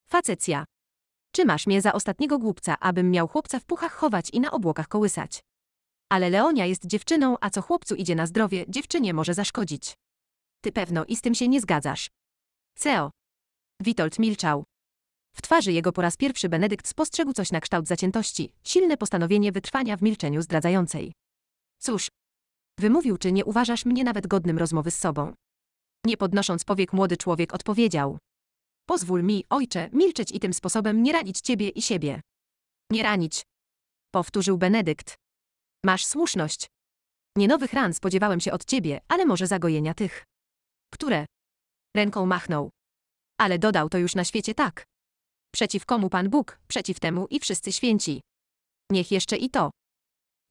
Speaker 1: Facecja. Czy masz mnie za ostatniego głupca, abym miał chłopca w puchach chować i na obłokach kołysać? Ale Leonia jest dziewczyną, a co chłopcu idzie na zdrowie, dziewczynie może zaszkodzić. Ty pewno i z tym się nie zgadzasz. Ceo. Witold milczał. W twarzy jego po raz pierwszy Benedykt spostrzegł coś na kształt zaciętości, silne postanowienie wytrwania w milczeniu zdradzającej. Cóż, wymówił, czy nie uważasz mnie nawet godnym rozmowy z sobą. Nie podnosząc powiek młody człowiek odpowiedział. Pozwól mi, ojcze, milczeć i tym sposobem nie ranić ciebie i siebie. Nie ranić. Powtórzył Benedykt. Masz słuszność. Nie nowych ran spodziewałem się od ciebie, ale może zagojenia tych. Które? Ręką machnął. Ale dodał to już na świecie tak przeciw komu Pan Bóg, przeciw temu i wszyscy święci. Niech jeszcze i to.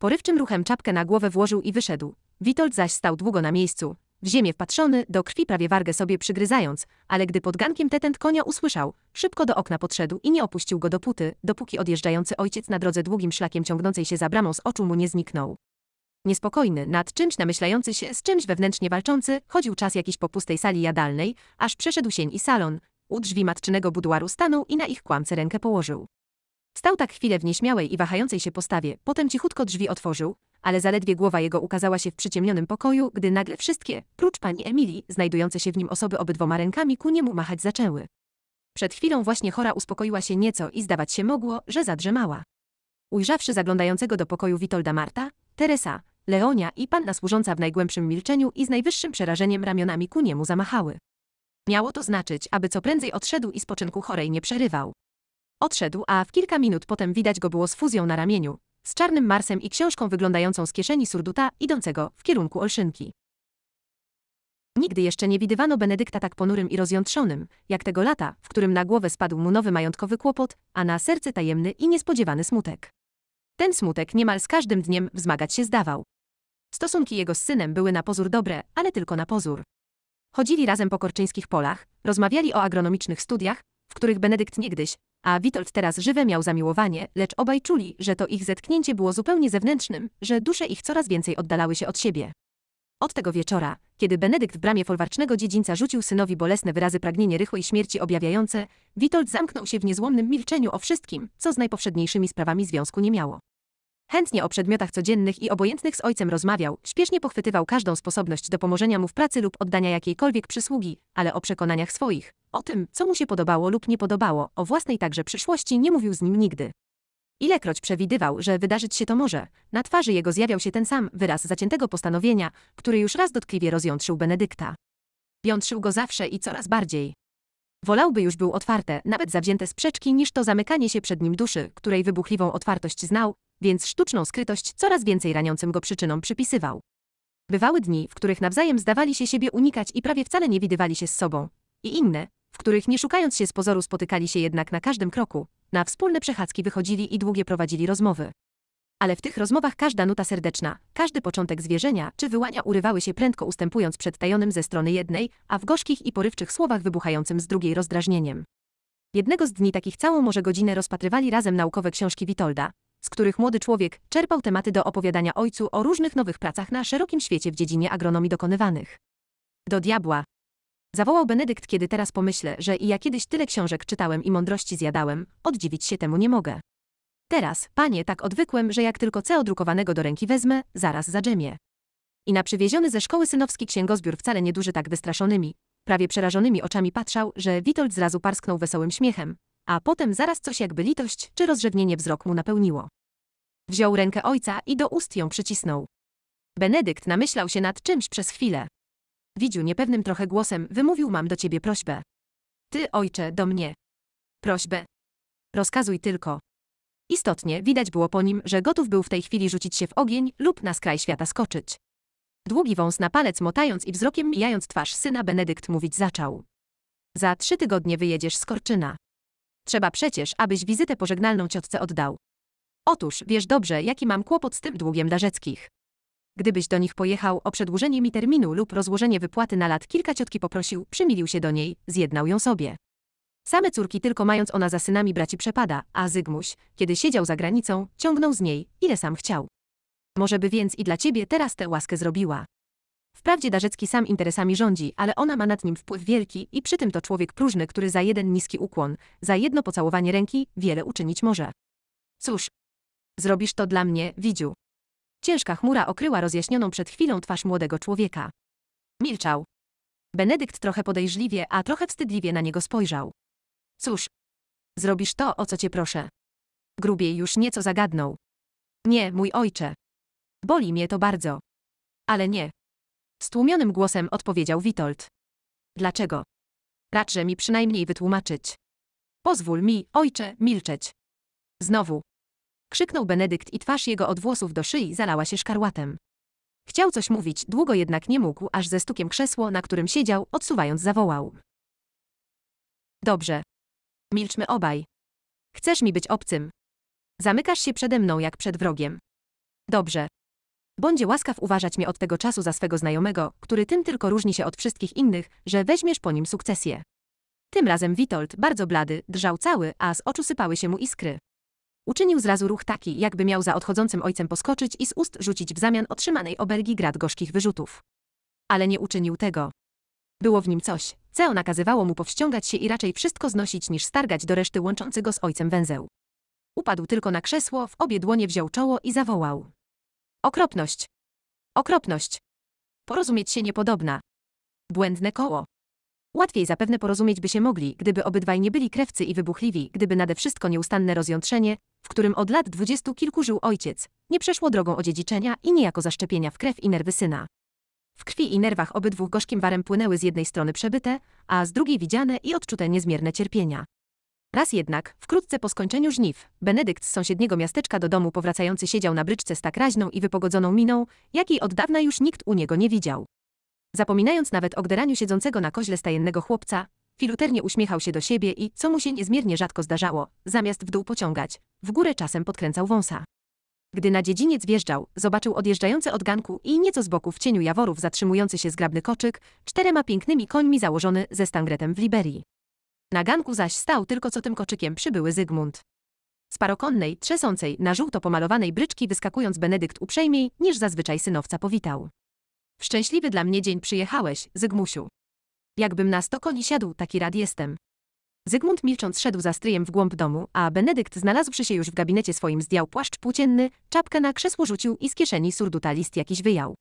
Speaker 1: Porywczym ruchem czapkę na głowę włożył i wyszedł. Witold zaś stał długo na miejscu, w ziemię wpatrzony, do krwi prawie wargę sobie przygryzając, ale gdy pod gankiem tetent konia usłyszał, szybko do okna podszedł i nie opuścił go dopóty, dopóki odjeżdżający ojciec na drodze długim szlakiem ciągnącej się za bramą z oczu mu nie zniknął. Niespokojny, nad czymś namyślający się, z czymś wewnętrznie walczący, chodził czas jakiś po pustej sali jadalnej, aż przeszedł sień i salon, u drzwi matczynego buduaru stanął i na ich kłamce rękę położył. Stał tak chwilę w nieśmiałej i wahającej się postawie, potem cichutko drzwi otworzył, ale zaledwie głowa jego ukazała się w przyciemnionym pokoju, gdy nagle wszystkie, prócz pani Emilii, znajdujące się w nim osoby obydwoma rękami ku niemu machać zaczęły. Przed chwilą właśnie chora uspokoiła się nieco i zdawać się mogło, że zadrzemała. Ujrzawszy zaglądającego do pokoju Witolda Marta, Teresa, Leonia i panna służąca w najgłębszym milczeniu i z najwyższym przerażeniem ramionami ku niemu zamachały. Miało to znaczyć, aby co prędzej odszedł i spoczynku chorej nie przerywał. Odszedł, a w kilka minut potem widać go było z fuzją na ramieniu, z czarnym marsem i książką wyglądającą z kieszeni surduta, idącego w kierunku Olszynki. Nigdy jeszcze nie widywano Benedykta tak ponurym i rozjątrzonym, jak tego lata, w którym na głowę spadł mu nowy majątkowy kłopot, a na serce tajemny i niespodziewany smutek. Ten smutek niemal z każdym dniem wzmagać się zdawał. Stosunki jego z synem były na pozór dobre, ale tylko na pozór. Chodzili razem po korczyńskich polach, rozmawiali o agronomicznych studiach, w których Benedykt niegdyś, a Witold teraz żywe miał zamiłowanie, lecz obaj czuli, że to ich zetknięcie było zupełnie zewnętrznym, że dusze ich coraz więcej oddalały się od siebie. Od tego wieczora, kiedy Benedykt w bramie folwarcznego dziedzińca rzucił synowi bolesne wyrazy pragnienia rychłej śmierci objawiające, Witold zamknął się w niezłomnym milczeniu o wszystkim, co z najpowszedniejszymi sprawami związku nie miało. Chętnie o przedmiotach codziennych i obojętnych z ojcem rozmawiał, śpiesznie pochwytywał każdą sposobność do pomożenia mu w pracy lub oddania jakiejkolwiek przysługi, ale o przekonaniach swoich, o tym, co mu się podobało lub nie podobało, o własnej także przyszłości nie mówił z nim nigdy. Ilekroć przewidywał, że wydarzyć się to może, na twarzy jego zjawiał się ten sam wyraz zaciętego postanowienia, który już raz dotkliwie rozjątrzył Benedykta. Jątrzył go zawsze i coraz bardziej. Wolałby już był otwarte, nawet zawzięte sprzeczki, niż to zamykanie się przed nim duszy, której wybuchliwą otwartość znał, więc sztuczną skrytość coraz więcej raniącym go przyczynom przypisywał. Bywały dni, w których nawzajem zdawali się siebie unikać i prawie wcale nie widywali się z sobą, i inne, w których nie szukając się z pozoru spotykali się jednak na każdym kroku, na wspólne przechadzki wychodzili i długie prowadzili rozmowy. Ale w tych rozmowach każda nuta serdeczna, każdy początek zwierzenia czy wyłania urywały się prędko ustępując przed tajonym ze strony jednej, a w gorzkich i porywczych słowach wybuchającym z drugiej rozdrażnieniem. Jednego z dni takich całą może godzinę rozpatrywali razem naukowe książki Witolda, z których młody człowiek czerpał tematy do opowiadania ojcu o różnych nowych pracach na szerokim świecie w dziedzinie agronomii dokonywanych. Do diabła. Zawołał Benedykt, kiedy teraz pomyślę, że i ja kiedyś tyle książek czytałem i mądrości zjadałem, oddziwić się temu nie mogę. Teraz, panie, tak odwykłem, że jak tylko ce odrukowanego do ręki wezmę, zaraz zadrzemię. I na przywieziony ze szkoły synowski księgozbiór wcale nie duży, tak wystraszonymi, prawie przerażonymi oczami patrzał, że Witold zrazu parsknął wesołym śmiechem, a potem zaraz coś jakby litość czy rozrzewnienie wzrok mu napełniło. Wziął rękę ojca i do ust ją przycisnął. Benedykt namyślał się nad czymś przez chwilę. Widziu niepewnym trochę głosem wymówił mam do ciebie prośbę. Ty, ojcze, do mnie. Prośbę. Rozkazuj tylko. Istotnie widać było po nim, że gotów był w tej chwili rzucić się w ogień lub na skraj świata skoczyć. Długi wąs na palec motając i wzrokiem mijając twarz syna Benedykt mówić zaczął. Za trzy tygodnie wyjedziesz z Korczyna. Trzeba przecież, abyś wizytę pożegnalną ciotce oddał. Otóż, wiesz dobrze, jaki mam kłopot z tym długiem rzeckich. Gdybyś do nich pojechał o przedłużenie mi terminu lub rozłożenie wypłaty na lat kilka ciotki poprosił, przymilił się do niej, zjednał ją sobie. Same córki tylko mając ona za synami braci przepada, a Zygmuś, kiedy siedział za granicą, ciągnął z niej, ile sam chciał. Może by więc i dla ciebie teraz tę łaskę zrobiła. Wprawdzie Darzecki sam interesami rządzi, ale ona ma nad nim wpływ wielki i przy tym to człowiek próżny, który za jeden niski ukłon, za jedno pocałowanie ręki, wiele uczynić może. Cóż. Zrobisz to dla mnie, Widziu. Ciężka chmura okryła rozjaśnioną przed chwilą twarz młodego człowieka. Milczał. Benedykt trochę podejrzliwie, a trochę wstydliwie na niego spojrzał. Cóż. Zrobisz to, o co cię proszę. Grubiej już nieco zagadnął. Nie, mój ojcze. Boli mnie to bardzo. Ale nie. Stłumionym głosem odpowiedział Witold. Dlaczego? Raczże mi przynajmniej wytłumaczyć. Pozwól mi, ojcze, milczeć. Znowu. Krzyknął Benedykt i twarz jego od włosów do szyi zalała się szkarłatem. Chciał coś mówić, długo jednak nie mógł, aż ze stukiem krzesło, na którym siedział, odsuwając zawołał. Dobrze. Milczmy obaj. Chcesz mi być obcym. Zamykasz się przede mną jak przed wrogiem. Dobrze. Bądź łaskaw uważać mnie od tego czasu za swego znajomego, który tym tylko różni się od wszystkich innych, że weźmiesz po nim sukcesję. Tym razem Witold, bardzo blady, drżał cały, a z oczu sypały się mu iskry. Uczynił zrazu ruch taki, jakby miał za odchodzącym ojcem poskoczyć i z ust rzucić w zamian otrzymanej obelgi grad gorzkich wyrzutów. Ale nie uczynił tego. Było w nim coś, co nakazywało mu powściągać się i raczej wszystko znosić niż stargać do reszty łączący go z ojcem węzeł. Upadł tylko na krzesło, w obie dłonie wziął czoło i zawołał. Okropność. Okropność. Porozumieć się niepodobna. Błędne koło. Łatwiej zapewne porozumieć by się mogli, gdyby obydwaj nie byli krewcy i wybuchliwi, gdyby nade wszystko nieustanne rozjątrzenie, w którym od lat dwudziestu kilku żył ojciec, nie przeszło drogą odziedziczenia i niejako zaszczepienia w krew i nerwy syna. W krwi i nerwach obydwu gorzkim warem płynęły z jednej strony przebyte, a z drugiej widziane i odczute niezmierne cierpienia. Raz jednak, wkrótce po skończeniu żniw, Benedykt z sąsiedniego miasteczka do domu powracający siedział na bryczce z tak raźną i wypogodzoną miną, jakiej od dawna już nikt u niego nie widział. Zapominając nawet o gderaniu siedzącego na koźle stajennego chłopca, filuternie uśmiechał się do siebie i, co mu się niezmiernie rzadko zdarzało, zamiast w dół pociągać, w górę czasem podkręcał wąsa. Gdy na dziedziniec wjeżdżał, zobaczył odjeżdżający od ganku i nieco z boku w cieniu jaworów zatrzymujący się zgrabny koczyk, czterema pięknymi końmi założony ze stangretem w Liberii. Na ganku zaś stał tylko co tym koczykiem przybyły Zygmunt. Z parokonnej, trzęsącej, na żółto pomalowanej bryczki wyskakując Benedykt uprzejmiej, niż zazwyczaj synowca powitał. W szczęśliwy dla mnie dzień przyjechałeś, Zygmusiu. Jakbym na sto koni siadł, taki rad jestem. Zygmunt milcząc szedł za stryjem w głąb domu, a Benedykt znalazłszy się już w gabinecie swoim zdjął płaszcz płócienny, czapkę na krzesło rzucił i z kieszeni surduta list jakiś wyjął.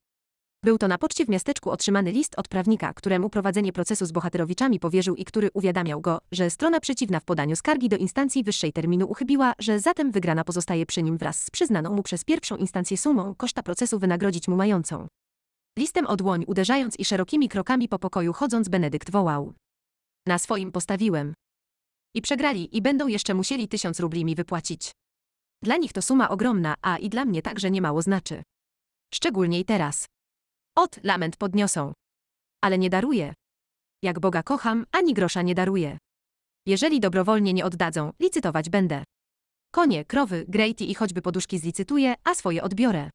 Speaker 1: Był to na poczcie w miasteczku otrzymany list od prawnika, któremu prowadzenie procesu z Bohaterowiczami powierzył i który uwiadamiał go, że strona przeciwna w podaniu skargi do instancji wyższej terminu uchybiła, że zatem wygrana pozostaje przy nim wraz z przyznaną mu przez pierwszą instancję sumą koszta procesu wynagrodzić mu mającą. Listem o dłoń uderzając i szerokimi krokami po pokoju chodząc Benedykt wołał. Na swoim postawiłem. I przegrali i będą jeszcze musieli tysiąc rubli mi wypłacić. Dla nich to suma ogromna, a i dla mnie także niemało znaczy. Szczególniej teraz. Ot, lament podniosą. Ale nie daruję. Jak Boga kocham, ani grosza nie daruję. Jeżeli dobrowolnie nie oddadzą, licytować będę. Konie, krowy, grejty i choćby poduszki zlicytuję, a swoje odbiorę.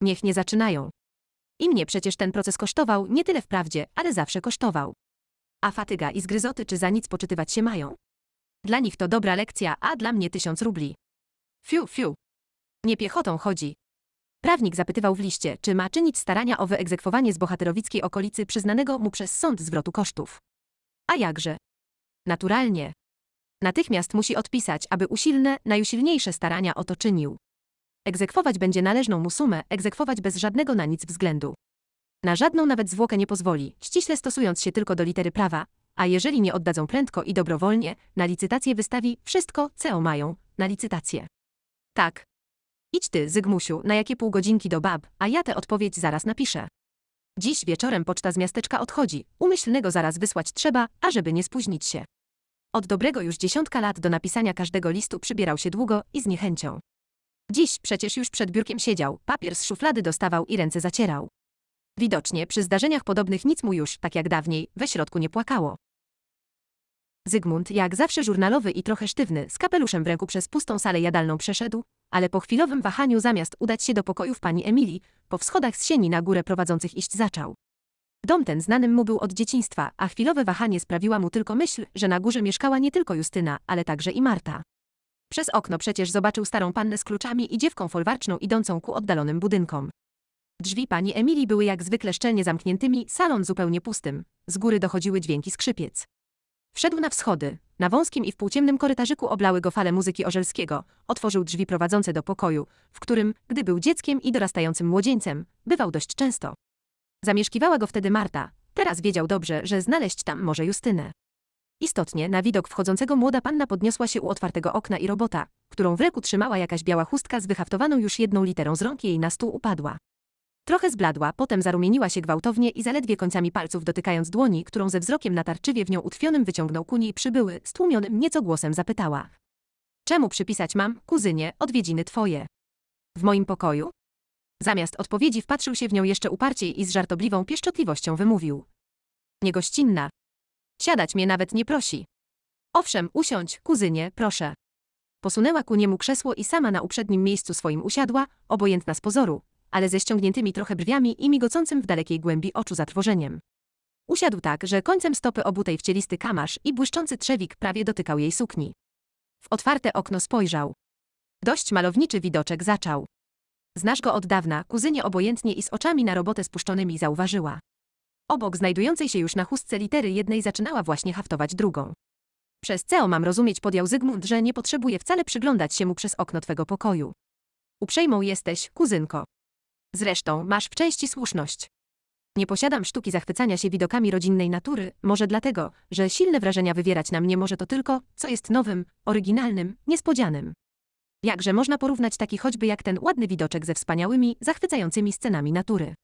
Speaker 1: Niech nie zaczynają. I mnie przecież ten proces kosztował, nie tyle wprawdzie, ale zawsze kosztował. A fatyga i zgryzoty czy za nic poczytywać się mają. Dla nich to dobra lekcja, a dla mnie tysiąc rubli. Fiu, fiu. Nie piechotą chodzi, Prawnik zapytywał w liście, czy ma czynić starania o wyegzekwowanie z bohaterowickiej okolicy przyznanego mu przez sąd zwrotu kosztów. A jakże? Naturalnie. Natychmiast musi odpisać, aby usilne, najusilniejsze starania o to czynił. Egzekwować będzie należną mu sumę, egzekwować bez żadnego na nic względu. Na żadną nawet zwłokę nie pozwoli, ściśle stosując się tylko do litery prawa, a jeżeli nie oddadzą prędko i dobrowolnie, na licytację wystawi wszystko, co mają, na licytację. Tak, Idź ty, Zygmusiu, na jakie pół godzinki do bab, a ja tę odpowiedź zaraz napiszę. Dziś wieczorem poczta z miasteczka odchodzi, umyślnego zaraz wysłać trzeba, ażeby nie spóźnić się. Od dobrego już dziesiątka lat do napisania każdego listu przybierał się długo i z niechęcią. Dziś przecież już przed biurkiem siedział, papier z szuflady dostawał i ręce zacierał. Widocznie przy zdarzeniach podobnych nic mu już, tak jak dawniej, we środku nie płakało. Zygmunt, jak zawsze żurnalowy i trochę sztywny, z kapeluszem w ręku przez pustą salę jadalną przeszedł, ale po chwilowym wahaniu zamiast udać się do pokojów pani Emilii, po wschodach z sieni na górę prowadzących iść zaczął. Dom ten znanym mu był od dzieciństwa, a chwilowe wahanie sprawiła mu tylko myśl, że na górze mieszkała nie tylko Justyna, ale także i Marta. Przez okno przecież zobaczył starą pannę z kluczami i dziewką folwarczną idącą ku oddalonym budynkom. Drzwi pani Emilii były jak zwykle szczelnie zamkniętymi, salon zupełnie pustym. Z góry dochodziły dźwięki skrzypiec. Wszedł na wschody. Na wąskim i w półciemnym korytarzyku oblały go fale muzyki Orzelskiego. Otworzył drzwi prowadzące do pokoju, w którym, gdy był dzieckiem i dorastającym młodzieńcem, bywał dość często. Zamieszkiwała go wtedy Marta. Teraz wiedział dobrze, że znaleźć tam może Justynę. Istotnie, na widok wchodzącego młoda panna podniosła się u otwartego okna i robota, którą w reku trzymała jakaś biała chustka z wyhaftowaną już jedną literą z rąk jej na stół upadła. Trochę zbladła, potem zarumieniła się gwałtownie i zaledwie końcami palców dotykając dłoni, którą ze wzrokiem natarczywie w nią utwionym wyciągnął ku niej przybyły, stłumionym nieco głosem zapytała. Czemu przypisać mam, kuzynie, odwiedziny twoje? W moim pokoju? Zamiast odpowiedzi wpatrzył się w nią jeszcze uparciej i z żartobliwą pieszczotliwością wymówił. Niegościnna. Siadać mnie nawet nie prosi. Owszem, usiądź, kuzynie, proszę. Posunęła ku niemu krzesło i sama na uprzednim miejscu swoim usiadła, obojętna z pozoru, ale ze ściągniętymi trochę brwiami i migocącym w dalekiej głębi oczu zatworzeniem. Usiadł tak, że końcem stopy obutej w cielisty kamasz i błyszczący trzewik prawie dotykał jej sukni. W otwarte okno spojrzał. Dość malowniczy widoczek zaczął. Znasz go od dawna, kuzynie obojętnie i z oczami na robotę spuszczonymi zauważyła. Obok znajdującej się już na chustce litery jednej zaczynała właśnie haftować drugą. Przez CEO mam rozumieć podjął Zygmunt, że nie potrzebuje wcale przyglądać się mu przez okno twego pokoju. Uprzejmą jesteś, kuzynko. Zresztą, masz w części słuszność. Nie posiadam sztuki zachwycania się widokami rodzinnej natury, może dlatego, że silne wrażenia wywierać na mnie może to tylko, co jest nowym, oryginalnym, niespodzianym. Jakże można porównać taki choćby jak ten ładny widoczek ze wspaniałymi, zachwycającymi scenami natury.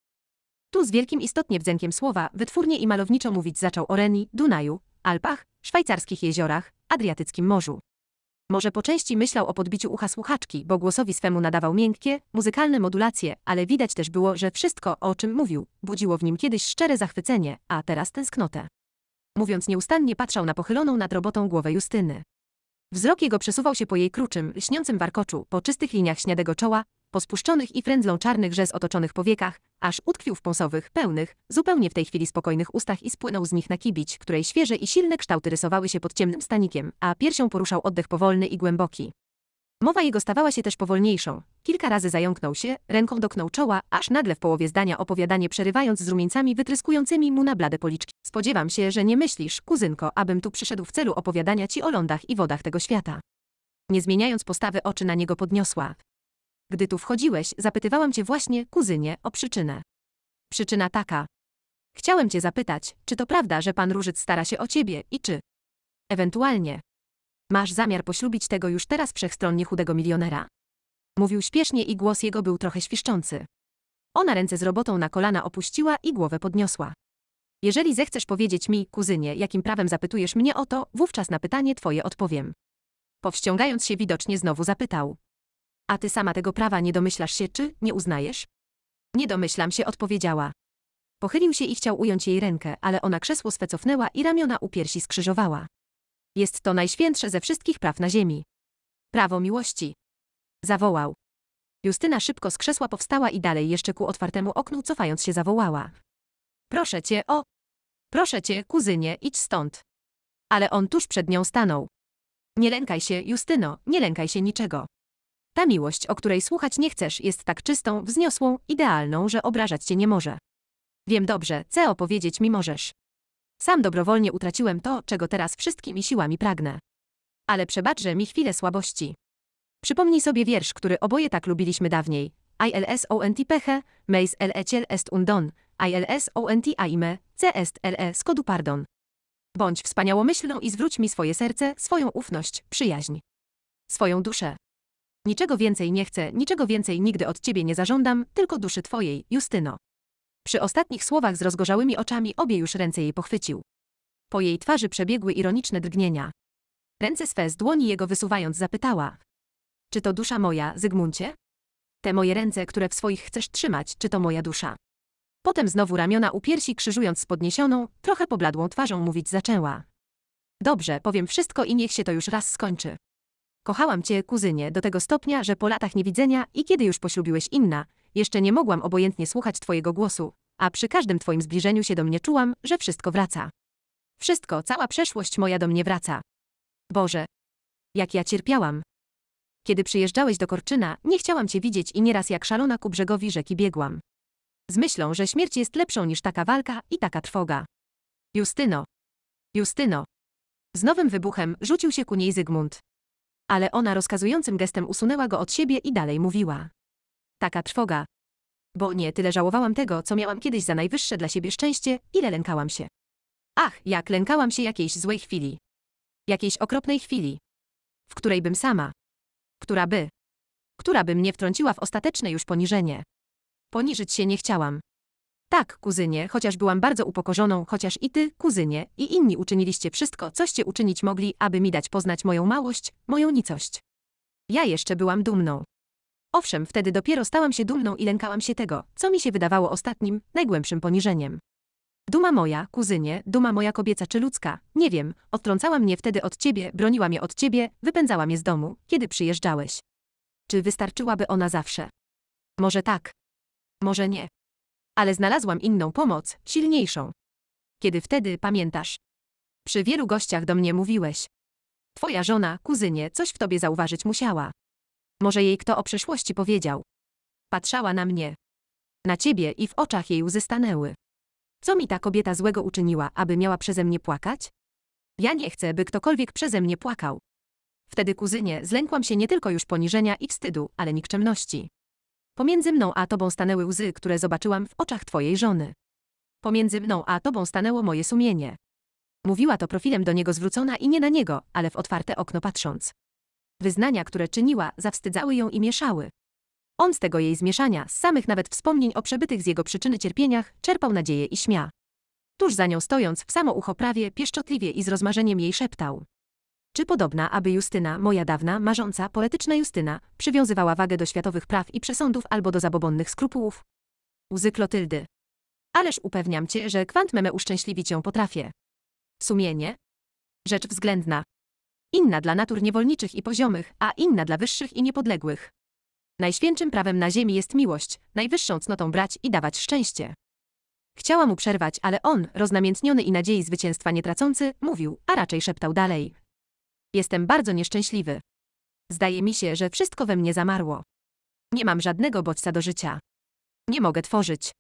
Speaker 1: Tu z wielkim istotnie wdzękiem słowa wytwórnie i malowniczo mówić zaczął o Reni, Dunaju, Alpach, szwajcarskich jeziorach, Adriatyckim Morzu. Może po części myślał o podbiciu ucha słuchaczki, bo głosowi swemu nadawał miękkie, muzykalne modulacje, ale widać też było, że wszystko, o czym mówił, budziło w nim kiedyś szczere zachwycenie, a teraz tęsknotę. Mówiąc nieustannie patrzał na pochyloną nad robotą głowę Justyny. Wzrok jego przesuwał się po jej kruczym, lśniącym warkoczu, po czystych liniach śniadego czoła, pospuszczonych i frędzlą czarnych rzez otoczonych powiekach, aż utkwił w pąsowych, pełnych, zupełnie w tej chwili spokojnych ustach i spłynął z nich na kibić, której świeże i silne kształty rysowały się pod ciemnym stanikiem, a piersią poruszał oddech powolny i głęboki. Mowa jego stawała się też powolniejszą. Kilka razy zająknął się, ręką doknął czoła, aż nagle w połowie zdania opowiadanie przerywając z rumieńcami wytryskującymi mu na blade policzki. Spodziewam się, że nie myślisz, kuzynko, abym tu przyszedł w celu opowiadania ci o lądach i wodach tego świata. Nie zmieniając postawy oczy na niego podniosła. Gdy tu wchodziłeś, zapytywałam cię właśnie, kuzynie, o przyczynę. Przyczyna taka. Chciałem cię zapytać, czy to prawda, że pan Różyc stara się o ciebie i czy ewentualnie masz zamiar poślubić tego już teraz wszechstronnie chudego milionera. Mówił śpiesznie i głos jego był trochę świszczący. Ona ręce z robotą na kolana opuściła i głowę podniosła. Jeżeli zechcesz powiedzieć mi, kuzynie, jakim prawem zapytujesz mnie o to, wówczas na pytanie twoje odpowiem. Powściągając się widocznie znowu zapytał. A ty sama tego prawa nie domyślasz się czy nie uznajesz? Nie domyślam się, odpowiedziała. Pochylił się i chciał ująć jej rękę, ale ona krzesło swe cofnęła i ramiona u piersi skrzyżowała. Jest to najświętsze ze wszystkich praw na ziemi. Prawo miłości. Zawołał. Justyna szybko z krzesła powstała i dalej jeszcze ku otwartemu oknu cofając się zawołała. Proszę cię, o! Proszę cię, kuzynie, idź stąd. Ale on tuż przed nią stanął. Nie lękaj się, Justyno, nie lękaj się niczego. Ta miłość, o której słuchać nie chcesz, jest tak czystą, wzniosłą, idealną, że obrażać cię nie może. Wiem dobrze, co opowiedzieć mi możesz. Sam dobrowolnie utraciłem to, czego teraz wszystkimi siłami pragnę. Ale przebaczże mi chwilę słabości. Przypomnij sobie wiersz, który oboje tak lubiliśmy dawniej. ILS ONT peche, meis LECL est un don, ILS ONT aime, C est LE skodu pardon. Bądź wspaniałomyślną i zwróć mi swoje serce, swoją ufność, przyjaźń. Swoją duszę. Niczego więcej nie chcę, niczego więcej nigdy od ciebie nie zażądam, tylko duszy twojej, Justyno. Przy ostatnich słowach z rozgorzałymi oczami obie już ręce jej pochwycił. Po jej twarzy przebiegły ironiczne drgnienia. Ręce swe z dłoni jego wysuwając zapytała. Czy to dusza moja, Zygmuncie? Te moje ręce, które w swoich chcesz trzymać, czy to moja dusza? Potem znowu ramiona u piersi krzyżując z podniesioną, trochę pobladłą twarzą mówić zaczęła. Dobrze, powiem wszystko i niech się to już raz skończy. Kochałam cię, kuzynie, do tego stopnia, że po latach niewidzenia i kiedy już poślubiłeś inna, jeszcze nie mogłam obojętnie słuchać twojego głosu, a przy każdym twoim zbliżeniu się do mnie czułam, że wszystko wraca. Wszystko, cała przeszłość moja do mnie wraca. Boże, jak ja cierpiałam. Kiedy przyjeżdżałeś do Korczyna, nie chciałam cię widzieć i nieraz jak szalona ku brzegowi rzeki biegłam. Z myślą, że śmierć jest lepszą niż taka walka i taka trwoga. Justyno. Justyno. Z nowym wybuchem rzucił się ku niej Zygmunt ale ona rozkazującym gestem usunęła go od siebie i dalej mówiła. Taka trwoga. Bo nie tyle żałowałam tego, co miałam kiedyś za najwyższe dla siebie szczęście, ile lękałam się. Ach, jak lękałam się jakiejś złej chwili. Jakiejś okropnej chwili. W której bym sama. Która by. Która by mnie wtrąciła w ostateczne już poniżenie. Poniżyć się nie chciałam. Tak, kuzynie, chociaż byłam bardzo upokorzoną, chociaż i ty, kuzynie, i inni uczyniliście wszystko, coście uczynić mogli, aby mi dać poznać moją małość, moją nicość. Ja jeszcze byłam dumną. Owszem, wtedy dopiero stałam się dumną i lękałam się tego, co mi się wydawało ostatnim, najgłębszym poniżeniem. Duma moja, kuzynie, duma moja kobieca czy ludzka, nie wiem, odtrącała mnie wtedy od ciebie, broniła mnie od ciebie, wypędzała mnie z domu, kiedy przyjeżdżałeś. Czy wystarczyłaby ona zawsze? Może tak. Może nie. Ale znalazłam inną pomoc, silniejszą. Kiedy wtedy, pamiętasz? Przy wielu gościach do mnie mówiłeś. Twoja żona, kuzynie, coś w tobie zauważyć musiała. Może jej kto o przeszłości powiedział. Patrzała na mnie. Na ciebie i w oczach jej łzy stanęły. Co mi ta kobieta złego uczyniła, aby miała przeze mnie płakać? Ja nie chcę, by ktokolwiek przeze mnie płakał. Wtedy, kuzynie, zlękłam się nie tylko już poniżenia i wstydu, ale nikczemności. Pomiędzy mną a tobą stanęły łzy, które zobaczyłam w oczach twojej żony. Pomiędzy mną a tobą stanęło moje sumienie. Mówiła to profilem do niego zwrócona i nie na niego, ale w otwarte okno patrząc. Wyznania, które czyniła, zawstydzały ją i mieszały. On z tego jej zmieszania, z samych nawet wspomnień o przebytych z jego przyczyny cierpieniach, czerpał nadzieję i śmia. Tuż za nią stojąc, w samo ucho prawie, pieszczotliwie i z rozmarzeniem jej szeptał. Czy podobna, aby Justyna, moja dawna, marząca, poetyczna Justyna, przywiązywała wagę do światowych praw i przesądów albo do zabobonnych skrupułów? Łzy Klotyldy. Ależ upewniam cię, że kwant meme uszczęśliwić ją potrafię. Sumienie? Rzecz względna. Inna dla natur niewolniczych i poziomych, a inna dla wyższych i niepodległych. Najświętszym prawem na ziemi jest miłość, najwyższą cnotą brać i dawać szczęście. Chciała mu przerwać, ale on, roznamiętniony i nadziei zwycięstwa nie tracący, mówił, a raczej szeptał dalej, Jestem bardzo nieszczęśliwy. Zdaje mi się, że wszystko we mnie zamarło. Nie mam żadnego bodźca do życia. Nie mogę tworzyć.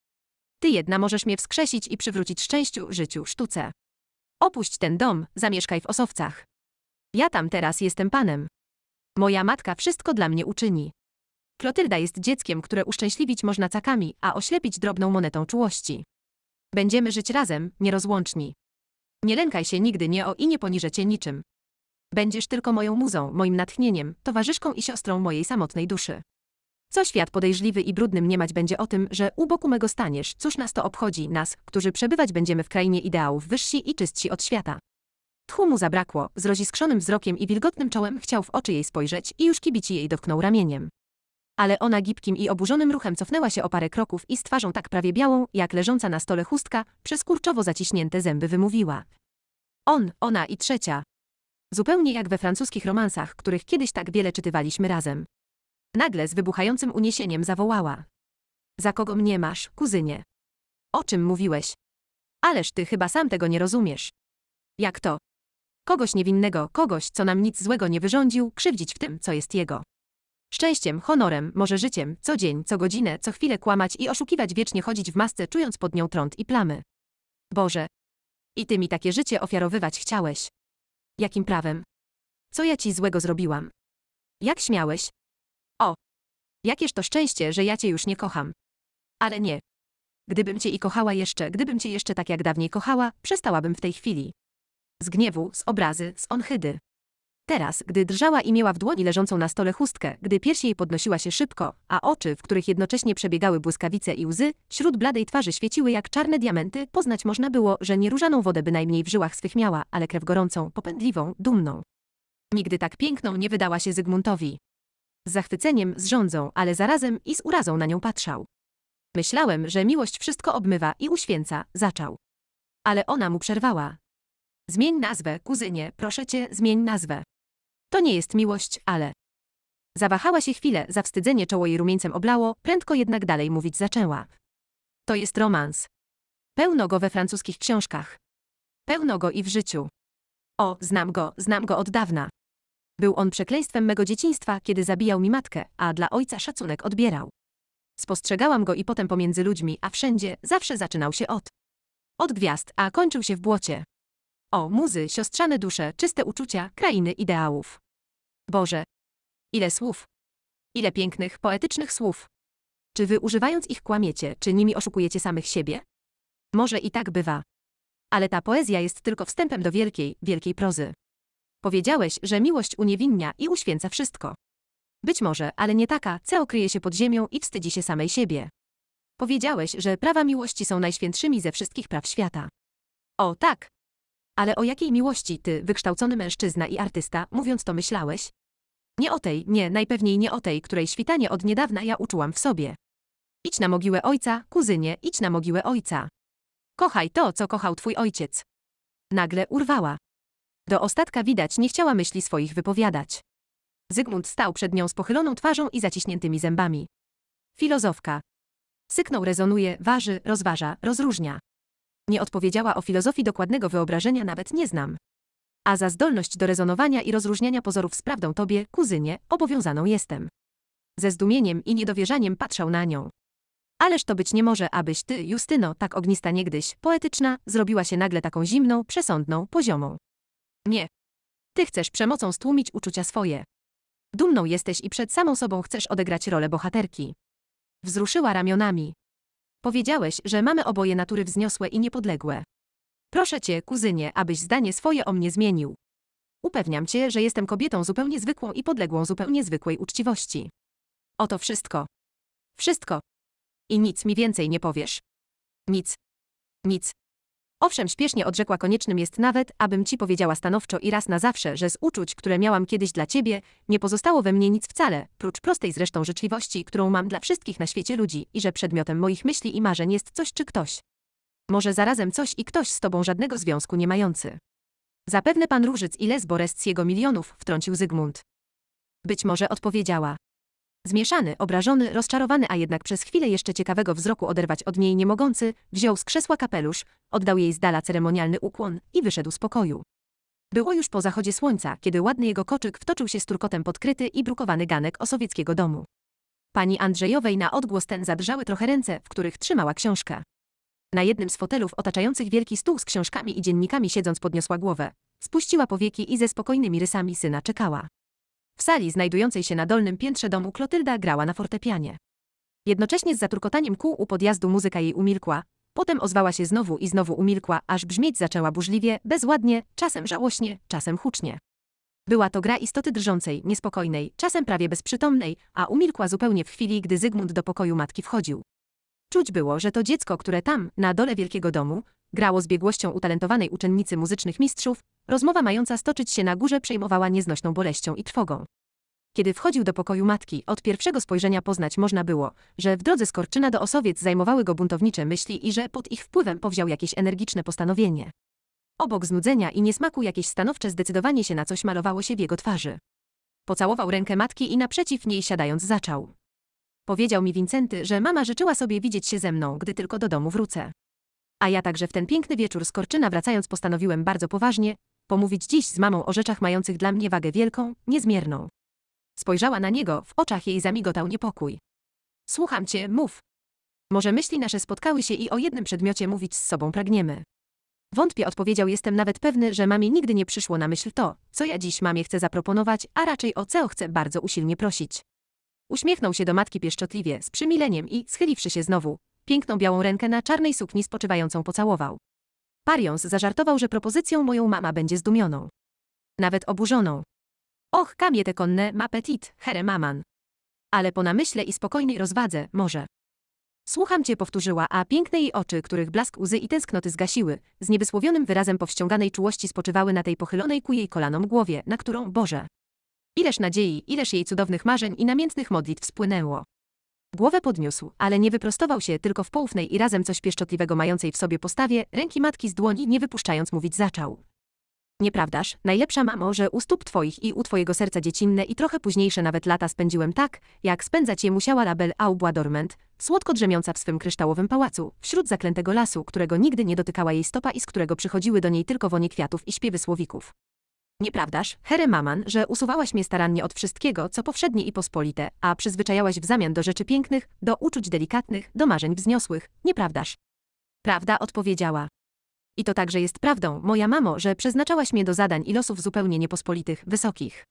Speaker 1: Ty jedna możesz mnie wskrzesić i przywrócić szczęściu, życiu, sztuce. Opuść ten dom, zamieszkaj w Osowcach. Ja tam teraz jestem panem. Moja matka wszystko dla mnie uczyni. Klotylda jest dzieckiem, które uszczęśliwić można cakami, a oślepić drobną monetą czułości. Będziemy żyć razem, nierozłączni. Nie lękaj się nigdy nie o i nie poniżę cię niczym. Będziesz tylko moją muzą, moim natchnieniem, towarzyszką i siostrą mojej samotnej duszy. Co świat podejrzliwy i brudny mniemać będzie o tym, że u boku mego staniesz, cóż nas to obchodzi, nas, którzy przebywać będziemy w krainie ideałów wyżsi i czystsi od świata. Tchu mu zabrakło, z roziskrzonym wzrokiem i wilgotnym czołem chciał w oczy jej spojrzeć i już kibici jej dotknął ramieniem. Ale ona gibkim i oburzonym ruchem cofnęła się o parę kroków i z twarzą tak prawie białą, jak leżąca na stole chustka, przez kurczowo zaciśnięte zęby wymówiła. On, ona i trzecia, Zupełnie jak we francuskich romansach, których kiedyś tak wiele czytywaliśmy razem. Nagle z wybuchającym uniesieniem zawołała. Za kogo mnie masz, kuzynie? O czym mówiłeś? Ależ ty chyba sam tego nie rozumiesz. Jak to? Kogoś niewinnego, kogoś, co nam nic złego nie wyrządził, krzywdzić w tym, co jest jego. Szczęściem, honorem, może życiem, co dzień, co godzinę, co chwilę kłamać i oszukiwać wiecznie chodzić w masce, czując pod nią trąd i plamy. Boże. I ty mi takie życie ofiarowywać chciałeś. Jakim prawem? Co ja ci złego zrobiłam? Jak śmiałeś? O! Jakież to szczęście, że ja cię już nie kocham. Ale nie. Gdybym cię i kochała jeszcze, gdybym cię jeszcze tak jak dawniej kochała, przestałabym w tej chwili. Z gniewu, z obrazy, z onchydy. Teraz, gdy drżała i miała w dłoni leżącą na stole chustkę, gdy piersi jej podnosiła się szybko, a oczy, w których jednocześnie przebiegały błyskawice i łzy, śród bladej twarzy świeciły jak czarne diamenty, poznać można było, że nie różaną wodę bynajmniej w żyłach swych miała, ale krew gorącą, popędliwą, dumną. Nigdy tak piękną nie wydała się Zygmuntowi. Z zachwyceniem, z rządzą, ale zarazem i z urazą na nią patrzał. Myślałem, że miłość wszystko obmywa i uświęca, zaczął. Ale ona mu przerwała. Zmień nazwę, kuzynie, proszę cię, zmień nazwę. To nie jest miłość, ale... Zawahała się chwilę, zawstydzenie czoło jej rumieńcem oblało, prędko jednak dalej mówić zaczęła. To jest romans. Pełno go we francuskich książkach. Pełno go i w życiu. O, znam go, znam go od dawna. Był on przekleństwem mego dzieciństwa, kiedy zabijał mi matkę, a dla ojca szacunek odbierał. Spostrzegałam go i potem pomiędzy ludźmi, a wszędzie, zawsze zaczynał się od. Od gwiazd, a kończył się w błocie. O, muzy, siostrzane dusze, czyste uczucia, krainy ideałów. Boże! Ile słów! Ile pięknych, poetycznych słów! Czy wy używając ich kłamiecie, czy nimi oszukujecie samych siebie? Może i tak bywa. Ale ta poezja jest tylko wstępem do wielkiej, wielkiej prozy. Powiedziałeś, że miłość uniewinnia i uświęca wszystko. Być może, ale nie taka, co kryje się pod ziemią i wstydzi się samej siebie. Powiedziałeś, że prawa miłości są najświętszymi ze wszystkich praw świata. O tak, ale o jakiej miłości ty, wykształcony mężczyzna i artysta, mówiąc to myślałeś? Nie o tej, nie, najpewniej nie o tej, której świtanie od niedawna ja uczułam w sobie. Idź na mogiłę ojca, kuzynie, idź na mogiłę ojca. Kochaj to, co kochał twój ojciec. Nagle urwała. Do ostatka widać nie chciała myśli swoich wypowiadać. Zygmunt stał przed nią z pochyloną twarzą i zaciśniętymi zębami. Filozofka. Syknął rezonuje, waży, rozważa, rozróżnia. Nie odpowiedziała o filozofii dokładnego wyobrażenia nawet nie znam. A za zdolność do rezonowania i rozróżniania pozorów z prawdą tobie, kuzynie, obowiązaną jestem. Ze zdumieniem i niedowierzaniem patrzał na nią. Ależ to być nie może, abyś ty, Justyno, tak ognista niegdyś, poetyczna, zrobiła się nagle taką zimną, przesądną, poziomą. Nie. Ty chcesz przemocą stłumić uczucia swoje. Dumną jesteś i przed samą sobą chcesz odegrać rolę bohaterki. Wzruszyła ramionami. Powiedziałeś, że mamy oboje natury wzniosłe i niepodległe. Proszę cię, kuzynie, abyś zdanie swoje o mnie zmienił. Upewniam cię, że jestem kobietą zupełnie zwykłą i podległą zupełnie zwykłej uczciwości. Oto wszystko. Wszystko. I nic mi więcej nie powiesz. Nic. Nic. Owszem, śpiesznie odrzekła koniecznym jest nawet, abym ci powiedziała stanowczo i raz na zawsze, że z uczuć, które miałam kiedyś dla ciebie, nie pozostało we mnie nic wcale, prócz prostej zresztą życzliwości, którą mam dla wszystkich na świecie ludzi i że przedmiotem moich myśli i marzeń jest coś czy ktoś. Może zarazem coś i ktoś z tobą żadnego związku nie mający. Zapewne pan Różyc i Les z jego milionów, wtrącił Zygmunt. Być może odpowiedziała. Zmieszany, obrażony, rozczarowany, a jednak przez chwilę jeszcze ciekawego wzroku oderwać od niej nie mogący, wziął z krzesła kapelusz, oddał jej z dala ceremonialny ukłon i wyszedł z pokoju. Było już po zachodzie słońca, kiedy ładny jego koczyk wtoczył się z turkotem podkryty i brukowany ganek osowieckiego domu. Pani Andrzejowej na odgłos ten zadrżały trochę ręce, w których trzymała książkę. Na jednym z fotelów otaczających wielki stół z książkami i dziennikami siedząc podniosła głowę. Spuściła powieki i ze spokojnymi rysami syna czekała. W sali znajdującej się na dolnym piętrze domu Klotylda grała na fortepianie. Jednocześnie z zaturkotaniem kół u podjazdu muzyka jej umilkła, potem ozwała się znowu i znowu umilkła, aż brzmieć zaczęła burzliwie, bezładnie, czasem żałośnie, czasem hucznie. Była to gra istoty drżącej, niespokojnej, czasem prawie bezprzytomnej, a umilkła zupełnie w chwili, gdy Zygmunt do pokoju matki wchodził. Czuć było, że to dziecko, które tam, na dole wielkiego domu, grało z biegłością utalentowanej uczennicy muzycznych mistrzów, rozmowa mająca stoczyć się na górze przejmowała nieznośną boleścią i trwogą. Kiedy wchodził do pokoju matki, od pierwszego spojrzenia poznać można było, że w drodze skorczyna do Osowiec zajmowały go buntownicze myśli i że pod ich wpływem powziął jakieś energiczne postanowienie. Obok znudzenia i niesmaku jakieś stanowcze zdecydowanie się na coś malowało się w jego twarzy. Pocałował rękę matki i naprzeciw niej siadając zaczął. Powiedział mi Wincenty, że mama życzyła sobie widzieć się ze mną, gdy tylko do domu wrócę. A ja także w ten piękny wieczór z Korczyna wracając postanowiłem bardzo poważnie pomówić dziś z mamą o rzeczach mających dla mnie wagę wielką, niezmierną. Spojrzała na niego, w oczach jej zamigotał niepokój. Słucham cię, mów. Może myśli nasze spotkały się i o jednym przedmiocie mówić z sobą pragniemy. Wątpię odpowiedział, jestem nawet pewny, że mamie nigdy nie przyszło na myśl to, co ja dziś mamie chcę zaproponować, a raczej o co chcę bardzo usilnie prosić. Uśmiechnął się do matki pieszczotliwie, z przymileniem i, schyliwszy się znowu, piękną białą rękę na czarnej sukni spoczywającą pocałował. Parions zażartował, że propozycją moją mama będzie zdumioną. Nawet oburzoną. Och, kamie te konne, ma petit, here maman. Ale po namyśle i spokojnej rozwadze, może. Słucham cię, powtórzyła, a piękne jej oczy, których blask łzy i tęsknoty zgasiły, z niewysłowionym wyrazem powściąganej czułości spoczywały na tej pochylonej ku jej kolanom głowie, na którą, Boże, Ileż nadziei, ileż jej cudownych marzeń i namiętnych modlitw spłynęło. Głowę podniósł, ale nie wyprostował się, tylko w poufnej i razem coś pieszczotliwego mającej w sobie postawie, ręki matki z dłoni nie wypuszczając mówić zaczął. Nieprawdaż, najlepsza mamo, że u stóp twoich i u twojego serca dziecinne i trochę późniejsze nawet lata spędziłem tak, jak spędzać je musiała Label Aubła Dorment, słodko drzemiąca w swym kryształowym pałacu, wśród zaklętego lasu, którego nigdy nie dotykała jej stopa i z którego przychodziły do niej tylko wonie kwiatów i śpiewy słowików. Nieprawdaż, Here Maman, że usuwałaś mnie starannie od wszystkiego, co powszednie i pospolite, a przyzwyczajałaś w zamian do rzeczy pięknych, do uczuć delikatnych, do marzeń wzniosłych. Nieprawdaż. Prawda odpowiedziała. I to także jest prawdą, moja mamo, że przeznaczałaś mnie do zadań i losów zupełnie niepospolitych, wysokich.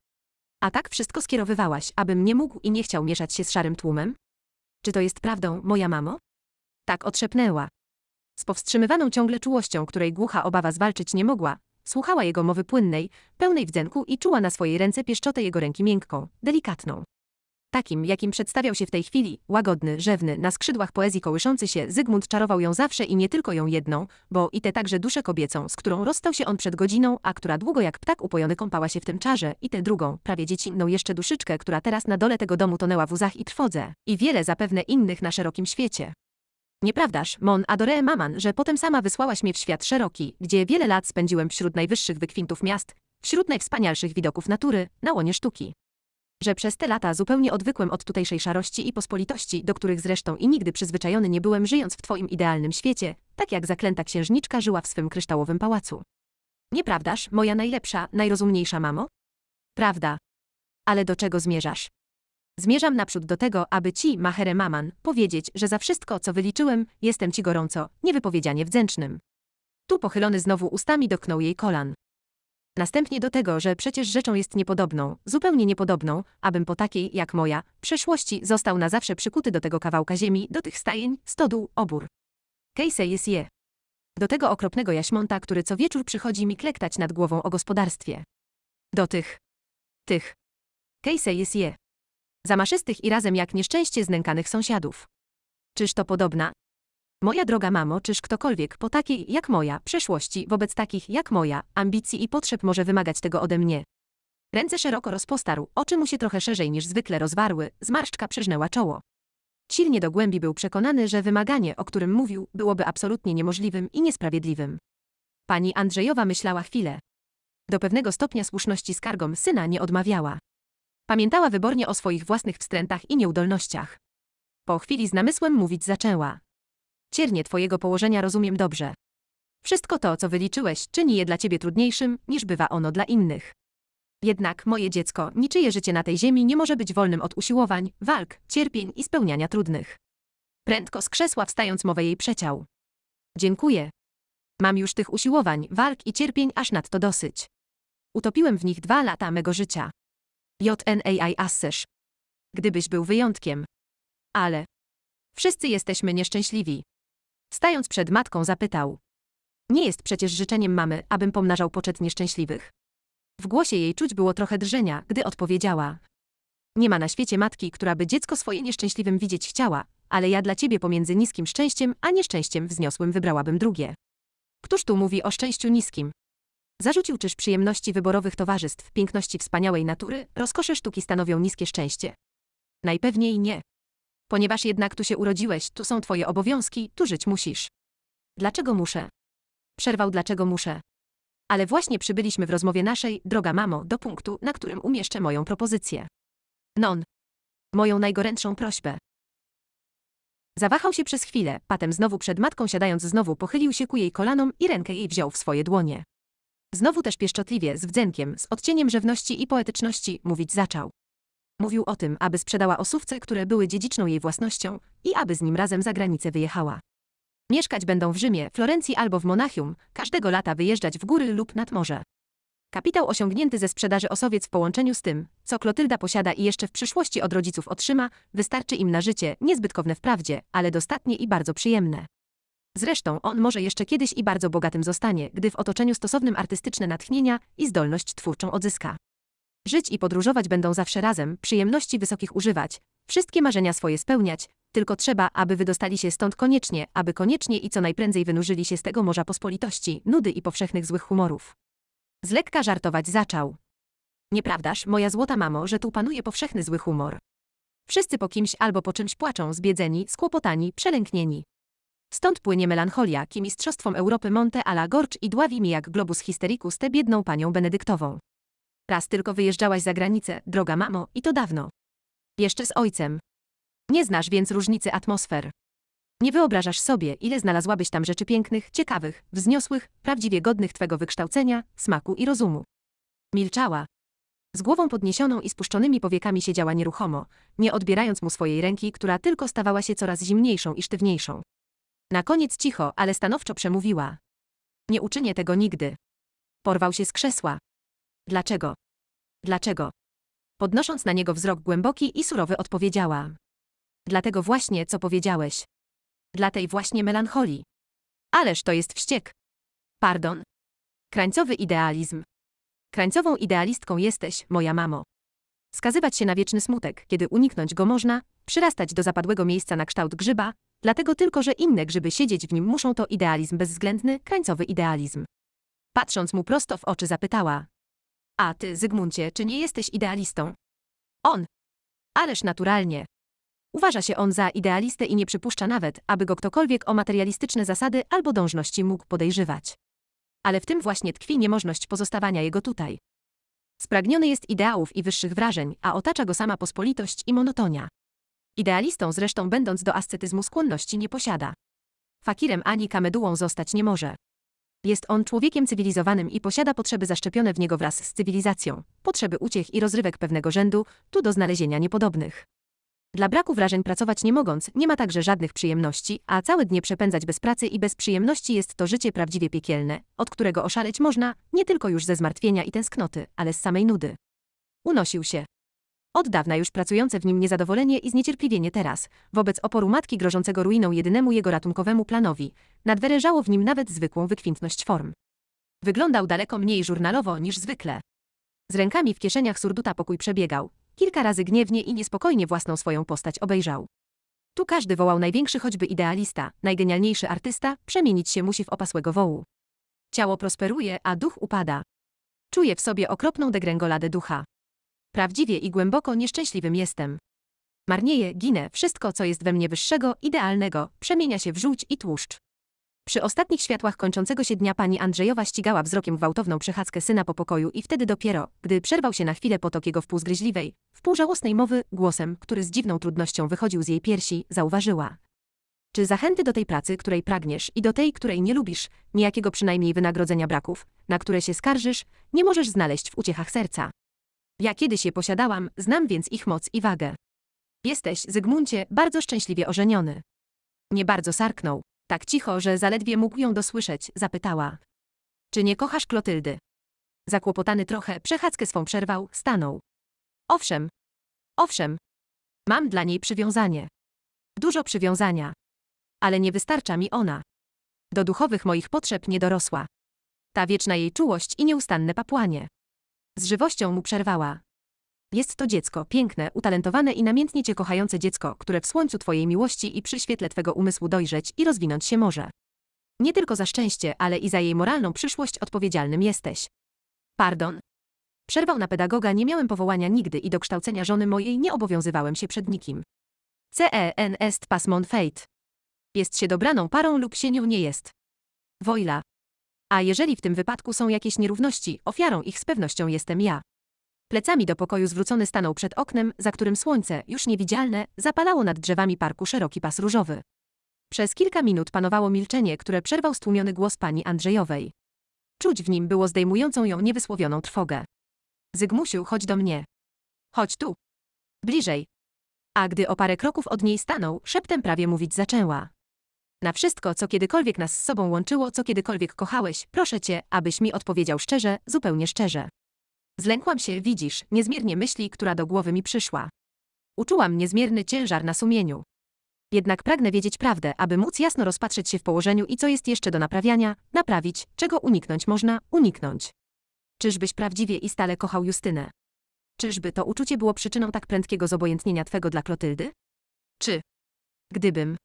Speaker 1: A tak wszystko skierowywałaś, abym nie mógł i nie chciał mieszać się z szarym tłumem? Czy to jest prawdą, moja mamo? Tak odszepnęła. Z powstrzymywaną ciągle czułością, której głucha obawa zwalczyć nie mogła, Słuchała jego mowy płynnej, pełnej wdzenku i czuła na swojej ręce pieszczotę jego ręki miękką, delikatną. Takim, jakim przedstawiał się w tej chwili, łagodny, rzewny, na skrzydłach poezji kołyszący się, Zygmunt czarował ją zawsze i nie tylko ją jedną, bo i tę także duszę kobiecą, z którą rozstał się on przed godziną, a która długo jak ptak upojony kąpała się w tym czarze, i tę drugą, prawie dziecinną jeszcze duszyczkę, która teraz na dole tego domu tonęła w łzach i trwodze, i wiele zapewne innych na szerokim świecie. Nieprawdaż, mon adore maman, że potem sama wysłałaś mnie w świat szeroki, gdzie wiele lat spędziłem wśród najwyższych wykwintów miast, wśród najwspanialszych widoków natury, na łonie sztuki. Że przez te lata zupełnie odwykłem od tutejszej szarości i pospolitości, do których zresztą i nigdy przyzwyczajony nie byłem żyjąc w twoim idealnym świecie, tak jak zaklęta księżniczka żyła w swym kryształowym pałacu. Nieprawdaż, moja najlepsza, najrozumniejsza mamo? Prawda. Ale do czego zmierzasz? Zmierzam naprzód do tego, aby ci, Mahere Maman, powiedzieć, że za wszystko, co wyliczyłem, jestem ci gorąco, niewypowiedzianie wdzięcznym. Tu pochylony znowu ustami dotknął jej kolan. Następnie do tego, że przecież rzeczą jest niepodobną, zupełnie niepodobną, abym po takiej, jak moja, przeszłości został na zawsze przykuty do tego kawałka ziemi, do tych stajeń, stodół, obór. Casey jest je. Do tego okropnego jaśmonta, który co wieczór przychodzi mi klektać nad głową o gospodarstwie. Do tych. Tych. Casey jest je zamaszystych i razem jak nieszczęście znękanych sąsiadów. Czyż to podobna? Moja droga mamo, czyż ktokolwiek po takiej jak moja przeszłości wobec takich jak moja ambicji i potrzeb może wymagać tego ode mnie? Ręce szeroko rozpostarł, oczy mu się trochę szerzej niż zwykle rozwarły, zmarszczka przeżnęła czoło. Silnie do głębi był przekonany, że wymaganie, o którym mówił, byłoby absolutnie niemożliwym i niesprawiedliwym. Pani Andrzejowa myślała chwilę. Do pewnego stopnia słuszności skargom syna nie odmawiała. Pamiętała wybornie o swoich własnych wstrętach i nieudolnościach. Po chwili z namysłem mówić zaczęła. Ciernie twojego położenia rozumiem dobrze. Wszystko to, co wyliczyłeś, czyni je dla ciebie trudniejszym, niż bywa ono dla innych. Jednak, moje dziecko, niczyje życie na tej ziemi nie może być wolnym od usiłowań, walk, cierpień i spełniania trudnych. Prędko z krzesła wstając mowę jej przeciał. Dziękuję. Mam już tych usiłowań, walk i cierpień aż nadto dosyć. Utopiłem w nich dwa lata mego życia. JNAI Assysz. Gdybyś był wyjątkiem. Ale. Wszyscy jesteśmy nieszczęśliwi. Stając przed matką zapytał. Nie jest przecież życzeniem mamy, abym pomnażał poczet nieszczęśliwych. W głosie jej czuć było trochę drżenia, gdy odpowiedziała. Nie ma na świecie matki, która by dziecko swoje nieszczęśliwym widzieć chciała, ale ja dla ciebie pomiędzy niskim szczęściem a nieszczęściem wzniosłym wybrałabym drugie. Któż tu mówi o szczęściu niskim? Zarzucił, czyż przyjemności wyborowych towarzystw, piękności wspaniałej natury, rozkosze sztuki stanowią niskie szczęście. Najpewniej nie. Ponieważ jednak tu się urodziłeś, tu są twoje obowiązki, tu żyć musisz. Dlaczego muszę? Przerwał dlaczego muszę. Ale właśnie przybyliśmy w rozmowie naszej, droga mamo, do punktu, na którym umieszczę moją propozycję. Non. Moją najgorętszą prośbę. Zawahał się przez chwilę, patem znowu przed matką siadając znowu pochylił się ku jej kolanom i rękę jej wziął w swoje dłonie. Znowu też pieszczotliwie, z wdzękiem, z odcieniem rzewności i poetyczności, mówić zaczął. Mówił o tym, aby sprzedała osówce, które były dziedziczną jej własnością i aby z nim razem za granicę wyjechała. Mieszkać będą w Rzymie, Florencji albo w Monachium, każdego lata wyjeżdżać w góry lub nad morze. Kapitał osiągnięty ze sprzedaży osowiec w połączeniu z tym, co Klotylda posiada i jeszcze w przyszłości od rodziców otrzyma, wystarczy im na życie, niezbytkowne wprawdzie, ale dostatnie i bardzo przyjemne. Zresztą on może jeszcze kiedyś i bardzo bogatym zostanie, gdy w otoczeniu stosownym artystyczne natchnienia i zdolność twórczą odzyska. Żyć i podróżować będą zawsze razem, przyjemności wysokich używać, wszystkie marzenia swoje spełniać, tylko trzeba, aby wydostali się stąd koniecznie, aby koniecznie i co najprędzej wynurzyli się z tego morza pospolitości, nudy i powszechnych złych humorów. Z lekka żartować zaczął. Nieprawdaż, moja złota mamo, że tu panuje powszechny zły humor. Wszyscy po kimś albo po czymś płaczą, zbiedzeni, skłopotani, przelęknieni. Stąd płynie melancholia, ki mistrzostwom Europy Monte la Gorcz i dławi mi jak globus histericus tę biedną panią benedyktową. Raz tylko wyjeżdżałaś za granicę, droga mamo, i to dawno. Jeszcze z ojcem. Nie znasz więc różnicy atmosfer. Nie wyobrażasz sobie, ile znalazłabyś tam rzeczy pięknych, ciekawych, wzniosłych, prawdziwie godnych twego wykształcenia, smaku i rozumu. Milczała. Z głową podniesioną i spuszczonymi powiekami siedziała nieruchomo, nie odbierając mu swojej ręki, która tylko stawała się coraz zimniejszą i sztywniejszą. Na koniec cicho, ale stanowczo przemówiła. Nie uczynię tego nigdy. Porwał się z krzesła. Dlaczego? Dlaczego? Podnosząc na niego wzrok głęboki i surowy odpowiedziała. Dlatego właśnie, co powiedziałeś. Dla tej właśnie melancholii. Ależ to jest wściek. Pardon. Krańcowy idealizm. Krańcową idealistką jesteś, moja mamo. Skazywać się na wieczny smutek, kiedy uniknąć go można, przyrastać do zapadłego miejsca na kształt grzyba, dlatego tylko, że inne grzyby siedzieć w nim muszą to idealizm bezwzględny, krańcowy idealizm. Patrząc mu prosto w oczy zapytała. A ty, Zygmuncie, czy nie jesteś idealistą? On. Ależ naturalnie. Uważa się on za idealistę i nie przypuszcza nawet, aby go ktokolwiek o materialistyczne zasady albo dążności mógł podejrzewać. Ale w tym właśnie tkwi niemożność pozostawania jego tutaj. Spragniony jest ideałów i wyższych wrażeń, a otacza go sama pospolitość i monotonia. Idealistą zresztą będąc do ascetyzmu skłonności nie posiada. Fakirem ani kamedułą zostać nie może. Jest on człowiekiem cywilizowanym i posiada potrzeby zaszczepione w niego wraz z cywilizacją, potrzeby uciech i rozrywek pewnego rzędu, tu do znalezienia niepodobnych. Dla braku wrażeń pracować nie mogąc, nie ma także żadnych przyjemności, a całe dnie przepędzać bez pracy i bez przyjemności jest to życie prawdziwie piekielne, od którego oszaleć można, nie tylko już ze zmartwienia i tęsknoty, ale z samej nudy. Unosił się. Od dawna już pracujące w nim niezadowolenie i zniecierpliwienie teraz, wobec oporu matki grożącego ruiną jedynemu jego ratunkowemu planowi, nadwerężało w nim nawet zwykłą wykwintność form. Wyglądał daleko mniej żurnalowo niż zwykle. Z rękami w kieszeniach surduta pokój przebiegał, kilka razy gniewnie i niespokojnie własną swoją postać obejrzał. Tu każdy wołał największy choćby idealista, najgenialniejszy artysta, przemienić się musi w opasłego wołu. Ciało prosperuje, a duch upada. Czuje w sobie okropną degręgoladę ducha. Prawdziwie i głęboko nieszczęśliwym jestem. Marnieje, ginę, wszystko, co jest we mnie wyższego, idealnego, przemienia się w żółć i tłuszcz. Przy ostatnich światłach kończącego się dnia pani Andrzejowa ścigała wzrokiem gwałtowną przechadzkę syna po pokoju i wtedy dopiero, gdy przerwał się na chwilę potok jego wpółzgryźliwej, zgryźliwej, wpół żałosnej mowy, głosem, który z dziwną trudnością wychodził z jej piersi, zauważyła. Czy zachęty do tej pracy, której pragniesz i do tej, której nie lubisz, jakiego przynajmniej wynagrodzenia braków, na które się skarżysz, nie możesz znaleźć w uciechach serca? Ja kiedyś je posiadałam, znam więc ich moc i wagę. Jesteś, Zygmuncie, bardzo szczęśliwie ożeniony. Nie bardzo sarknął. Tak cicho, że zaledwie mógł ją dosłyszeć, zapytała. Czy nie kochasz Klotyldy? Zakłopotany trochę, przechadzkę swą przerwał, stanął. Owszem. Owszem. Mam dla niej przywiązanie. Dużo przywiązania. Ale nie wystarcza mi ona. Do duchowych moich potrzeb nie dorosła. Ta wieczna jej czułość i nieustanne papłanie. Z żywością mu przerwała. Jest to dziecko, piękne, utalentowane i namiętnie cię kochające dziecko, które w słońcu twojej miłości i przy świetle twego umysłu dojrzeć i rozwinąć się może. Nie tylko za szczęście, ale i za jej moralną przyszłość odpowiedzialnym jesteś. Pardon. Przerwał na pedagoga, nie miałem powołania nigdy i do kształcenia żony mojej nie obowiązywałem się przed nikim. CEN est pas fate. Jest się dobraną parą lub się nią nie jest. Wojla. A jeżeli w tym wypadku są jakieś nierówności, ofiarą ich z pewnością jestem ja. Plecami do pokoju zwrócony stanął przed oknem, za którym słońce, już niewidzialne, zapalało nad drzewami parku szeroki pas różowy. Przez kilka minut panowało milczenie, które przerwał stłumiony głos pani Andrzejowej. Czuć w nim było zdejmującą ją niewysłowioną trwogę. Zygmusiu, chodź do mnie. Chodź tu. Bliżej. A gdy o parę kroków od niej stanął, szeptem prawie mówić zaczęła. Na wszystko, co kiedykolwiek nas z sobą łączyło, co kiedykolwiek kochałeś, proszę cię, abyś mi odpowiedział szczerze, zupełnie szczerze. Zlękłam się, widzisz, niezmiernie myśli, która do głowy mi przyszła. Uczułam niezmierny ciężar na sumieniu. Jednak pragnę wiedzieć prawdę, aby móc jasno rozpatrzeć się w położeniu i co jest jeszcze do naprawiania, naprawić, czego uniknąć można, uniknąć. Czyżbyś prawdziwie i stale kochał Justynę? Czyżby to uczucie było przyczyną tak prędkiego zobojętnienia twego dla Klotyldy? Czy gdybym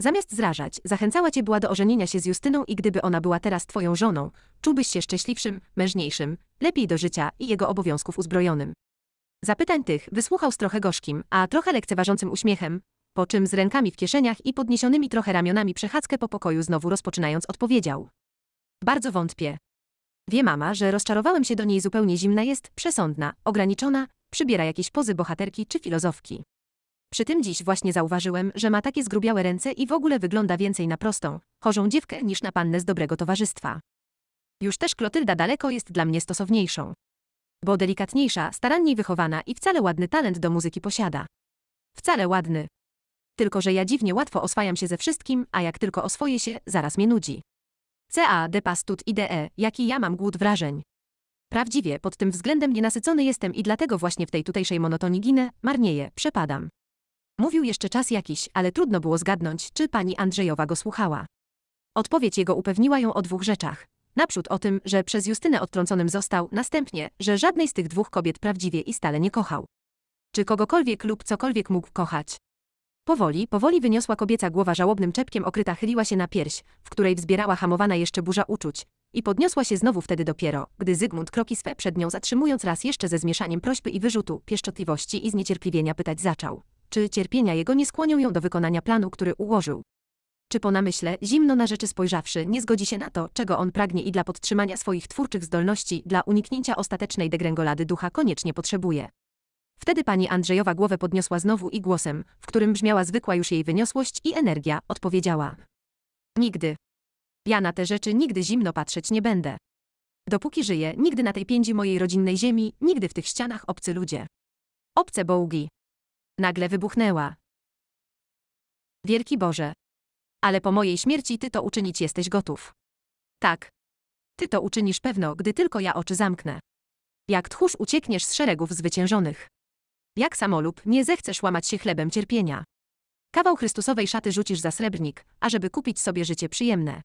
Speaker 1: Zamiast zrażać, zachęcała cię była do ożenienia się z Justyną i gdyby ona była teraz twoją żoną, czułbyś się szczęśliwszym, mężniejszym, lepiej do życia i jego obowiązków uzbrojonym. Zapytań tych wysłuchał z trochę gorzkim, a trochę lekceważącym uśmiechem, po czym z rękami w kieszeniach i podniesionymi trochę ramionami przechadzkę po pokoju znowu rozpoczynając odpowiedział. Bardzo wątpię. Wie mama, że rozczarowałem się do niej zupełnie zimna jest, przesądna, ograniczona, przybiera jakieś pozy bohaterki czy filozofki. Przy tym dziś właśnie zauważyłem, że ma takie zgrubiałe ręce i w ogóle wygląda więcej na prostą, chorzą dziewkę niż na pannę z dobrego towarzystwa. Już też Klotylda daleko jest dla mnie stosowniejszą. Bo delikatniejsza, staranniej wychowana i wcale ładny talent do muzyki posiada. Wcale ładny. Tylko, że ja dziwnie łatwo oswajam się ze wszystkim, a jak tylko oswoję się, zaraz mnie nudzi. CA, depastut i DE, jaki ja mam głód wrażeń. Prawdziwie pod tym względem nienasycony jestem i dlatego właśnie w tej tutejszej monotonii ginę, marnieję, przepadam. Mówił jeszcze czas jakiś, ale trudno było zgadnąć, czy pani Andrzejowa go słuchała. Odpowiedź jego upewniła ją o dwóch rzeczach. Naprzód o tym, że przez Justynę odtrąconym został, następnie, że żadnej z tych dwóch kobiet prawdziwie i stale nie kochał. Czy kogokolwiek lub cokolwiek mógł kochać? Powoli, powoli wyniosła kobieca głowa żałobnym czepkiem okryta chyliła się na pierś, w której wzbierała hamowana jeszcze burza uczuć, i podniosła się znowu wtedy dopiero, gdy Zygmunt kroki swe przed nią zatrzymując raz jeszcze ze zmieszaniem prośby i wyrzutu, pieszczotliwości i zniecierpliwienia pytać zaczął. Czy cierpienia jego nie skłonią ją do wykonania planu, który ułożył? Czy po namyśle, zimno na rzeczy spojrzawszy, nie zgodzi się na to, czego on pragnie i dla podtrzymania swoich twórczych zdolności, dla uniknięcia ostatecznej degręgolady ducha koniecznie potrzebuje? Wtedy pani Andrzejowa głowę podniosła znowu i głosem, w którym brzmiała zwykła już jej wyniosłość i energia, odpowiedziała. Nigdy. Ja na te rzeczy nigdy zimno patrzeć nie będę. Dopóki żyję, nigdy na tej piędzi mojej rodzinnej ziemi, nigdy w tych ścianach obcy ludzie. Obce bołgi. Nagle wybuchnęła. Wielki Boże. Ale po mojej śmierci ty to uczynić jesteś gotów. Tak. Ty to uczynisz pewno, gdy tylko ja oczy zamknę. Jak tchórz uciekniesz z szeregów zwyciężonych. Jak samolub nie zechcesz łamać się chlebem cierpienia. Kawał Chrystusowej szaty rzucisz za srebrnik, ażeby kupić sobie życie przyjemne.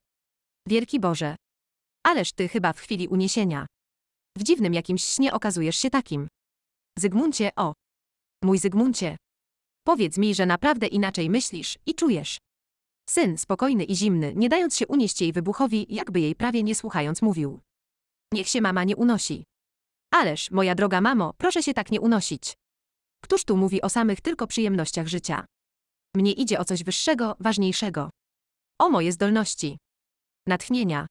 Speaker 1: Wielki Boże. Ależ ty chyba w chwili uniesienia. W dziwnym jakimś śnie okazujesz się takim. Zygmuncie, o. Mój Zygmuncie. Powiedz mi, że naprawdę inaczej myślisz i czujesz. Syn, spokojny i zimny, nie dając się unieść jej wybuchowi, jakby jej prawie nie słuchając, mówił. Niech się mama nie unosi. Ależ, moja droga mamo, proszę się tak nie unosić. Któż tu mówi o samych tylko przyjemnościach życia? Mnie idzie o coś wyższego, ważniejszego. O moje zdolności. Natchnienia.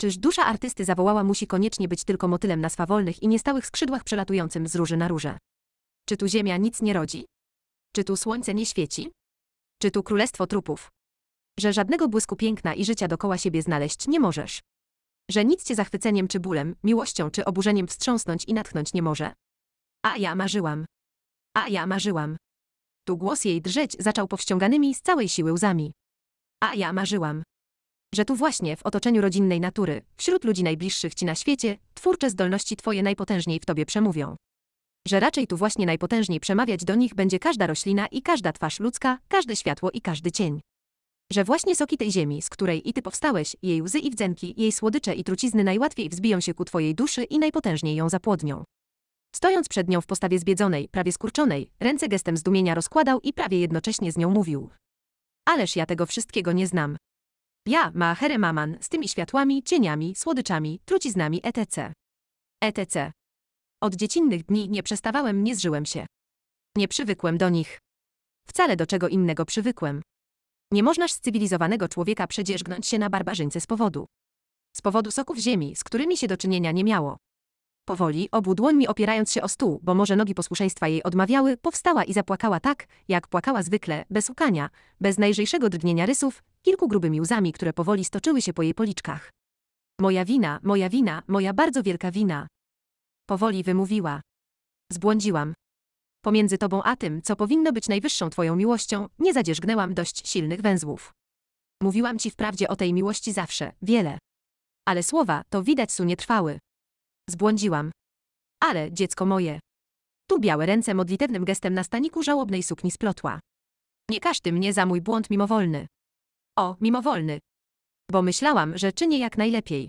Speaker 1: Czyż dusza artysty zawołała musi koniecznie być tylko motylem na swawolnych i niestałych skrzydłach przelatującym z róży na róże? Czy tu ziemia nic nie rodzi? Czy tu słońce nie świeci? Czy tu królestwo trupów? Że żadnego błysku piękna i życia dokoła siebie znaleźć nie możesz. Że nic cię zachwyceniem czy bólem, miłością czy oburzeniem wstrząsnąć i natchnąć nie może. A ja marzyłam. A ja marzyłam. Tu głos jej drżeć zaczął powściąganymi z całej siły łzami. A ja marzyłam. Że tu właśnie, w otoczeniu rodzinnej natury, wśród ludzi najbliższych ci na świecie, twórcze zdolności twoje najpotężniej w tobie przemówią że raczej tu właśnie najpotężniej przemawiać do nich będzie każda roślina i każda twarz ludzka, każde światło i każdy cień. Że właśnie soki tej ziemi, z której i ty powstałeś, jej łzy i wdzenki, jej słodycze i trucizny najłatwiej wzbiją się ku twojej duszy i najpotężniej ją zapłodnią. Stojąc przed nią w postawie zbiedzonej, prawie skurczonej, ręce gestem zdumienia rozkładał i prawie jednocześnie z nią mówił. Ależ ja tego wszystkiego nie znam. Ja, Mahere Maman, z tymi światłami, cieniami, słodyczami, truciznami etc. etc. Od dziecinnych dni nie przestawałem, nie zżyłem się. Nie przywykłem do nich. Wcale do czego innego przywykłem. Nie możnaż z cywilizowanego człowieka przedzierzgnąć się na barbarzyńce z powodu. Z powodu soków ziemi, z którymi się do czynienia nie miało. Powoli, obu dłońmi opierając się o stół, bo może nogi posłuszeństwa jej odmawiały, powstała i zapłakała tak, jak płakała zwykle, bez ukania, bez najżejszego drgnienia rysów, kilku grubymi łzami, które powoli stoczyły się po jej policzkach. Moja wina, moja wina, moja bardzo wielka wina. Powoli wymówiła. Zbłądziłam. Pomiędzy tobą a tym, co powinno być najwyższą twoją miłością, nie zadzierzgnęłam dość silnych węzłów. Mówiłam ci wprawdzie o tej miłości zawsze, wiele. Ale słowa, to widać, su nie trwały. Zbłądziłam. Ale, dziecko moje. Tu białe ręce modlitewnym gestem na staniku żałobnej sukni splotła. Nie każdy mnie za mój błąd mimowolny. O, mimowolny. Bo myślałam, że czynię jak najlepiej.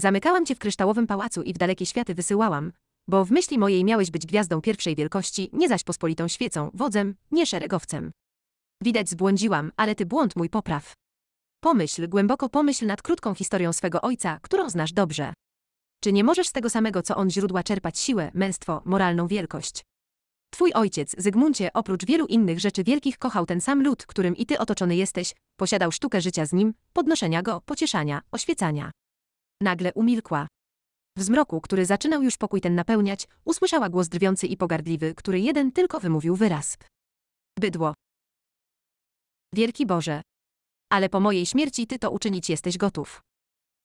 Speaker 1: Zamykałam cię w kryształowym pałacu i w dalekie światy wysyłałam, bo w myśli mojej miałeś być gwiazdą pierwszej wielkości, nie zaś pospolitą świecą, wodzem, nie szeregowcem. Widać zbłądziłam, ale ty błąd mój popraw. Pomyśl, głęboko pomyśl nad krótką historią swego ojca, którą znasz dobrze. Czy nie możesz z tego samego co on źródła czerpać siłę, męstwo, moralną wielkość? Twój ojciec, Zygmuncie, oprócz wielu innych rzeczy wielkich kochał ten sam lud, którym i ty otoczony jesteś, posiadał sztukę życia z nim, podnoszenia go, pocieszania, oświecania nagle umilkła. W zmroku, który zaczynał już pokój ten napełniać, usłyszała głos drwiący i pogardliwy, który jeden tylko wymówił wyraz. Bydło. Wielki Boże. Ale po mojej śmierci ty to uczynić jesteś gotów.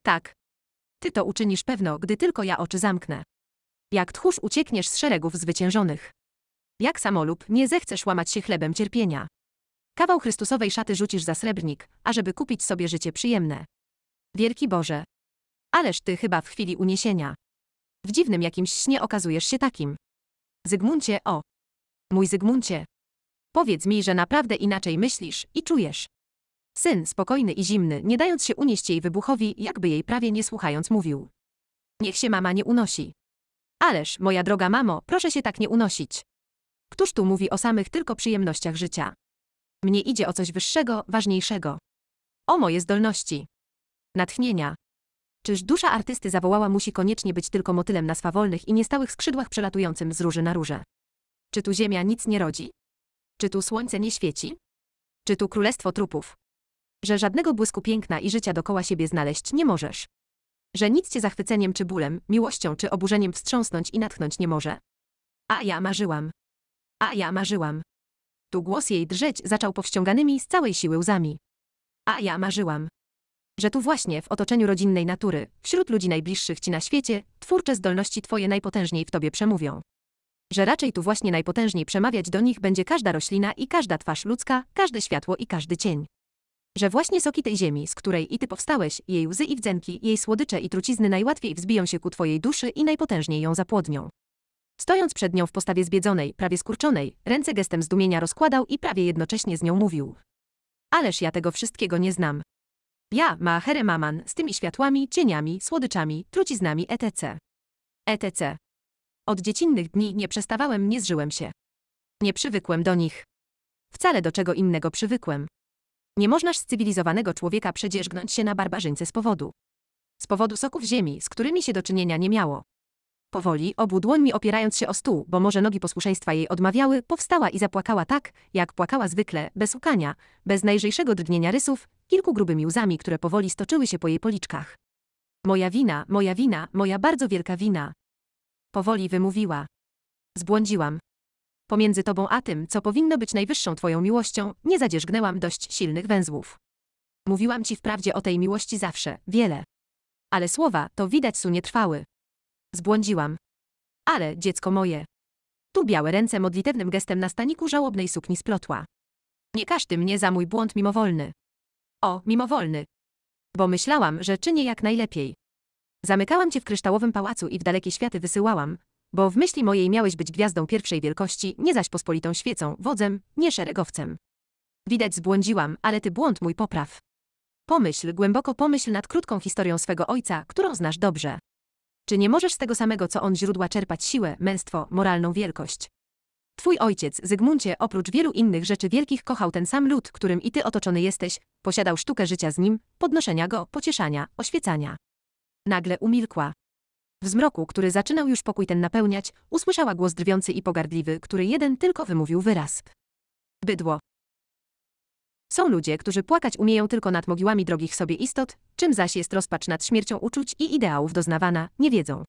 Speaker 1: Tak. Ty to uczynisz pewno, gdy tylko ja oczy zamknę. Jak tchórz uciekniesz z szeregów zwyciężonych. Jak samolub nie zechcesz łamać się chlebem cierpienia. Kawał Chrystusowej szaty rzucisz za srebrnik, ażeby kupić sobie życie przyjemne. Wielki Boże. Ależ ty chyba w chwili uniesienia. W dziwnym jakimś śnie okazujesz się takim. Zygmuncie, o. Mój Zygmuncie. Powiedz mi, że naprawdę inaczej myślisz i czujesz. Syn, spokojny i zimny, nie dając się unieść jej wybuchowi, jakby jej prawie nie słuchając mówił. Niech się mama nie unosi. Ależ, moja droga mamo, proszę się tak nie unosić. Któż tu mówi o samych tylko przyjemnościach życia? Mnie idzie o coś wyższego, ważniejszego. O moje zdolności. Natchnienia, Czyż dusza artysty zawołała musi koniecznie być tylko motylem na swawolnych i niestałych skrzydłach przelatującym z róży na róże? Czy tu ziemia nic nie rodzi? Czy tu słońce nie świeci? Czy tu królestwo trupów? Że żadnego błysku piękna i życia dokoła siebie znaleźć nie możesz. Że nic cię zachwyceniem czy bólem, miłością czy oburzeniem wstrząsnąć i natchnąć nie może. A ja marzyłam. A ja marzyłam. Tu głos jej drżeć zaczął powściąganymi z całej siły łzami. A ja marzyłam że tu właśnie, w otoczeniu rodzinnej natury, wśród ludzi najbliższych ci na świecie, twórcze zdolności twoje najpotężniej w tobie przemówią. Że raczej tu właśnie najpotężniej przemawiać do nich będzie każda roślina i każda twarz ludzka, każde światło i każdy cień. Że właśnie soki tej ziemi, z której i ty powstałeś, jej łzy i wdzenki, jej słodycze i trucizny najłatwiej wzbiją się ku twojej duszy i najpotężniej ją zapłodnią. Stojąc przed nią w postawie zbiedzonej, prawie skurczonej, ręce gestem zdumienia rozkładał i prawie jednocześnie z nią mówił. Ależ ja tego wszystkiego nie znam. Ja, ma Maman, z tymi światłami, cieniami, słodyczami, truciznami etc. etc. Od dziecinnych dni nie przestawałem, nie zżyłem się. Nie przywykłem do nich. Wcale do czego innego przywykłem. Nie możnaż z cywilizowanego człowieka przedzierzgnąć się na barbarzyńce z powodu. Z powodu soków ziemi, z którymi się do czynienia nie miało. Powoli, obu dłońmi opierając się o stół, bo może nogi posłuszeństwa jej odmawiały, powstała i zapłakała tak, jak płakała zwykle, bez ukania, bez najżejszego drgnienia rysów, kilku grubymi łzami, które powoli stoczyły się po jej policzkach. Moja wina, moja wina, moja bardzo wielka wina. Powoli wymówiła. Zbłądziłam. Pomiędzy tobą a tym, co powinno być najwyższą twoją miłością, nie zadzierzgnęłam dość silnych węzłów. Mówiłam ci wprawdzie o tej miłości zawsze, wiele. Ale słowa, to widać, su nie trwały. Zbłądziłam. Ale, dziecko moje. Tu białe ręce modlitewnym gestem na staniku żałobnej sukni splotła. Nie każdy mnie za mój błąd mimowolny. O, mimowolny. Bo myślałam, że czynię jak najlepiej. Zamykałam cię w kryształowym pałacu i w dalekie światy wysyłałam, bo w myśli mojej miałeś być gwiazdą pierwszej wielkości, nie zaś pospolitą świecą, wodzem, nie szeregowcem. Widać zbłądziłam, ale ty błąd mój popraw. Pomyśl, głęboko pomyśl nad krótką historią swego ojca, którą znasz dobrze. Czy nie możesz z tego samego co on źródła czerpać siłę, męstwo, moralną wielkość? Twój ojciec, Zygmuncie, oprócz wielu innych rzeczy wielkich kochał ten sam lud, którym i ty otoczony jesteś, posiadał sztukę życia z nim, podnoszenia go, pocieszania, oświecania. Nagle umilkła. W zmroku, który zaczynał już pokój ten napełniać, usłyszała głos drwiący i pogardliwy, który jeden tylko wymówił wyraz. Bydło. Są ludzie, którzy płakać umieją tylko nad mogiłami drogich sobie istot, czym zaś jest rozpacz nad śmiercią uczuć i ideałów doznawana, nie wiedzą.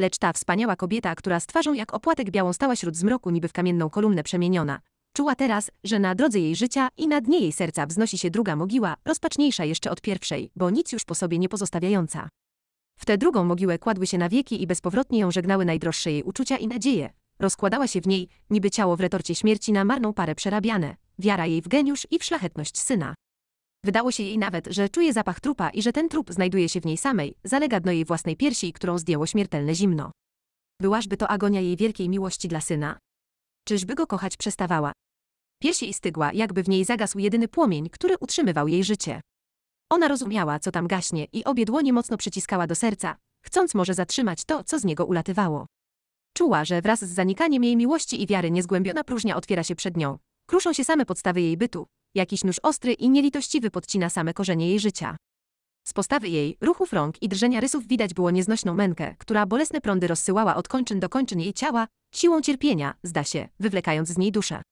Speaker 1: Lecz ta wspaniała kobieta, która z twarzą jak opłatek białą stała śród zmroku niby w kamienną kolumnę przemieniona, czuła teraz, że na drodze jej życia i na dnie jej serca wznosi się druga mogiła, rozpaczniejsza jeszcze od pierwszej, bo nic już po sobie nie pozostawiająca. W tę drugą mogiłę kładły się na wieki i bezpowrotnie ją żegnały najdroższe jej uczucia i nadzieje. Rozkładała się w niej, niby ciało w retorcie śmierci na marną parę przerabiane, wiara jej w geniusz i w szlachetność syna. Wydało się jej nawet, że czuje zapach trupa i że ten trup znajduje się w niej samej, zalega dno jej własnej piersi, którą zdjęło śmiertelne zimno. Byłażby to agonia jej wielkiej miłości dla syna. Czyżby go kochać przestawała? Piersi i stygła, jakby w niej zagasł jedyny płomień, który utrzymywał jej życie. Ona rozumiała, co tam gaśnie i obie dłonie mocno przyciskała do serca, chcąc może zatrzymać to, co z niego ulatywało. Czuła, że wraz z zanikaniem jej miłości i wiary niezgłębiona próżnia otwiera się przed nią, Kruszą się same podstawy jej bytu, jakiś nóż ostry i nielitościwy podcina same korzenie jej życia. Z postawy jej, ruchów rąk i drżenia rysów widać było nieznośną mękę, która bolesne prądy rozsyłała od kończyn do kończyn jej ciała, siłą cierpienia, zda się, wywlekając z niej duszę.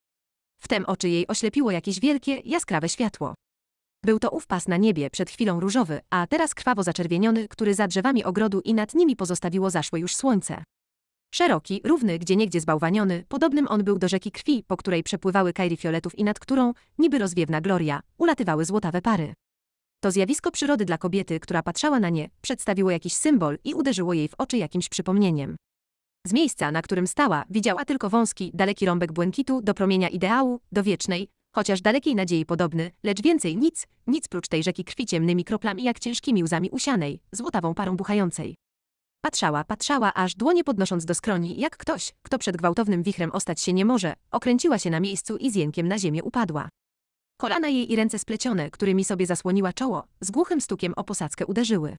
Speaker 1: Wtem oczy jej oślepiło jakieś wielkie, jaskrawe światło. Był to ów pas na niebie, przed chwilą różowy, a teraz krwawo zaczerwieniony, który za drzewami ogrodu i nad nimi pozostawiło zaszłe już słońce. Szeroki, równy, gdzie niegdzie zbałwaniony, podobnym on był do rzeki krwi, po której przepływały kairi fioletów i nad którą, niby rozwiewna gloria, ulatywały złotawe pary. To zjawisko przyrody dla kobiety, która patrzała na nie, przedstawiło jakiś symbol i uderzyło jej w oczy jakimś przypomnieniem. Z miejsca, na którym stała, widziała tylko wąski, daleki rąbek błękitu do promienia ideału, do wiecznej, chociaż dalekiej nadziei podobny, lecz więcej nic, nic prócz tej rzeki krwi ciemnymi kroplami jak ciężkimi łzami usianej, złotawą parą buchającej. Patrzała, patrzała, aż dłonie podnosząc do skroni, jak ktoś, kto przed gwałtownym wichrem ostać się nie może, okręciła się na miejscu i z jękiem na ziemię upadła. Kolana jej i ręce splecione, którymi sobie zasłoniła czoło, z głuchym stukiem o posadzkę uderzyły.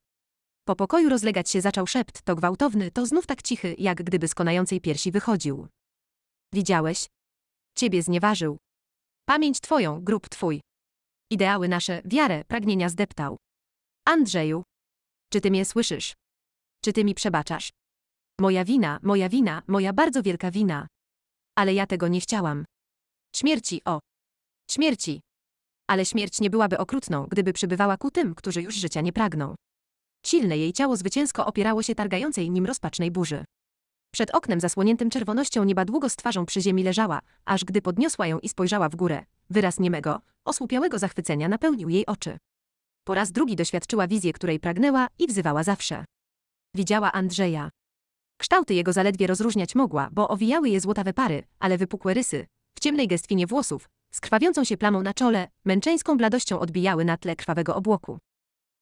Speaker 1: Po pokoju rozlegać się zaczął szept, to gwałtowny, to znów tak cichy, jak gdyby z konającej piersi wychodził. Widziałeś? Ciebie znieważył. Pamięć twoją, grób twój. Ideały nasze, wiarę, pragnienia zdeptał. Andrzeju. Czy ty mnie słyszysz? Czy ty mi przebaczasz? Moja wina, moja wina, moja bardzo wielka wina. Ale ja tego nie chciałam. Śmierci, o. Śmierci. Ale śmierć nie byłaby okrutną, gdyby przybywała ku tym, którzy już życia nie pragną. Silne jej ciało zwycięsko opierało się targającej nim rozpacznej burzy. Przed oknem zasłoniętym czerwonością nieba długo z twarzą przy ziemi leżała, aż gdy podniosła ją i spojrzała w górę, wyraz niemego, osłupiałego zachwycenia napełnił jej oczy. Po raz drugi doświadczyła wizję, której pragnęła i wzywała zawsze. Widziała Andrzeja. Kształty jego zaledwie rozróżniać mogła, bo owijały je złotawe pary, ale wypukłe rysy, w ciemnej gestwinie włosów, z krwawiącą się plamą na czole, męczeńską bladością odbijały na tle krwawego obłoku.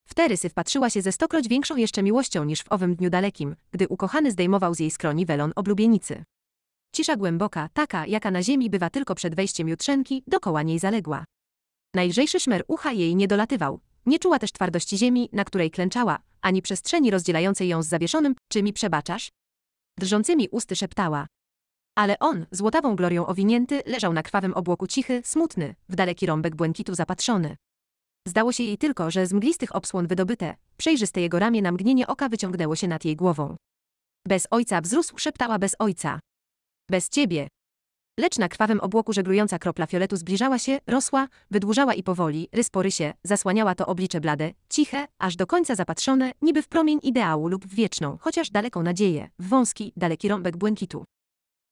Speaker 1: W te rysy wpatrzyła się ze stokroć większą jeszcze miłością niż w owym dniu dalekim, gdy ukochany zdejmował z jej skroni welon oblubienicy. Cisza głęboka, taka, jaka na ziemi bywa tylko przed wejściem jutrzenki, dokoła niej zaległa. Najlżejszy szmer ucha jej nie dolatywał, nie czuła też twardości ziemi, na której klęczała, ani przestrzeni rozdzielającej ją z zawieszonym, czy mi przebaczasz? Drżącymi usty szeptała. Ale on, złotawą glorią owinięty, leżał na krwawym obłoku cichy, smutny, w daleki rąbek błękitu zapatrzony. Zdało się jej tylko, że z mglistych obsłon wydobyte, przejrzyste jego ramię na mgnienie oka wyciągnęło się nad jej głową. Bez ojca wzrósł, szeptała bez ojca. Bez ciebie, Lecz na krwawym obłoku żeglująca kropla fioletu zbliżała się, rosła, wydłużała i powoli, rys po rysie, zasłaniała to oblicze blade, ciche, aż do końca zapatrzone, niby w promień ideału lub w wieczną, chociaż daleką nadzieję, w wąski, daleki rąbek błękitu.